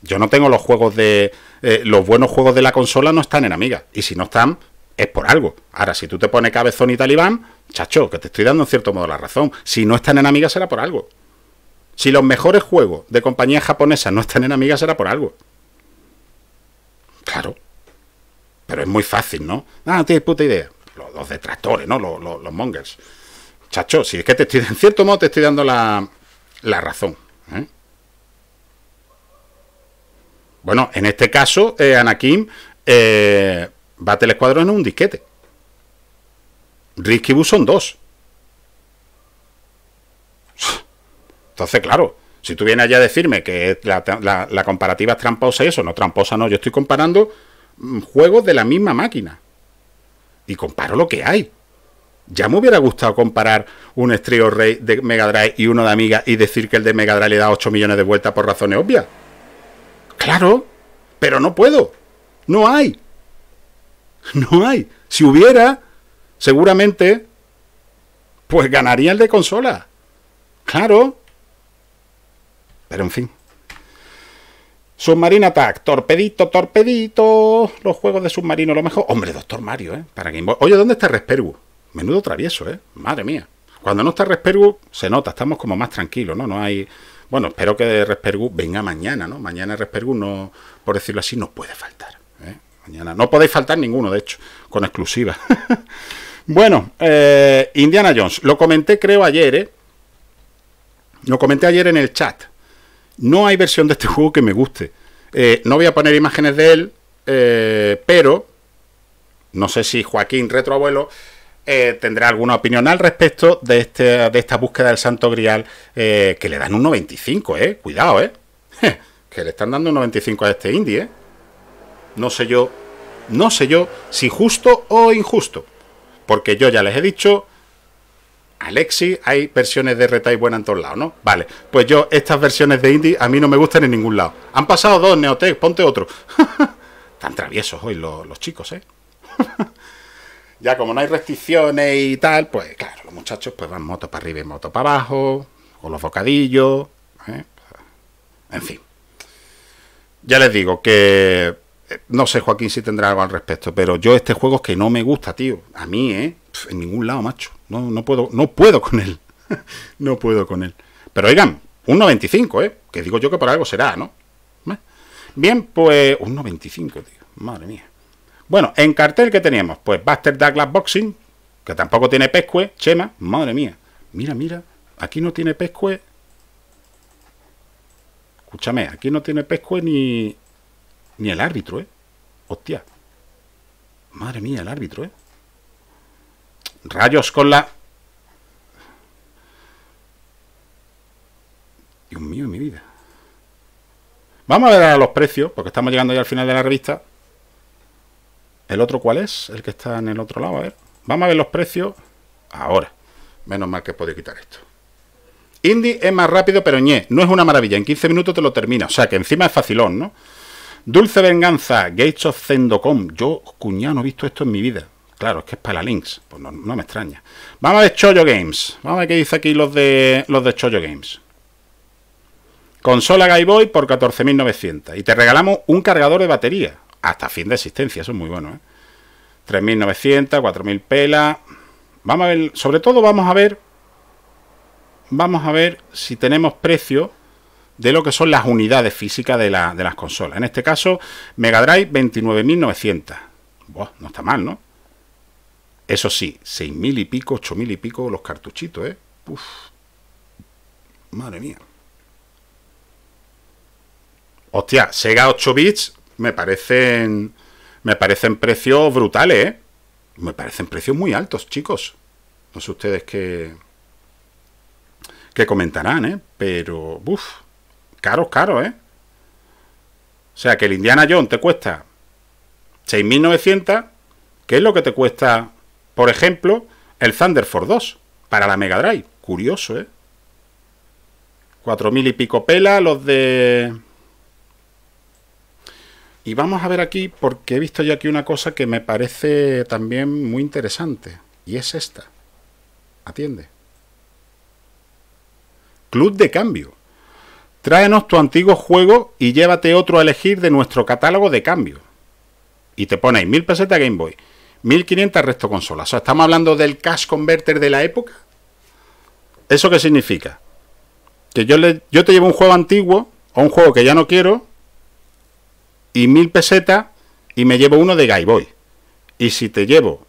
Yo no tengo los juegos de. los buenos juegos de la consola no están en amiga. Y si no están, es por algo. Ahora, si tú te pones cabezón y talibán, chacho, que te estoy dando en cierto modo la razón. Si no están en amiga, será por algo. Si los mejores juegos de compañías japonesas no están en Amiga será por algo. Claro. Pero es muy fácil, ¿no? Ah, no tienes puta idea. Los, detractores, ¿no? Los, mongers. Chacho, si es que te estoy, en cierto modo te estoy dando la, razón. ¿eh? Bueno, en este caso, eh, Anakin eh, bate el escuadrón en un disquete. Risky Bus son dos. Entonces, claro, si tú vienes allá a decirme que la, comparativa es tramposa y eso, no tramposa, no, yo estoy comparando mm, juegos de la misma máquina. Y comparo lo que hay. Ya me hubiera gustado comparar un Estreo Rey de Mega Drive y uno de Amiga y decir que el de Mega Drive le da 8 millones de vueltas por razones obvias. Claro, pero no puedo. No hay. No hay. Si hubiera, seguramente, pues ganaría el de consola. Claro. Pero en fin. submarino Attack, torpedito, torpedito. Los juegos de submarino, lo mejor. Hombre, Doctor Mario, ¿eh? Para Game Oye, ¿dónde está Respergu? Menudo travieso, ¿eh? Madre mía. Cuando no está Respergu, se nota, estamos como más tranquilos, ¿no? No hay. Bueno, espero que Respergu venga mañana, ¿no? Mañana Respergu no, por decirlo así, no puede faltar. ¿eh? Mañana. No podéis faltar ninguno, de hecho, con exclusiva. bueno, eh, Indiana Jones. Lo comenté, creo, ayer, ¿eh? Lo comenté ayer en el chat. No hay versión de este juego que me guste. Eh, no voy a poner imágenes de él, eh, pero no sé si Joaquín Retroabuelo eh, tendrá alguna opinión al respecto de, este, de esta búsqueda del Santo Grial que le dan un 95, ¿eh? Cuidado, ¿eh? Que le están dando un 95 a este indie, ¿eh? No sé yo, no sé yo si justo o injusto. Porque yo ya les he dicho Alexi, hay versiones de retail buenas en todos lados, ¿no? Vale, pues yo estas versiones de indie a mí no me gustan en ningún lado. Han pasado dos, Neotech, ponte otro. Tan traviesos hoy los, chicos, ¿eh? ya como no hay restricciones y tal, pues claro, los muchachos pues van moto para arriba y moto para abajo, con los bocadillos, ¿eh? en fin. Ya les digo que eh, no sé, Joaquín, si tendrá algo al respecto, pero yo este juego es que no me gusta, tío. A mí, ¿eh? en ningún lado, macho. No, no, puedo, no puedo con él. no puedo con él. Pero oigan, un 95, ¿eh? Que digo yo que por algo será, ¿no? ¿Eh? Bien, pues un 95, tío. Madre mía. Bueno, en cartel que teníamos, pues Buster Douglas Boxing, que tampoco tiene pescue, Chema, madre mía. Mira, mira, aquí no tiene pescue. Escúchame, aquí no tiene pescue ni ni el árbitro, ¿eh? Hostia. Madre mía, el árbitro, ¿eh? Rayos con la... Dios mío, mi vida. Vamos a ver a los precios, porque estamos llegando ya al final de la revista. ¿El otro cuál es? El que está en el otro lado, a ver. Vamos a ver los precios ahora. Menos mal que he podido quitar esto. Indie es más rápido, pero ñe, no es una maravilla. En 15 minutos te lo termina. O sea, que encima es facilón, ¿no? Dulce Venganza, Gates of Zendocom. Yo, cuñado, no he visto esto en mi vida. Claro, es que es para Lynx. Pues no, me extraña. Vamos a ver Choyo Games. Vamos a ver qué dice aquí los de los de Choyo Games. Consola Guy Boy por 14.900. Y te regalamos un cargador de batería. Hasta fin de existencia. Eso es muy bueno. ¿eh? 3.900, 4.000 pelas. Vamos a ver. Sobre todo vamos a ver. Vamos a ver si tenemos precio de lo que son las unidades físicas de, de las consolas. En este caso, Mega Drive 29.900. no está mal, ¿no? Eso sí, seis mil y pico, ocho mil y pico los cartuchitos, ¿eh? Uf. Madre mía. Hostia, Sega 8 bits me parecen. Me parecen precios brutales, ¿eh? Me parecen precios muy altos, chicos. No sé ustedes qué. qué comentarán, ¿eh? Pero. Uf. Caros, caros, ¿eh? O sea, que el Indiana John te cuesta 6.900. ¿Qué es lo que te cuesta por ejemplo, el Thunder Force 2 para la Mega Drive. Curioso, ¿eh? 4.000 y pico pela los de... Y vamos a ver aquí, porque he visto ya aquí una cosa que me parece también muy interesante. Y es esta. Atiende. Club de cambio. Tráenos tu antiguo juego y llévate otro a elegir de nuestro catálogo de cambio. Y te ponéis mil pesetas Game Boy. 1500 resto consola. O sea, estamos hablando del cash converter de la época. ¿Eso qué significa? Que yo, le, yo te llevo un juego antiguo o un juego que ya no quiero y 1000 pesetas y me llevo uno de Guy Boy. Y si te llevo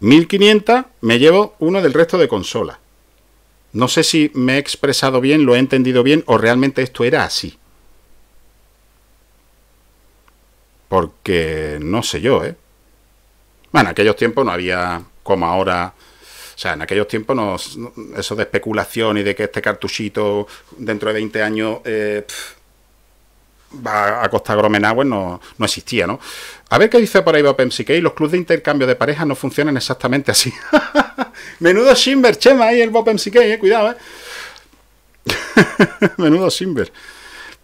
1500, me llevo uno del resto de consola. No sé si me he expresado bien, lo he entendido bien o realmente esto era así. Porque no sé yo, ¿eh? Bueno, en aquellos tiempos no había como ahora. O sea, en aquellos tiempos eso de especulación y de que este cartuchito dentro de 20 años eh, va a costar Gromenagüe no, no existía, ¿no? A ver qué dice por ahí PMCK. Los clubes de intercambio de parejas no funcionan exactamente así. Menudo Simber, Chema, ahí el Bob eh, cuidado, eh. Menudo Simber.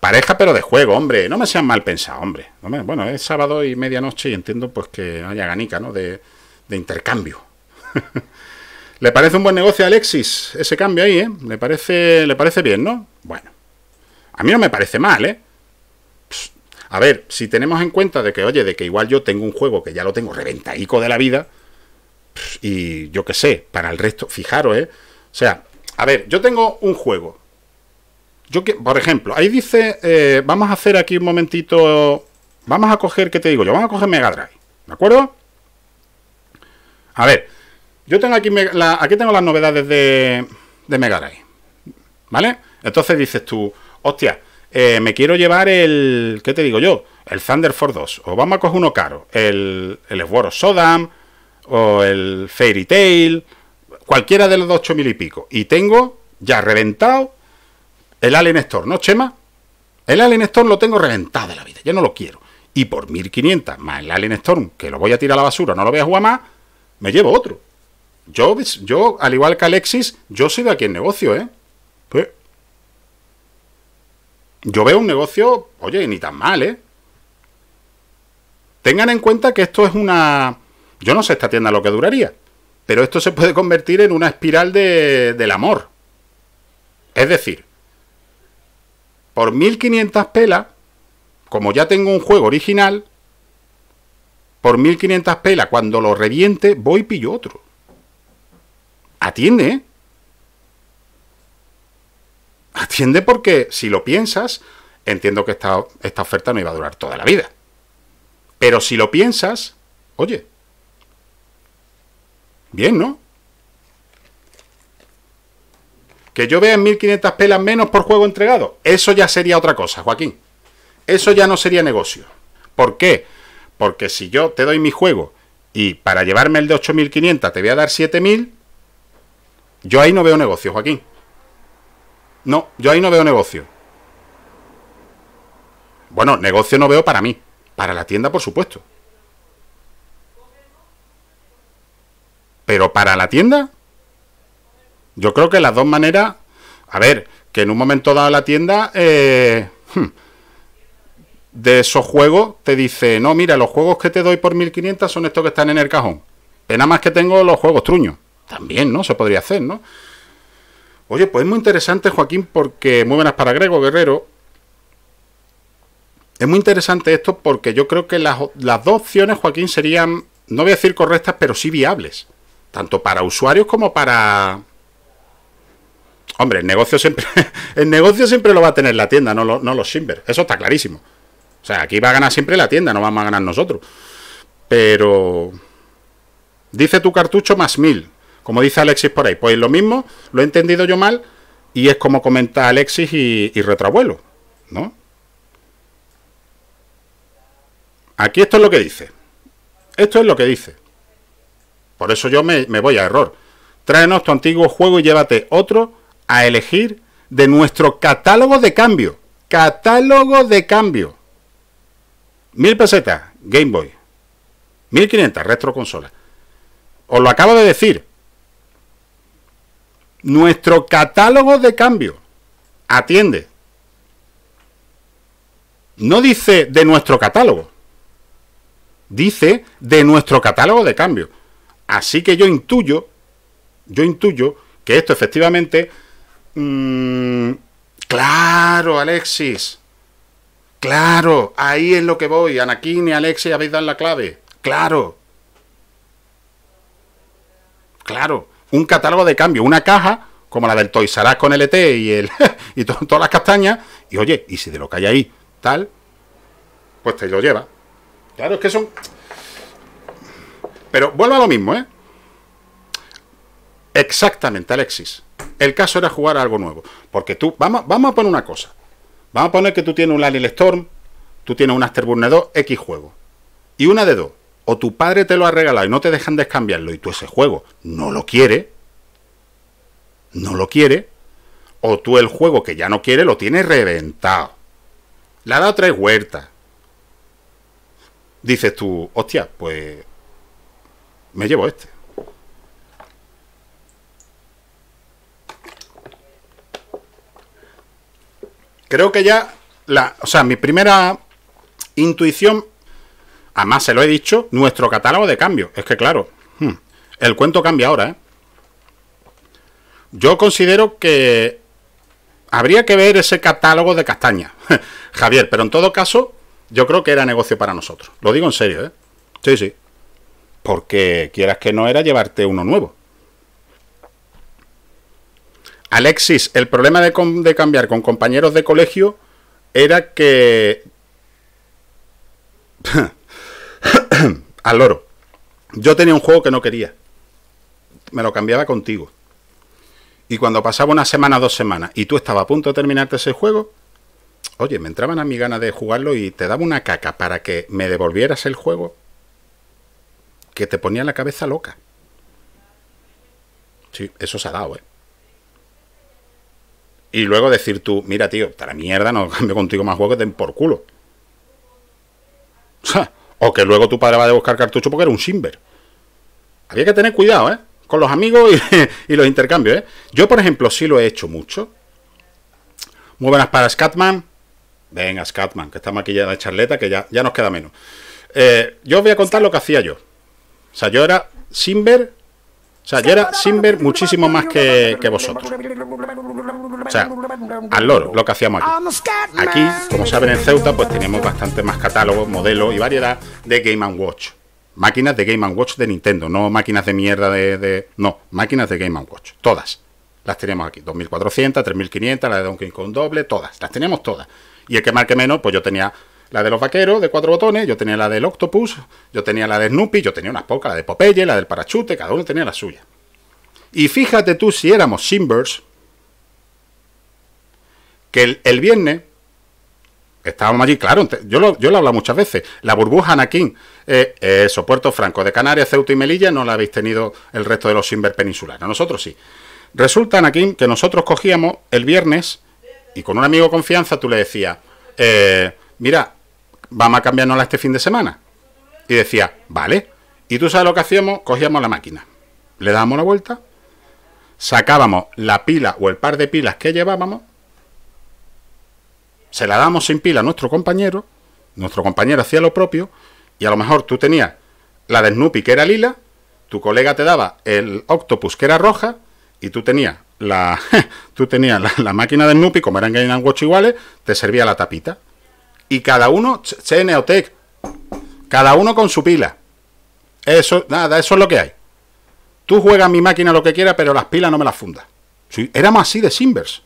Pareja pero de juego, hombre. No me sean mal pensados, hombre. Bueno, es sábado y medianoche y entiendo pues que haya ganica, ¿no? De, intercambio. ¿Le parece un buen negocio a Alexis ese cambio ahí, eh? ¿Le parece, ¿Le parece bien, no? Bueno. A mí no me parece mal, ¿eh? A ver, si tenemos en cuenta de que, oye, de que igual yo tengo un juego que ya lo tengo reventaico de la vida, y yo qué sé, para el resto, fijaros, ¿eh? O sea, a ver, yo tengo un juego que, por ejemplo, ahí dice, eh, vamos a hacer aquí un momentito, vamos a coger, ¿qué te digo yo? Vamos a coger Mega Drive, ¿de acuerdo? A ver, yo tengo aquí, aquí tengo las novedades de, de Mega Drive, ¿vale? Entonces dices tú, hostia, eh, me quiero llevar el, ¿qué te digo yo? El Thunder Force 2, o vamos a coger uno caro, el, el Sword of o el Fairy Tail, cualquiera de los dos 8000 y pico. Y tengo ya reventado el Alien Storm, ¿no, Chema? El Alien Storm lo tengo reventado de la vida, yo no lo quiero. Y por 1500 más el Alien Storm, que lo voy a tirar a la basura, no lo voy a jugar más, me llevo otro. Yo, yo al igual que Alexis, yo soy de aquí en negocio, ¿eh? Pues, yo veo un negocio, oye, ni tan mal, ¿eh? Tengan en cuenta que esto es una... Yo no sé esta tienda lo que duraría, pero esto se puede convertir en una espiral de, del amor. Es decir, por 1500 pelas, como ya tengo un juego original, por 1500 pelas, cuando lo reviente, voy y pillo otro. Atiende, Atiende porque si lo piensas, entiendo que esta, esta oferta no iba a durar toda la vida. Pero si lo piensas, oye, bien, ¿no? Que yo vea en 1500 pelas menos por juego entregado. Eso ya sería otra cosa, Joaquín. Eso ya no sería negocio. ¿Por qué? Porque si yo te doy mi juego y para llevarme el de 8500 te voy a dar 7000, yo ahí no veo negocio, Joaquín. No, yo ahí no veo negocio. Bueno, negocio no veo para mí. Para la tienda, por supuesto. Pero para la tienda, yo creo que las dos maneras, a ver, que en un momento dado la tienda eh, hmm, de esos juegos te dice, no, mira, los juegos que te doy por 1500 son estos que están en el cajón. Pena más que tengo los juegos truños. También, ¿no? Se podría hacer, ¿no? Oye, pues es muy interesante, Joaquín, porque muy buenas para Grego Guerrero. Es muy interesante esto porque yo creo que las, las dos opciones, Joaquín, serían, no voy a decir correctas, pero sí viables. Tanto para usuarios como para Hombre, el negocio siempre, el negocio siempre lo va a tener la tienda, no, no los Simber. Eso está clarísimo. O sea, aquí va a ganar siempre la tienda, no vamos a ganar nosotros. Pero. Dice tu cartucho más mil. Como dice Alexis por ahí. Pues lo mismo, lo he entendido yo mal. Y es como comenta Alexis y, y retrabuelo. ¿No? Aquí esto es lo que dice. Esto es lo que dice. Por eso yo me, me voy a error. Tráenos tu antiguo juego y llévate otro a elegir de nuestro catálogo de cambio. Catálogo de cambio. mil pesetas, Game Boy. 1500, retro Os lo acabo de decir. Nuestro catálogo de cambio. Atiende. No dice de nuestro catálogo. Dice de nuestro catálogo de cambio. Así que yo intuyo, yo intuyo que esto efectivamente Mm, claro, Alexis. Claro, ahí es lo que voy. Anakin y Alexis habéis dado la clave. Claro. Claro. Un catálogo de cambio, una caja como la del Toy Saras con LT e y, el, y todas las castañas. Y oye, y si de lo que hay ahí, tal, pues te lo lleva. Claro, es que son. Pero vuelvo a lo mismo, ¿eh? Exactamente, Alexis. El caso era jugar algo nuevo. Porque tú, vamos, vamos a poner una cosa. Vamos a poner que tú tienes un le Storm, tú tienes un Afterburner 2, X juego. Y una de dos. O tu padre te lo ha regalado y no te dejan de cambiarlo y tú ese juego no lo quiere No lo quiere O tú el juego que ya no quiere lo tienes reventado. Le ha dado tres Dices tú, hostia, pues me llevo este. Creo que ya, la, o sea, mi primera intuición, además se lo he dicho, nuestro catálogo de cambio. Es que claro, hmm, el cuento cambia ahora, ¿eh? Yo considero que habría que ver ese catálogo de castaña, Javier, pero en todo caso, yo creo que era negocio para nosotros. Lo digo en serio, ¿eh? Sí, sí. Porque quieras que no era llevarte uno nuevo. Alexis, el problema de, cambiar con compañeros de colegio era que... Al loro. Yo tenía un juego que no quería. Me lo cambiaba contigo. Y cuando pasaba una semana, dos semanas, y tú estabas a punto de terminarte ese juego, oye, me entraban a mi gana de jugarlo y te daba una caca para que me devolvieras el juego que te ponía la cabeza loca. Sí, eso se ha dado, ¿eh? Y luego decir tú, mira, tío, para mierda, no cambio contigo más juegos, den por culo. O que luego tu padre va a buscar cartucho porque era un Simber. Había que tener cuidado, ¿eh? Con los amigos y, los intercambios, ¿eh? Yo, por ejemplo, sí lo he hecho mucho. Muy buenas para Scatman. Venga, Scatman, que está maquillada de charleta, que ya, ya nos queda menos. Eh, yo os voy a contar lo que hacía yo. O sea, yo era Simber. O sea, yo era Simber muchísimo más que vosotros. O sea, al loro, lo que hacíamos aquí. Aquí, como saben, en Ceuta, pues tenemos bastante más catálogos, modelos y variedad de Game Watch. Máquinas de Game Watch de Nintendo, no máquinas de mierda de, No, máquinas de Game Watch, todas. Las teníamos aquí, 2400, 3500, la de Donkey Kong doble, todas, las teníamos todas. Y el que marque menos, pues yo tenía la de los vaqueros de cuatro botones, yo tenía la del Octopus, yo tenía la de Snoopy, yo tenía unas pocas, la de Popeye, la del parachute, cada uno tenía la suya. Y fíjate tú si éramos Simbers, que el, viernes estábamos allí, claro, yo lo, yo he hablado muchas veces, la burbuja Anakin, eh, eso, eh, Puerto Franco de Canarias, Ceuta y Melilla, no la habéis tenido el resto de los Simber a nosotros sí. Resulta, Anakin, que nosotros cogíamos el viernes y con un amigo confianza tú le decías, eh, mira, vamos a la este fin de semana. Y decía, vale. Y tú sabes lo que hacíamos, cogíamos la máquina, le dábamos la vuelta, sacábamos la pila o el par de pilas que llevábamos se la damos sin pila a nuestro compañero, nuestro compañero hacía lo propio, y a lo mejor tú tenías la de Snoopy que era lila, tu colega te daba el Octopus que era roja, y tú tenías la, tú tenías la, máquina de Snoopy, como eran Game Watch iguales, te servía la tapita. Y cada uno, che, Neotech, cada uno con su pila. Eso, nada, eso es lo que hay. Tú juegas mi máquina lo que quieras, pero las pilas no me las fundas. Éramos así de Simbers.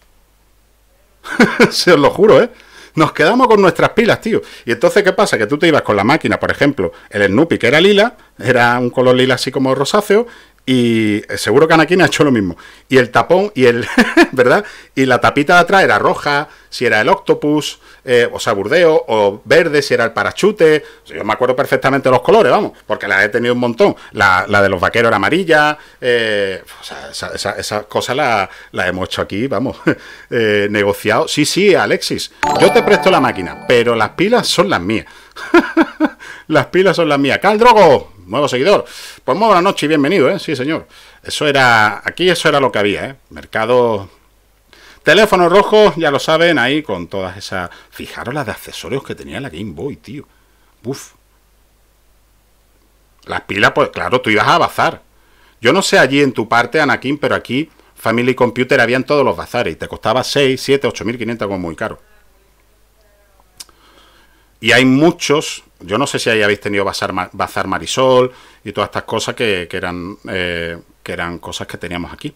Se os lo juro, ¿eh? Nos quedamos con nuestras pilas, tío. Y entonces, ¿qué pasa? Que tú te ibas con la máquina, por ejemplo, el Snoopy, que era lila, era un color lila así como rosáceo, y eh, seguro que Anakin ha hecho lo mismo. Y el tapón y el. ¿Verdad? Y la tapita de atrás era roja, si era el octopus, eh, o saburdeo o verde, si era el parachute. Yo me acuerdo perfectamente los colores, vamos, porque la he tenido un montón. La, de los vaqueros era amarilla. Eh, o sea, esas esa, cosas las la hemos hecho aquí, vamos, negociado. Sí, sí, Alexis, yo te presto la máquina, pero las pilas son las mías. las pilas son las mías. drogo nuevo seguidor. Pues muy buenas noches y bienvenido, ¿eh? Sí, señor. Eso era, aquí eso era lo que había, ¿eh? Mercado... teléfono rojo ya lo saben, ahí con todas esas... Fijaros las de accesorios que tenía la Game Boy, tío. Uf. Las pilas, pues claro, tú ibas a bazar. Yo no sé allí en tu parte, Anakin, pero aquí Family Computer habían todos los bazares y te costaba 6, 7, 8.500 como muy caro. Y hay muchos, yo no sé si ahí habéis tenido Bazar, Bazar Marisol y todas estas cosas que, eran, eh, que eran cosas que teníamos aquí.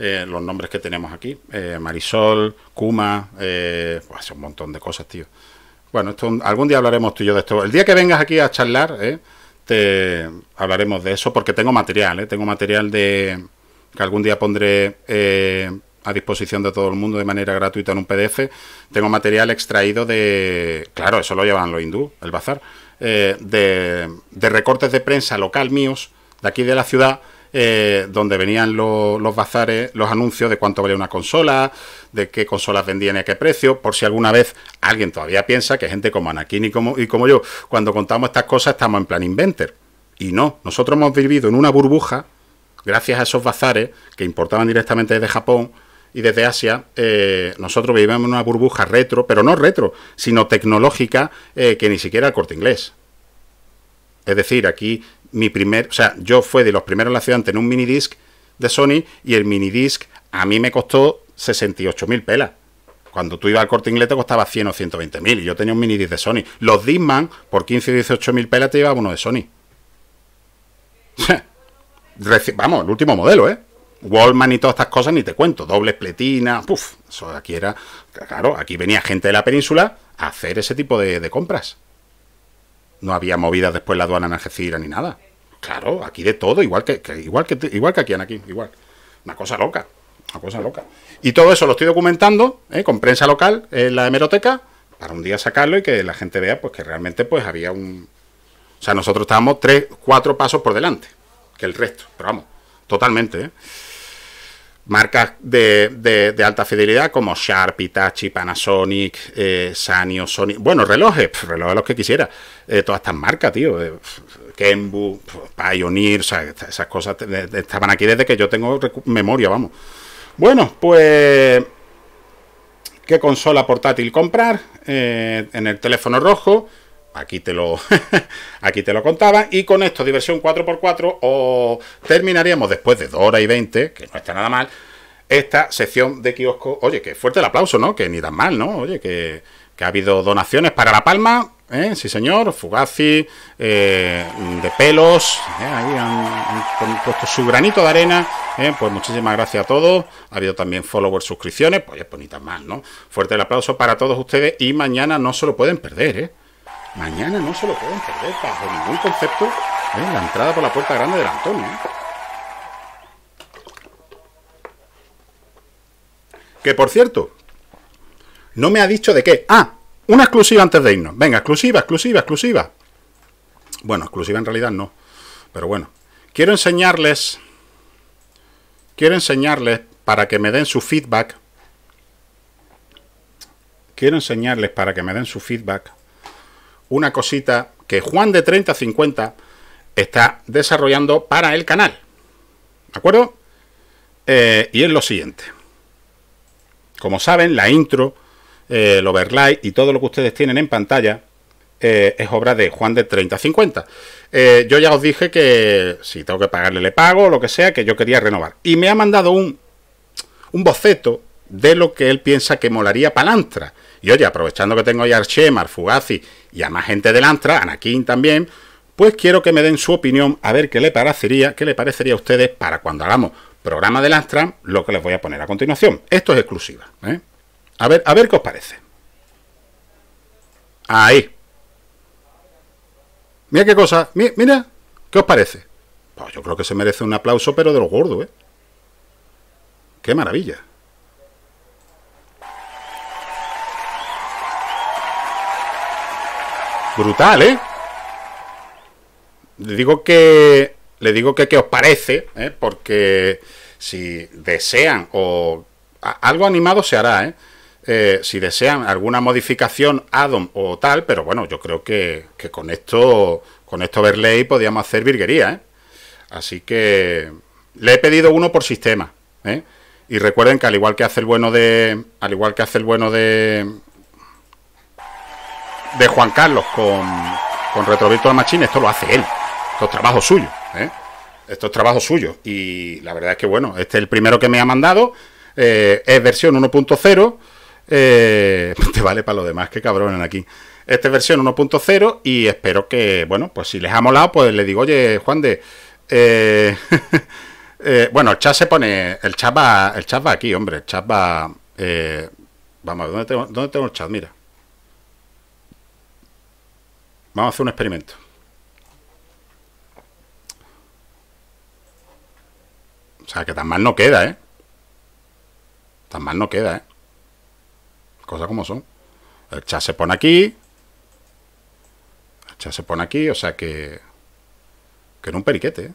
Eh, los nombres que tenemos aquí. Eh, Marisol, Kuma, pues un montón de cosas, tío. Bueno, esto, algún día hablaremos tú y yo de esto. El día que vengas aquí a charlar, te hablaremos de eso porque tengo material, tengo material de que algún día pondré a disposición de todo el mundo de manera gratuita en un PDF. Tengo material extraído de, claro, eso lo llevan los hindú, el bazar, eh, de, recortes de prensa local míos, de aquí de la ciudad, eh, donde venían los bazares, los anuncios de cuánto valía una consola, de qué consolas vendían y a qué precio, por si alguna vez alguien todavía piensa que gente como Anakin y como yo, cuando contamos estas cosas estamos en plan inventor. Y no, nosotros hemos vivido en una burbuja, gracias a esos bazares que importaban directamente desde Japón, y desde Asia, eh, nosotros vivimos en una burbuja retro, pero no retro, sino tecnológica eh, que ni siquiera corte inglés. Es decir, aquí mi primer, o sea, yo fui de los primeros en la ciudad en tener un minidisc de Sony y el minidisc a mí me costó 68.000 pelas. Cuando tú ibas al corte inglés te costaba 100 o 120.000 y yo tenía un mini disc de Sony. Los Disman por 15 o 18.000 pelas te iba uno de Sony. Vamos, el último modelo, ¿eh? Wallman y todas estas cosas ni te cuento, dobles pletina puff, eso aquí era, claro, aquí venía gente de la península a hacer ese tipo de, compras. No había movidas después la aduana en Algeciras ni nada. Claro, aquí de todo, igual que, que igual que igual que aquí en aquí, igual. Una cosa loca, una cosa loca. Y todo eso lo estoy documentando ¿eh? con prensa local en la hemeroteca para un día sacarlo y que la gente vea pues que realmente pues había un o sea, nosotros estábamos tres, cuatro pasos por delante que el resto, pero vamos, totalmente, ¿eh? Marcas de, alta fidelidad como Sharp, Hitachi, Panasonic, eh, Sanyo, Sony. Bueno, relojes, relojes los que quisiera. Eh, todas estas marcas, tío. Eh, Kenbu, Pioneer, esas cosas estaban aquí desde que yo tengo memoria, vamos. Bueno, pues. ¿Qué consola portátil comprar? en el teléfono rojo. Aquí te, lo, aquí te lo contaba. Y con esto, diversión 4x4, o terminaríamos después de 2 horas y 20, que no está nada mal, esta sección de kiosco. Oye, que fuerte el aplauso, ¿no? Que ni tan mal, ¿no? Oye, que, ha habido donaciones para La Palma. ¿eh? Sí, señor. Fugazi, eh, de pelos. ¿eh? Ahí han, puesto su granito de arena. ¿eh? Pues muchísimas gracias a todos. Ha habido también followers, suscripciones. Pues, pues ni tan mal, ¿no? Fuerte el aplauso para todos ustedes. Y mañana no se lo pueden perder, ¿eh? Mañana no se lo pueden perder bajo ningún concepto ¿eh? la entrada por la puerta grande del Antonio. ¿eh? Que por cierto, no me ha dicho de qué. Ah, una exclusiva antes de irnos. Venga, exclusiva, exclusiva, exclusiva. Bueno, exclusiva en realidad no. Pero bueno, quiero enseñarles. Quiero enseñarles para que me den su feedback. Quiero enseñarles para que me den su feedback una cosita que Juan de 3050 está desarrollando para el canal. ¿De acuerdo? Eh, y es lo siguiente. Como saben, la intro, eh, el overlay y todo lo que ustedes tienen en pantalla eh, es obra de Juan de 3050. yo ya os dije que si tengo que pagarle, le pago, lo que sea, que yo quería renovar. Y me ha mandado un, un boceto de lo que él piensa que molaría Palantra. Y oye, aprovechando que tengo ya Archemar, Fugazi y a más gente del Antra, Anakin también, pues quiero que me den su opinión a ver qué le parecería, qué le parecería a ustedes para cuando hagamos programa del Antra, lo que les voy a poner a continuación. Esto es exclusiva. ¿eh? A ver, a ver qué os parece. Ahí. Mira qué cosa. Mira, ¿Qué os parece? Pues yo creo que se merece un aplauso, pero de los gordo. ¿eh? ¡Qué maravilla! Brutal, ¿eh? Le digo que. Le digo que qué os parece, ¿eh? porque si desean o. algo animado se hará, ¿eh? eh si desean alguna modificación Adam o tal, pero bueno, yo creo que, con esto, con esto overlay podíamos hacer virguería, ¿eh? Así que le he pedido uno por sistema, ¿eh? Y recuerden que al igual que hace el bueno de, al igual que hace el bueno de, de Juan Carlos con, con Retro Virtual Machine, esto lo hace él. Esto es trabajo suyo. ¿eh? Esto es trabajo suyo. Y la verdad es que, bueno, este es el primero que me ha mandado. Eh, es versión 1.0. Eh, te vale para lo demás, qué en aquí. Este es versión 1.0 y espero que, bueno, pues si les ha molado, pues le digo, oye, Juan de... Eh, bueno, el chat se pone... El chat va, el chat aquí, hombre. El chat va... vamos, ¿dónde tengo, ¿dónde tengo el chat? Mira. Vamos a hacer un experimento. O sea, que tan mal no queda, ¿eh? Tan mal no queda, ¿eh? Cosas como son. El chat se pone aquí. El chat se pone aquí, o sea que... Que en un periquete, ¿eh?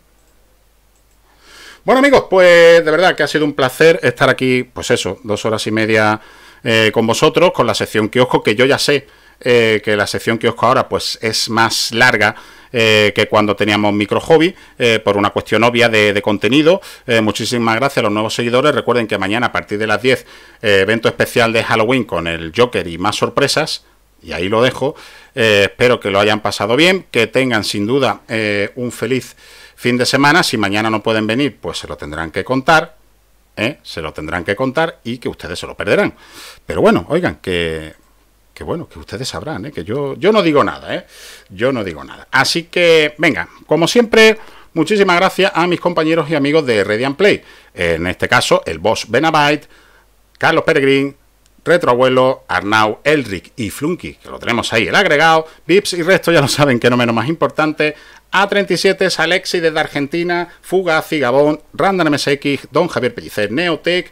Bueno amigos, pues de verdad que ha sido un placer estar aquí, pues eso, dos horas y media eh, con vosotros, con la sección ojo que yo ya sé eh, que la sección kiosco ahora pues es más larga. Eh, que cuando teníamos micro hobby, eh, por una cuestión obvia de, contenido. muchísimas gracias a los nuevos seguidores. Recuerden que mañana a partir de las 10, evento especial de Halloween con el Joker y más sorpresas. Y ahí lo dejo. espero que lo hayan pasado bien, que tengan sin duda un feliz fin de semana. Si mañana no pueden venir, pues se lo tendrán que contar. Se lo tendrán que contar y que ustedes se lo perderán. Pero bueno, oigan, que que bueno, que ustedes sabrán, ¿eh? que yo, yo no digo nada, ¿eh? yo no digo nada. Así que, venga, como siempre, muchísimas gracias a mis compañeros y amigos de Radiant Play, en este caso el boss Benabite, Carlos Peregrín, Retroabuelo, Arnau, Elric y Flunky, que lo tenemos ahí el agregado, Vips y resto ya lo saben que no menos más importante, a37, Alexi desde Argentina, Fuga Gabón, Random MSX, Don Javier Pellicer, Neotech,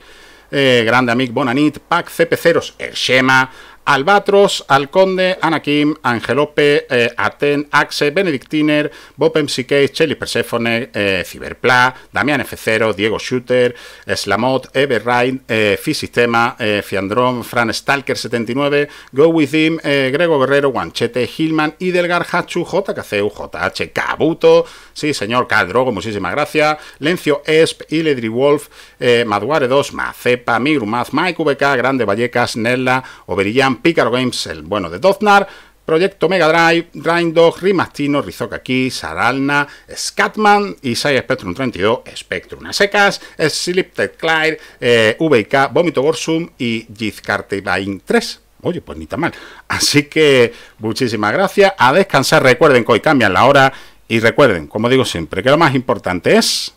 eh, Grande amigo Bonanit, Pac CP0, El Shema, Albatros, Alconde, Anakim, Angelope, eh, Aten, Axe, Benedictiner, Bob MCK, Chelly Persephone, eh, Ciberpla, Damián F0, Diego Shooter, Slamot, Everride, eh, Fisistema, Fiandrón, Fran Stalker 79, Go With Him, Grego Guerrero, Guanchete, Hillman, Idelgar, Hachu, JKCU, JH, Kabuto, Sí, señor Cadrogo, muchísimas gracias. Lencio Esp, Iledri Wolf, eh, Maduare 2, Macepa, Migrumaz, Mike VK, Grande Vallecas, Nella, Oberillán, Picaro Games, el bueno de Doznar. Proyecto Mega Drive, Grindog, Rimastino, Rizoka Key, Saralna, Scatman, Isai Spectrum 32, Spectrum a secas, Ted Clyde, eh, VK, Vómito Gorsum y Line 3. Oye, pues ni tan mal. Así que muchísimas gracias. A descansar, recuerden que hoy cambian la hora y recuerden, como digo siempre, que lo más importante es,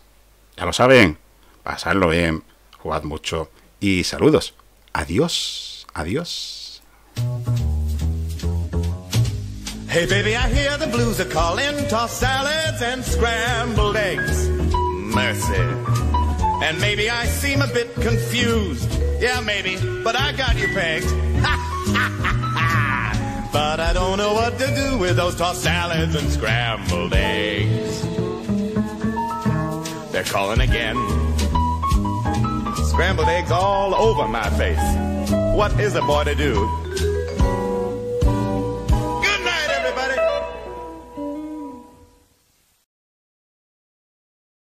ya lo saben, pasarlo bien, jugad mucho y saludos. Adiós, adiós. Hey baby, I hear the blues are calling, toss salads and scrambled eggs. Mercy. And maybe I seem a bit confused. Yeah, maybe, but I got you pegged. Ha! But I don't know what to do with those tossed salads and scrambled eggs. They're calling again. Scrambled eggs all over my face. What is a boy to do?